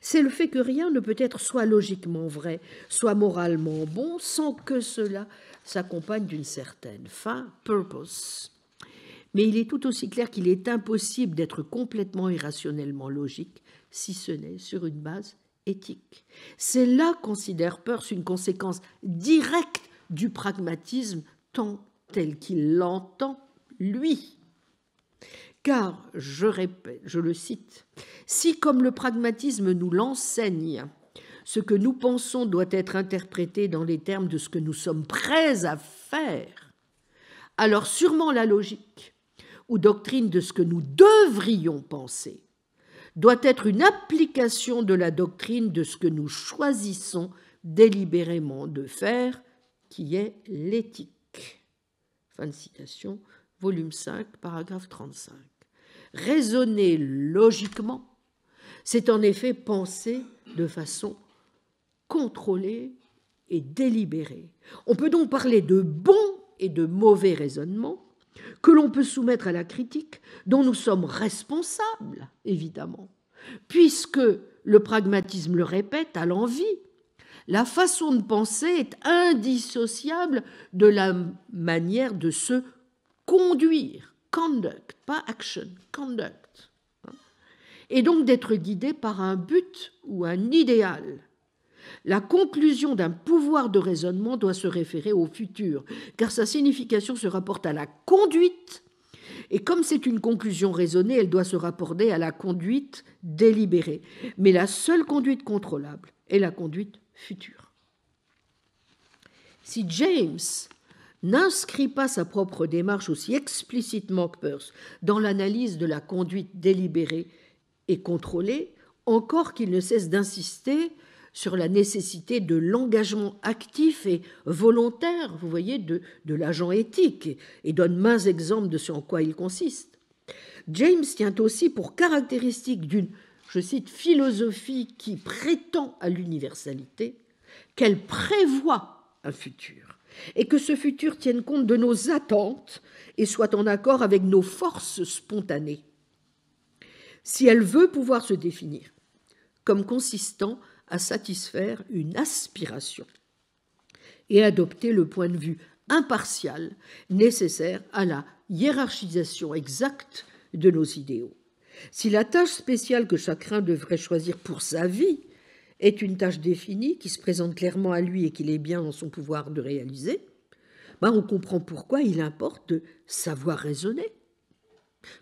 c'est le fait que rien ne peut être soit logiquement vrai, soit moralement bon, sans que cela s'accompagne d'une certaine fin, purpose. Mais il est tout aussi clair qu'il est impossible d'être complètement irrationnellement logique, si ce n'est sur une base éthique. C'est là, considère Peirce, une conséquence directe du pragmatisme tant tel qu'il l'entend lui. Car, je, répète, je le cite, si comme le pragmatisme nous l'enseigne, ce que nous pensons doit être interprété dans les termes de ce que nous sommes prêts à faire, alors sûrement la logique, ou doctrine de ce que nous devrions penser, doit être une application de la doctrine de ce que nous choisissons délibérément de faire, qui est l'éthique. Fin de citation volume 5, paragraphe 35. Raisonner logiquement, c'est en effet penser de façon contrôlée et délibérée. On peut donc parler de bons et de mauvais raisonnements que l'on peut soumettre à la critique, dont nous sommes responsables, évidemment, puisque le pragmatisme le répète à l'envie. La façon de penser est indissociable de la manière de se conduire, conduct, pas action, conduct, et donc d'être guidé par un but ou un idéal. La conclusion d'un pouvoir de raisonnement doit se référer au futur, car sa signification se rapporte à la conduite, et comme c'est une conclusion raisonnée, elle doit se rapporter à la conduite délibérée. Mais la seule conduite contrôlable est la conduite future. Si James n'inscrit pas sa propre démarche aussi explicitement que Peirce dans l'analyse de la conduite délibérée et contrôlée, encore qu'il ne cesse d'insister sur la nécessité de l'engagement actif et volontaire, vous voyez, de, l'agent éthique, et donne mains exemples de ce en quoi il consiste. James tient aussi pour caractéristique d'une, je cite, philosophie qui prétend à l'universalité, qu'elle prévoit un futur et que ce futur tienne compte de nos attentes et soit en accord avec nos forces spontanées. Si elle veut pouvoir se définir comme consistant à satisfaire une aspiration et adopter le point de vue impartial nécessaire à la hiérarchisation exacte de nos idéaux. Si la tâche spéciale que chacun devrait choisir pour sa vie est une tâche définie qui se présente clairement à lui et qu'il est bien en son pouvoir de réaliser, bah, on comprend pourquoi il importe de savoir raisonner.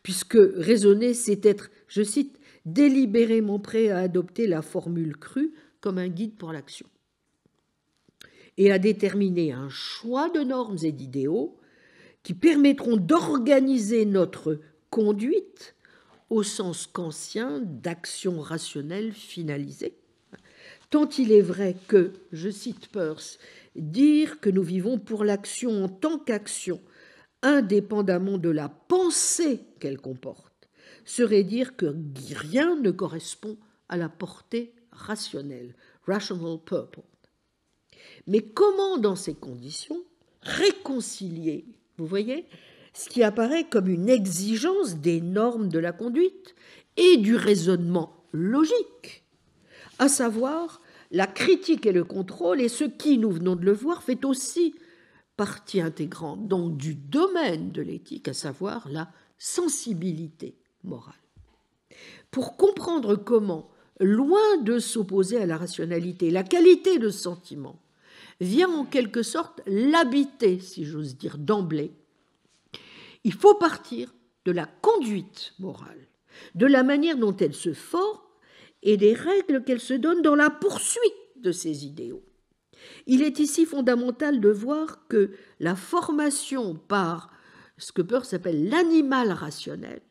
Puisque raisonner, c'est être, je cite, délibérément prêt à adopter la formule crue comme un guide pour l'action et à déterminer un choix de normes et d'idéaux qui permettront d'organiser notre conduite au sens qu'ancien d'action rationnelle finalisée tant il est vrai que, je cite Peirce, dire que nous vivons pour l'action en tant qu'action, indépendamment de la pensée qu'elle comporte, serait dire que rien ne correspond à la portée rationnelle, rational purpose. Mais comment, dans ces conditions, réconcilier, vous voyez, ce qui apparaît comme une exigence des normes de la conduite et du raisonnement logique, à savoir la critique et le contrôle, et ce qui, nous venons de le voir, fait aussi partie intégrante donc du domaine de l'éthique, à savoir la sensibilité morale. Pour comprendre comment, loin de s'opposer à la rationalité, la qualité de sentiment vient en quelque sorte l'habiter, si j'ose dire, d'emblée, il faut partir de la conduite morale, de la manière dont elle se forme et des règles qu'elle se donne dans la poursuite de ses idéaux. Il est ici fondamental de voir que la formation par ce que Peirce s'appelle l'animal rationnel,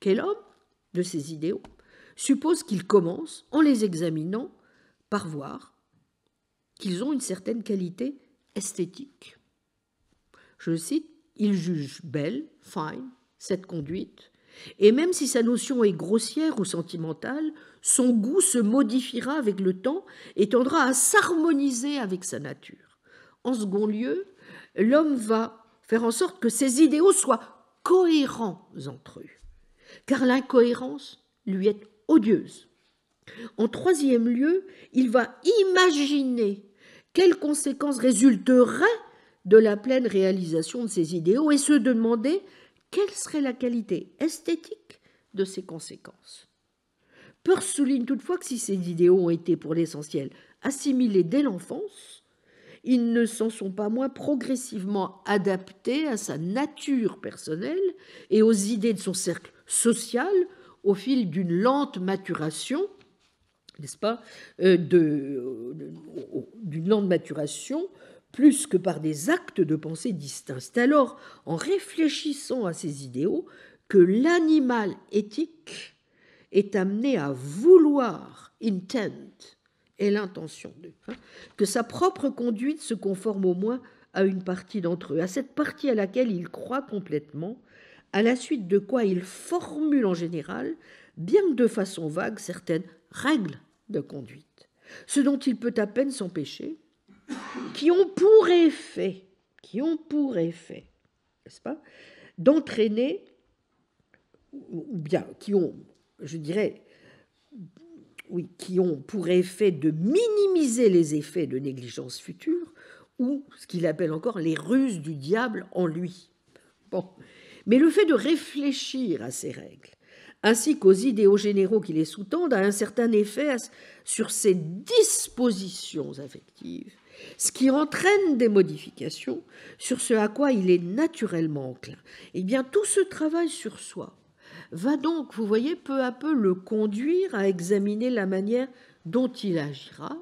qu'est l'homme de ses idéaux, suppose qu'il commence en les examinant par voir qu'ils ont une certaine qualité esthétique. Je cite, il juge belle, fine, cette conduite, et même si sa notion est grossière ou sentimentale, son goût se modifiera avec le temps et tendra à s'harmoniser avec sa nature. En second lieu, l'homme va faire en sorte que ses idéaux soient cohérents entre eux, car l'incohérence lui est odieuse. En troisième lieu, il va imaginer quelles conséquences résulteraient de la pleine réalisation de ses idéaux et se demander quelle serait la qualité esthétique de ces conséquences Peur souligne toutefois que si ces idéaux ont été pour l'essentiel assimilés dès l'enfance, ils ne s'en sont pas moins progressivement adaptés à sa nature personnelle et aux idées de son cercle social au fil d'une lente maturation, n'est-ce pas, euh, euh, d'une lente maturation plus que par des actes de pensée distincts. C'est alors en réfléchissant à ces idéaux que l'animal éthique est amené à vouloir intent et l'intention de hein, que sa propre conduite se conforme au moins à une partie d'entre eux, à cette partie à laquelle il croit complètement, à la suite de quoi il formule en général, bien que de façon vague, certaines règles de conduite, ce dont il peut à peine s'empêcher, qui ont pour effet, qui ont pour effet, n'est-ce pas, d'entraîner, ou bien qui ont, je dirais, oui, qui ont pour effet de minimiser les effets de négligence future, ou ce qu'il appelle encore les ruses du diable en lui. Bon. Mais le fait de réfléchir à ces règles, ainsi qu'aux idéaux généraux qui les sous-tendent, a un certain effet sur ces dispositions affectives ce qui entraîne des modifications sur ce à quoi il est naturellement enclin. Eh bien, tout ce travail sur soi va donc, vous voyez, peu à peu le conduire à examiner la manière dont il agira,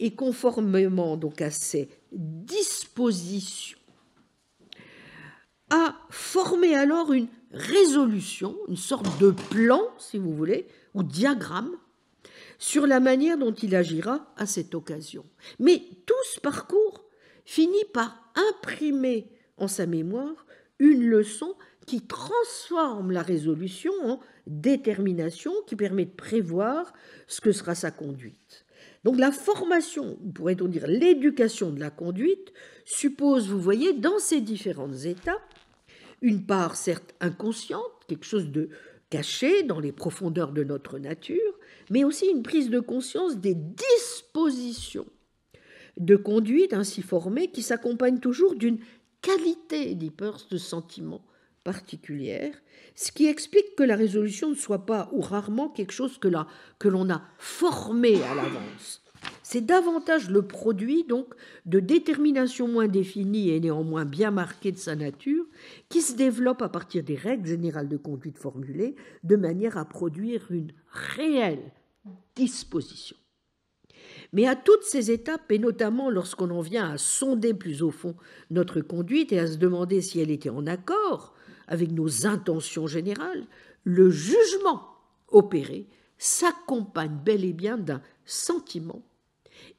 et conformément donc à ses dispositions, à former alors une résolution, une sorte de plan, si vous voulez, ou diagramme sur la manière dont il agira à cette occasion. Mais tout ce parcours finit par imprimer en sa mémoire une leçon qui transforme la résolution en détermination qui permet de prévoir ce que sera sa conduite. Donc la formation, pourrait-on dire l'éducation de la conduite, suppose, vous voyez, dans ces différentes étapes, une part certes inconsciente, quelque chose de, Caché dans les profondeurs de notre nature, mais aussi une prise de conscience des dispositions de conduite ainsi formées qui s'accompagnent toujours d'une qualité, dit Peirce, de sentiment particulière, ce qui explique que la résolution ne soit pas ou rarement quelque chose que l'on a formé à l'avance, c'est davantage le produit donc de déterminations moins définies et néanmoins bien marquées de sa nature, qui se développe à partir des règles générales de conduite formulées, de manière à produire une réelle disposition. Mais à toutes ces étapes, et notamment lorsqu'on en vient à sonder plus au fond notre conduite et à se demander si elle était en accord avec nos intentions générales, le jugement opéré s'accompagne bel et bien d'un sentiment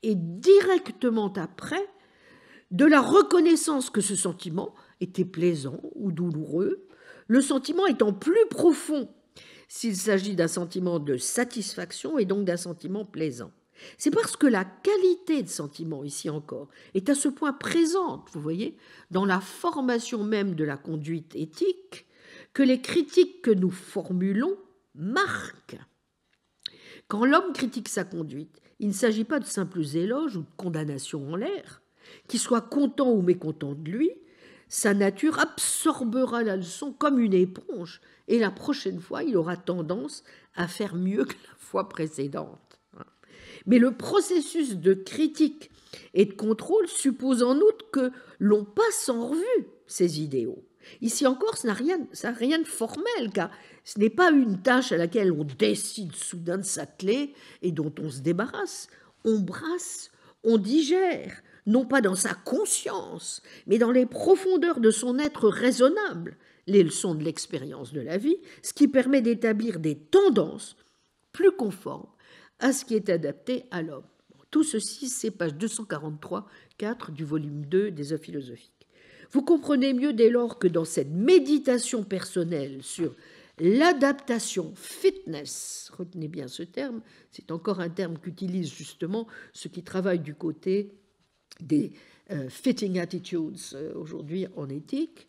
et directement après de la reconnaissance que ce sentiment était plaisant ou douloureux, le sentiment étant plus profond s'il s'agit d'un sentiment de satisfaction et donc d'un sentiment plaisant. C'est parce que la qualité de sentiment, ici encore, est à ce point présente, vous voyez, dans la formation même de la conduite éthique, que les critiques que nous formulons marquent. Quand l'homme critique sa conduite, il ne s'agit pas de simples éloges ou de condamnations en l'air. Qu'il soit content ou mécontent de lui, sa nature absorbera la leçon comme une éponge, et la prochaine fois, il aura tendance à faire mieux que la fois précédente. Mais le processus de critique et de contrôle suppose en outre que l'on passe en revue ses idéaux. Ici encore, ça n'a rien, rien, de formel, car ce n'est pas une tâche à laquelle on décide soudain de s'atteler et dont on se débarrasse. On brasse, on digère, non pas dans sa conscience, mais dans les profondeurs de son être raisonnable, les leçons de l'expérience de la vie, ce qui permet d'établir des tendances plus conformes à ce qui est adapté à l'homme. Tout ceci, c'est page 243-4 du volume 2 des œuvres philosophiques. Vous comprenez mieux dès lors que dans cette méditation personnelle sur l'adaptation fitness, retenez bien ce terme, c'est encore un terme qu'utilise justement ceux qui travaillent du côté des euh, fitting attitudes euh, aujourd'hui en éthique,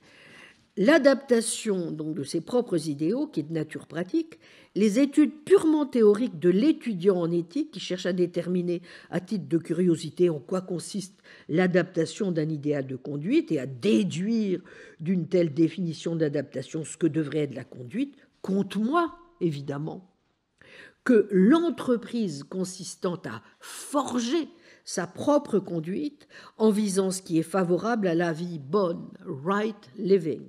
l'adaptation donc de ses propres idéaux, qui est de nature pratique, les études purement théoriques de l'étudiant en éthique, qui cherche à déterminer à titre de curiosité en quoi consiste l'adaptation d'un idéal de conduite et à déduire d'une telle définition d'adaptation ce que devrait être la conduite, compte moi, évidemment, que l'entreprise consistant à forger sa propre conduite en visant ce qui est favorable à la vie bonne, right living,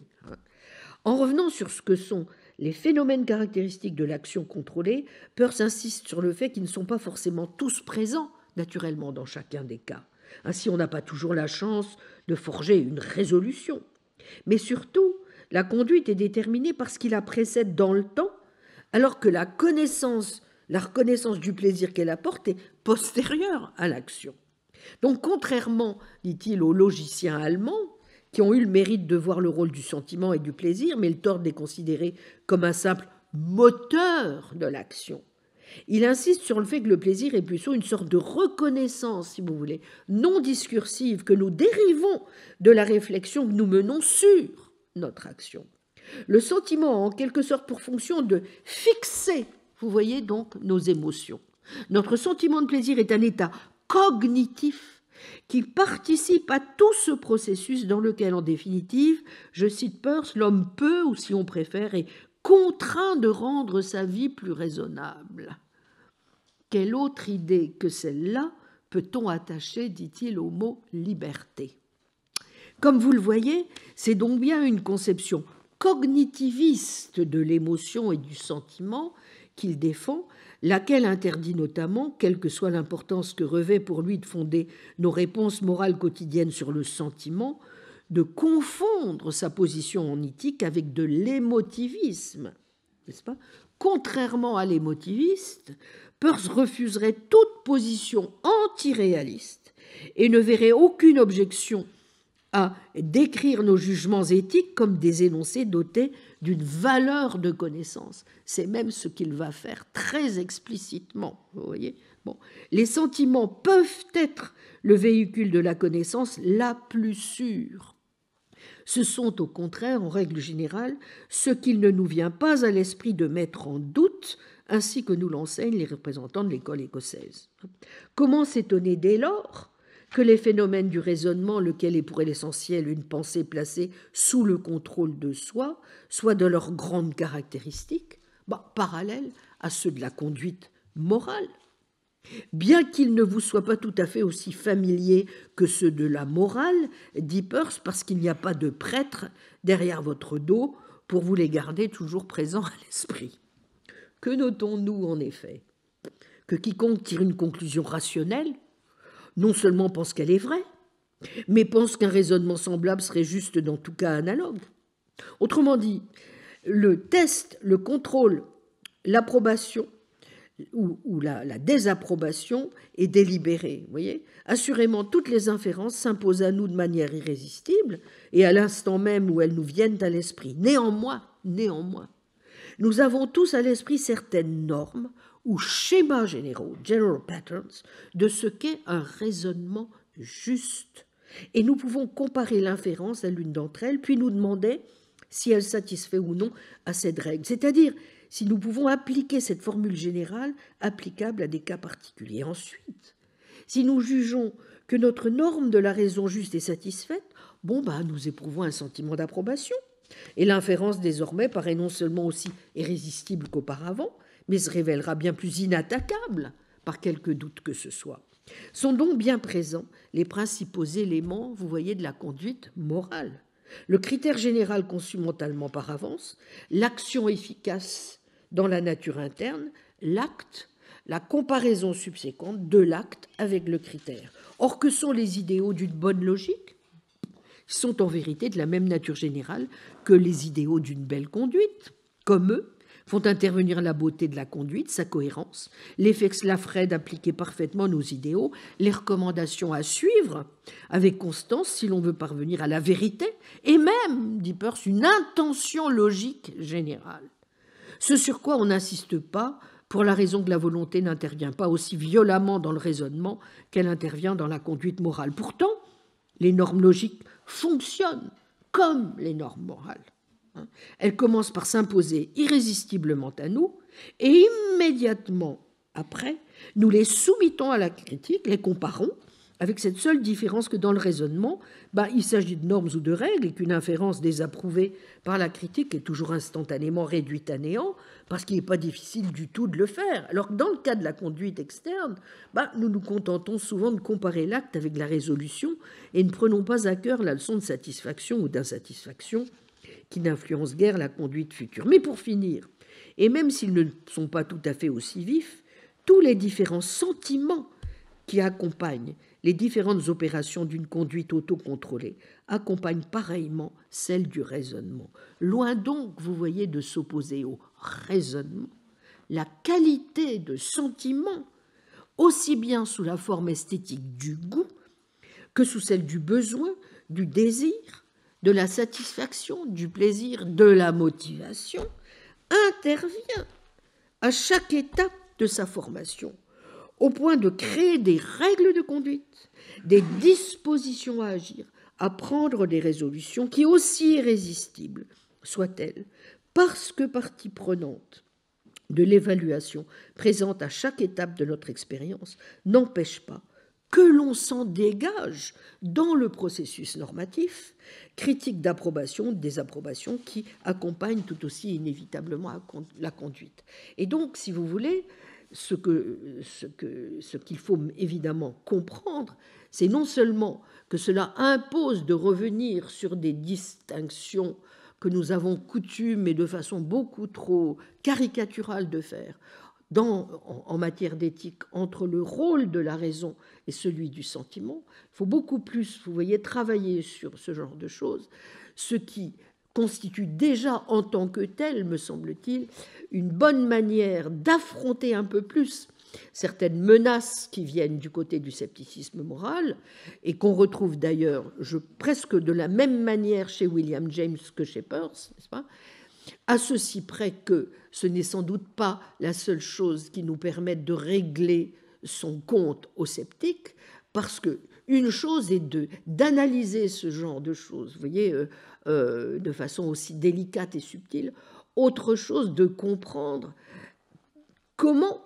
en revenant sur ce que sont les phénomènes caractéristiques de l'action contrôlée, Peirce insiste sur le fait qu'ils ne sont pas forcément tous présents naturellement dans chacun des cas. Ainsi, on n'a pas toujours la chance de forger une résolution. Mais surtout, la conduite est déterminée par ce qui la précède dans le temps, alors que la connaissance, la reconnaissance du plaisir qu'elle apporte est postérieure à l'action. Donc, contrairement, dit-il, au logicien allemand, qui ont eu le mérite de voir le rôle du sentiment et du plaisir, mais le tord de considéré considérer comme un simple moteur de l'action. Il insiste sur le fait que le plaisir est plutôt une sorte de reconnaissance, si vous voulez, non discursive, que nous dérivons de la réflexion que nous menons sur notre action. Le sentiment a en quelque sorte pour fonction de fixer, vous voyez donc, nos émotions. Notre sentiment de plaisir est un état cognitif qui participe à tout ce processus dans lequel, en définitive, je cite Peirce, l'homme peut, ou si on préfère, est contraint de rendre sa vie plus raisonnable. Quelle autre idée que celle-là peut-on attacher, dit-il, au mot liberté Comme vous le voyez, c'est donc bien une conception cognitiviste de l'émotion et du sentiment qu'il défend, laquelle interdit notamment, quelle que soit l'importance que revêt pour lui de fonder nos réponses morales quotidiennes sur le sentiment, de confondre sa position en éthique avec de l'émotivisme, n'est-ce pas Contrairement à l'émotiviste, Peirce refuserait toute position antiréaliste et ne verrait aucune objection à décrire nos jugements éthiques comme des énoncés dotés d'une valeur de connaissance. C'est même ce qu'il va faire très explicitement. Vous voyez bon. Les sentiments peuvent être le véhicule de la connaissance la plus sûre. Ce sont au contraire, en règle générale, ce qu'il ne nous vient pas à l'esprit de mettre en doute, ainsi que nous l'enseignent les représentants de l'école écossaise. Comment s'étonner dès lors que les phénomènes du raisonnement, lequel est pour l'essentiel une pensée placée sous le contrôle de soi, soient de leurs grandes caractéristiques, bah, parallèles à ceux de la conduite morale. Bien qu'ils ne vous soient pas tout à fait aussi familiers que ceux de la morale, dit Peirce, parce qu'il n'y a pas de prêtre derrière votre dos pour vous les garder toujours présents à l'esprit. Que notons-nous en effet Que quiconque tire une conclusion rationnelle non seulement pense qu'elle est vraie, mais pense qu'un raisonnement semblable serait juste dans tout cas analogue. Autrement dit, le test, le contrôle, l'approbation ou, la, désapprobation est délibérée. voyez Assurément, toutes les inférences s'imposent à nous de manière irrésistible et à l'instant même où elles nous viennent à l'esprit. Néanmoins, néanmoins, nous avons tous à l'esprit certaines normes ou schémas généraux, general patterns, de ce qu'est un raisonnement juste. Et nous pouvons comparer l'inférence à l'une d'entre elles, puis nous demander si elle satisfait ou non à cette règle, c'est-à-dire si nous pouvons appliquer cette formule générale applicable à des cas particuliers. Ensuite, si nous jugeons que notre norme de la raison juste est satisfaite, bon bah nous éprouvons un sentiment d'approbation. Et l'inférence désormais paraît non seulement aussi irrésistible qu'auparavant, mais se révélera bien plus inattaquable par quelque doute que ce soit. Sont donc bien présents les principaux éléments, vous voyez, de la conduite morale. Le critère général conçu mentalement par avance, l'action efficace dans la nature interne, l'acte, la comparaison subséquente de l'acte avec le critère. Or, que sont les idéaux d'une bonne logique Ils sont en vérité de la même nature générale que les idéaux d'une belle conduite. Comme eux, font intervenir la beauté de la conduite, sa cohérence, l'effet que cela ferait d'appliquer parfaitement nos idéaux, les recommandations à suivre avec constance si l'on veut parvenir à la vérité, et même, dit Peirce, une intention logique générale. Ce sur quoi on n'insiste pas, pour la raison que la volonté n'intervient pas aussi violemment dans le raisonnement qu'elle intervient dans la conduite morale. Pourtant, les normes logiques fonctionnent comme les normes morales. Hein. Elle commence par s'imposer irrésistiblement à nous, et immédiatement après, nous les soumettons à la critique, les comparons, avec cette seule différence que dans le raisonnement, bah, il s'agit de normes ou de règles, et qu'une inférence désapprouvée par la critique est toujours instantanément réduite à néant, parce qu'il n'est pas difficile du tout de le faire. Alors que dans le cas de la conduite externe, bah, nous nous contentons souvent de comparer l'acte avec la résolution, et ne prenons pas à cœur la leçon de satisfaction ou d'insatisfaction qui n'influencent guère la conduite future. Mais pour finir, et même s'ils ne sont pas tout à fait aussi vifs, tous les différents sentiments qui accompagnent les différentes opérations d'une conduite autocontrôlée accompagnent pareillement celle du raisonnement. Loin donc, vous voyez, de s'opposer au raisonnement, la qualité de sentiment, aussi bien sous la forme esthétique du goût que sous celle du besoin, du désir, de la satisfaction, du plaisir, de la motivation, intervient à chaque étape de sa formation, au point de créer des règles de conduite, des dispositions à agir, à prendre des résolutions qui, aussi irrésistibles soient-elles, parce que partie prenante de l'évaluation présente à chaque étape de notre expérience, n'empêche pas que l'on s'en dégage dans le processus normatif, critique d'approbation, désapprobation qui accompagne tout aussi inévitablement la conduite. Et donc, si vous voulez, ce qu'il ce que, ce faut évidemment comprendre, c'est non seulement que cela impose de revenir sur des distinctions que nous avons coutume et de façon beaucoup trop caricaturale de faire en, matière d'éthique entre le rôle de la raison et celui du sentiment. Il faut beaucoup plus, vous voyez, travailler sur ce genre de choses, ce qui constitue déjà en tant que tel, me semble-t-il, une bonne manière d'affronter un peu plus certaines menaces qui viennent du côté du scepticisme moral et qu'on retrouve d'ailleurs presque de la même manière chez William James que chez Peirce, n'est-ce pas à ceci près que ce n'est sans doute pas la seule chose qui nous permette de régler son compte au sceptique, parce que une chose est de d'analyser ce genre de choses, vous voyez, euh, euh, de façon aussi délicate et subtile, autre chose de comprendre comment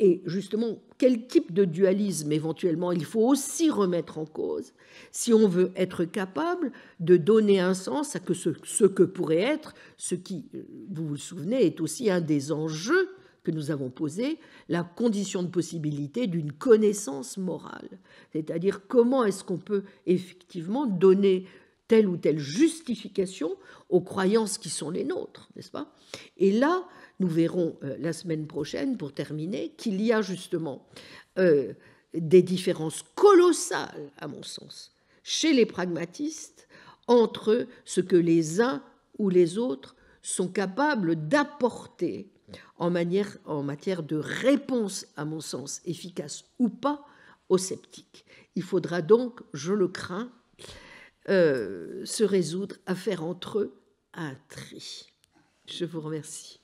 et justement, quel type de dualisme éventuellement il faut aussi remettre en cause si on veut être capable de donner un sens à que ce, que pourrait être, ce qui, euh, vous vous souvenez, est aussi un des enjeux que nous avons posé, la condition de possibilité d'une connaissance morale. C'est-à-dire comment est-ce qu'on peut effectivement donner telle ou telle justification aux croyances qui sont les nôtres, n'est-ce pas Et là, nous verrons euh, la semaine prochaine, pour terminer, qu'il y a justement euh, des différences colossales, à mon sens, chez les pragmatistes entre ce que les uns ou les autres sont capables d'apporter en, matière de réponse, à mon sens, efficace ou pas, aux sceptiques. Il faudra donc, je le crains, euh, se résoudre à faire entre eux un tri. Je vous remercie.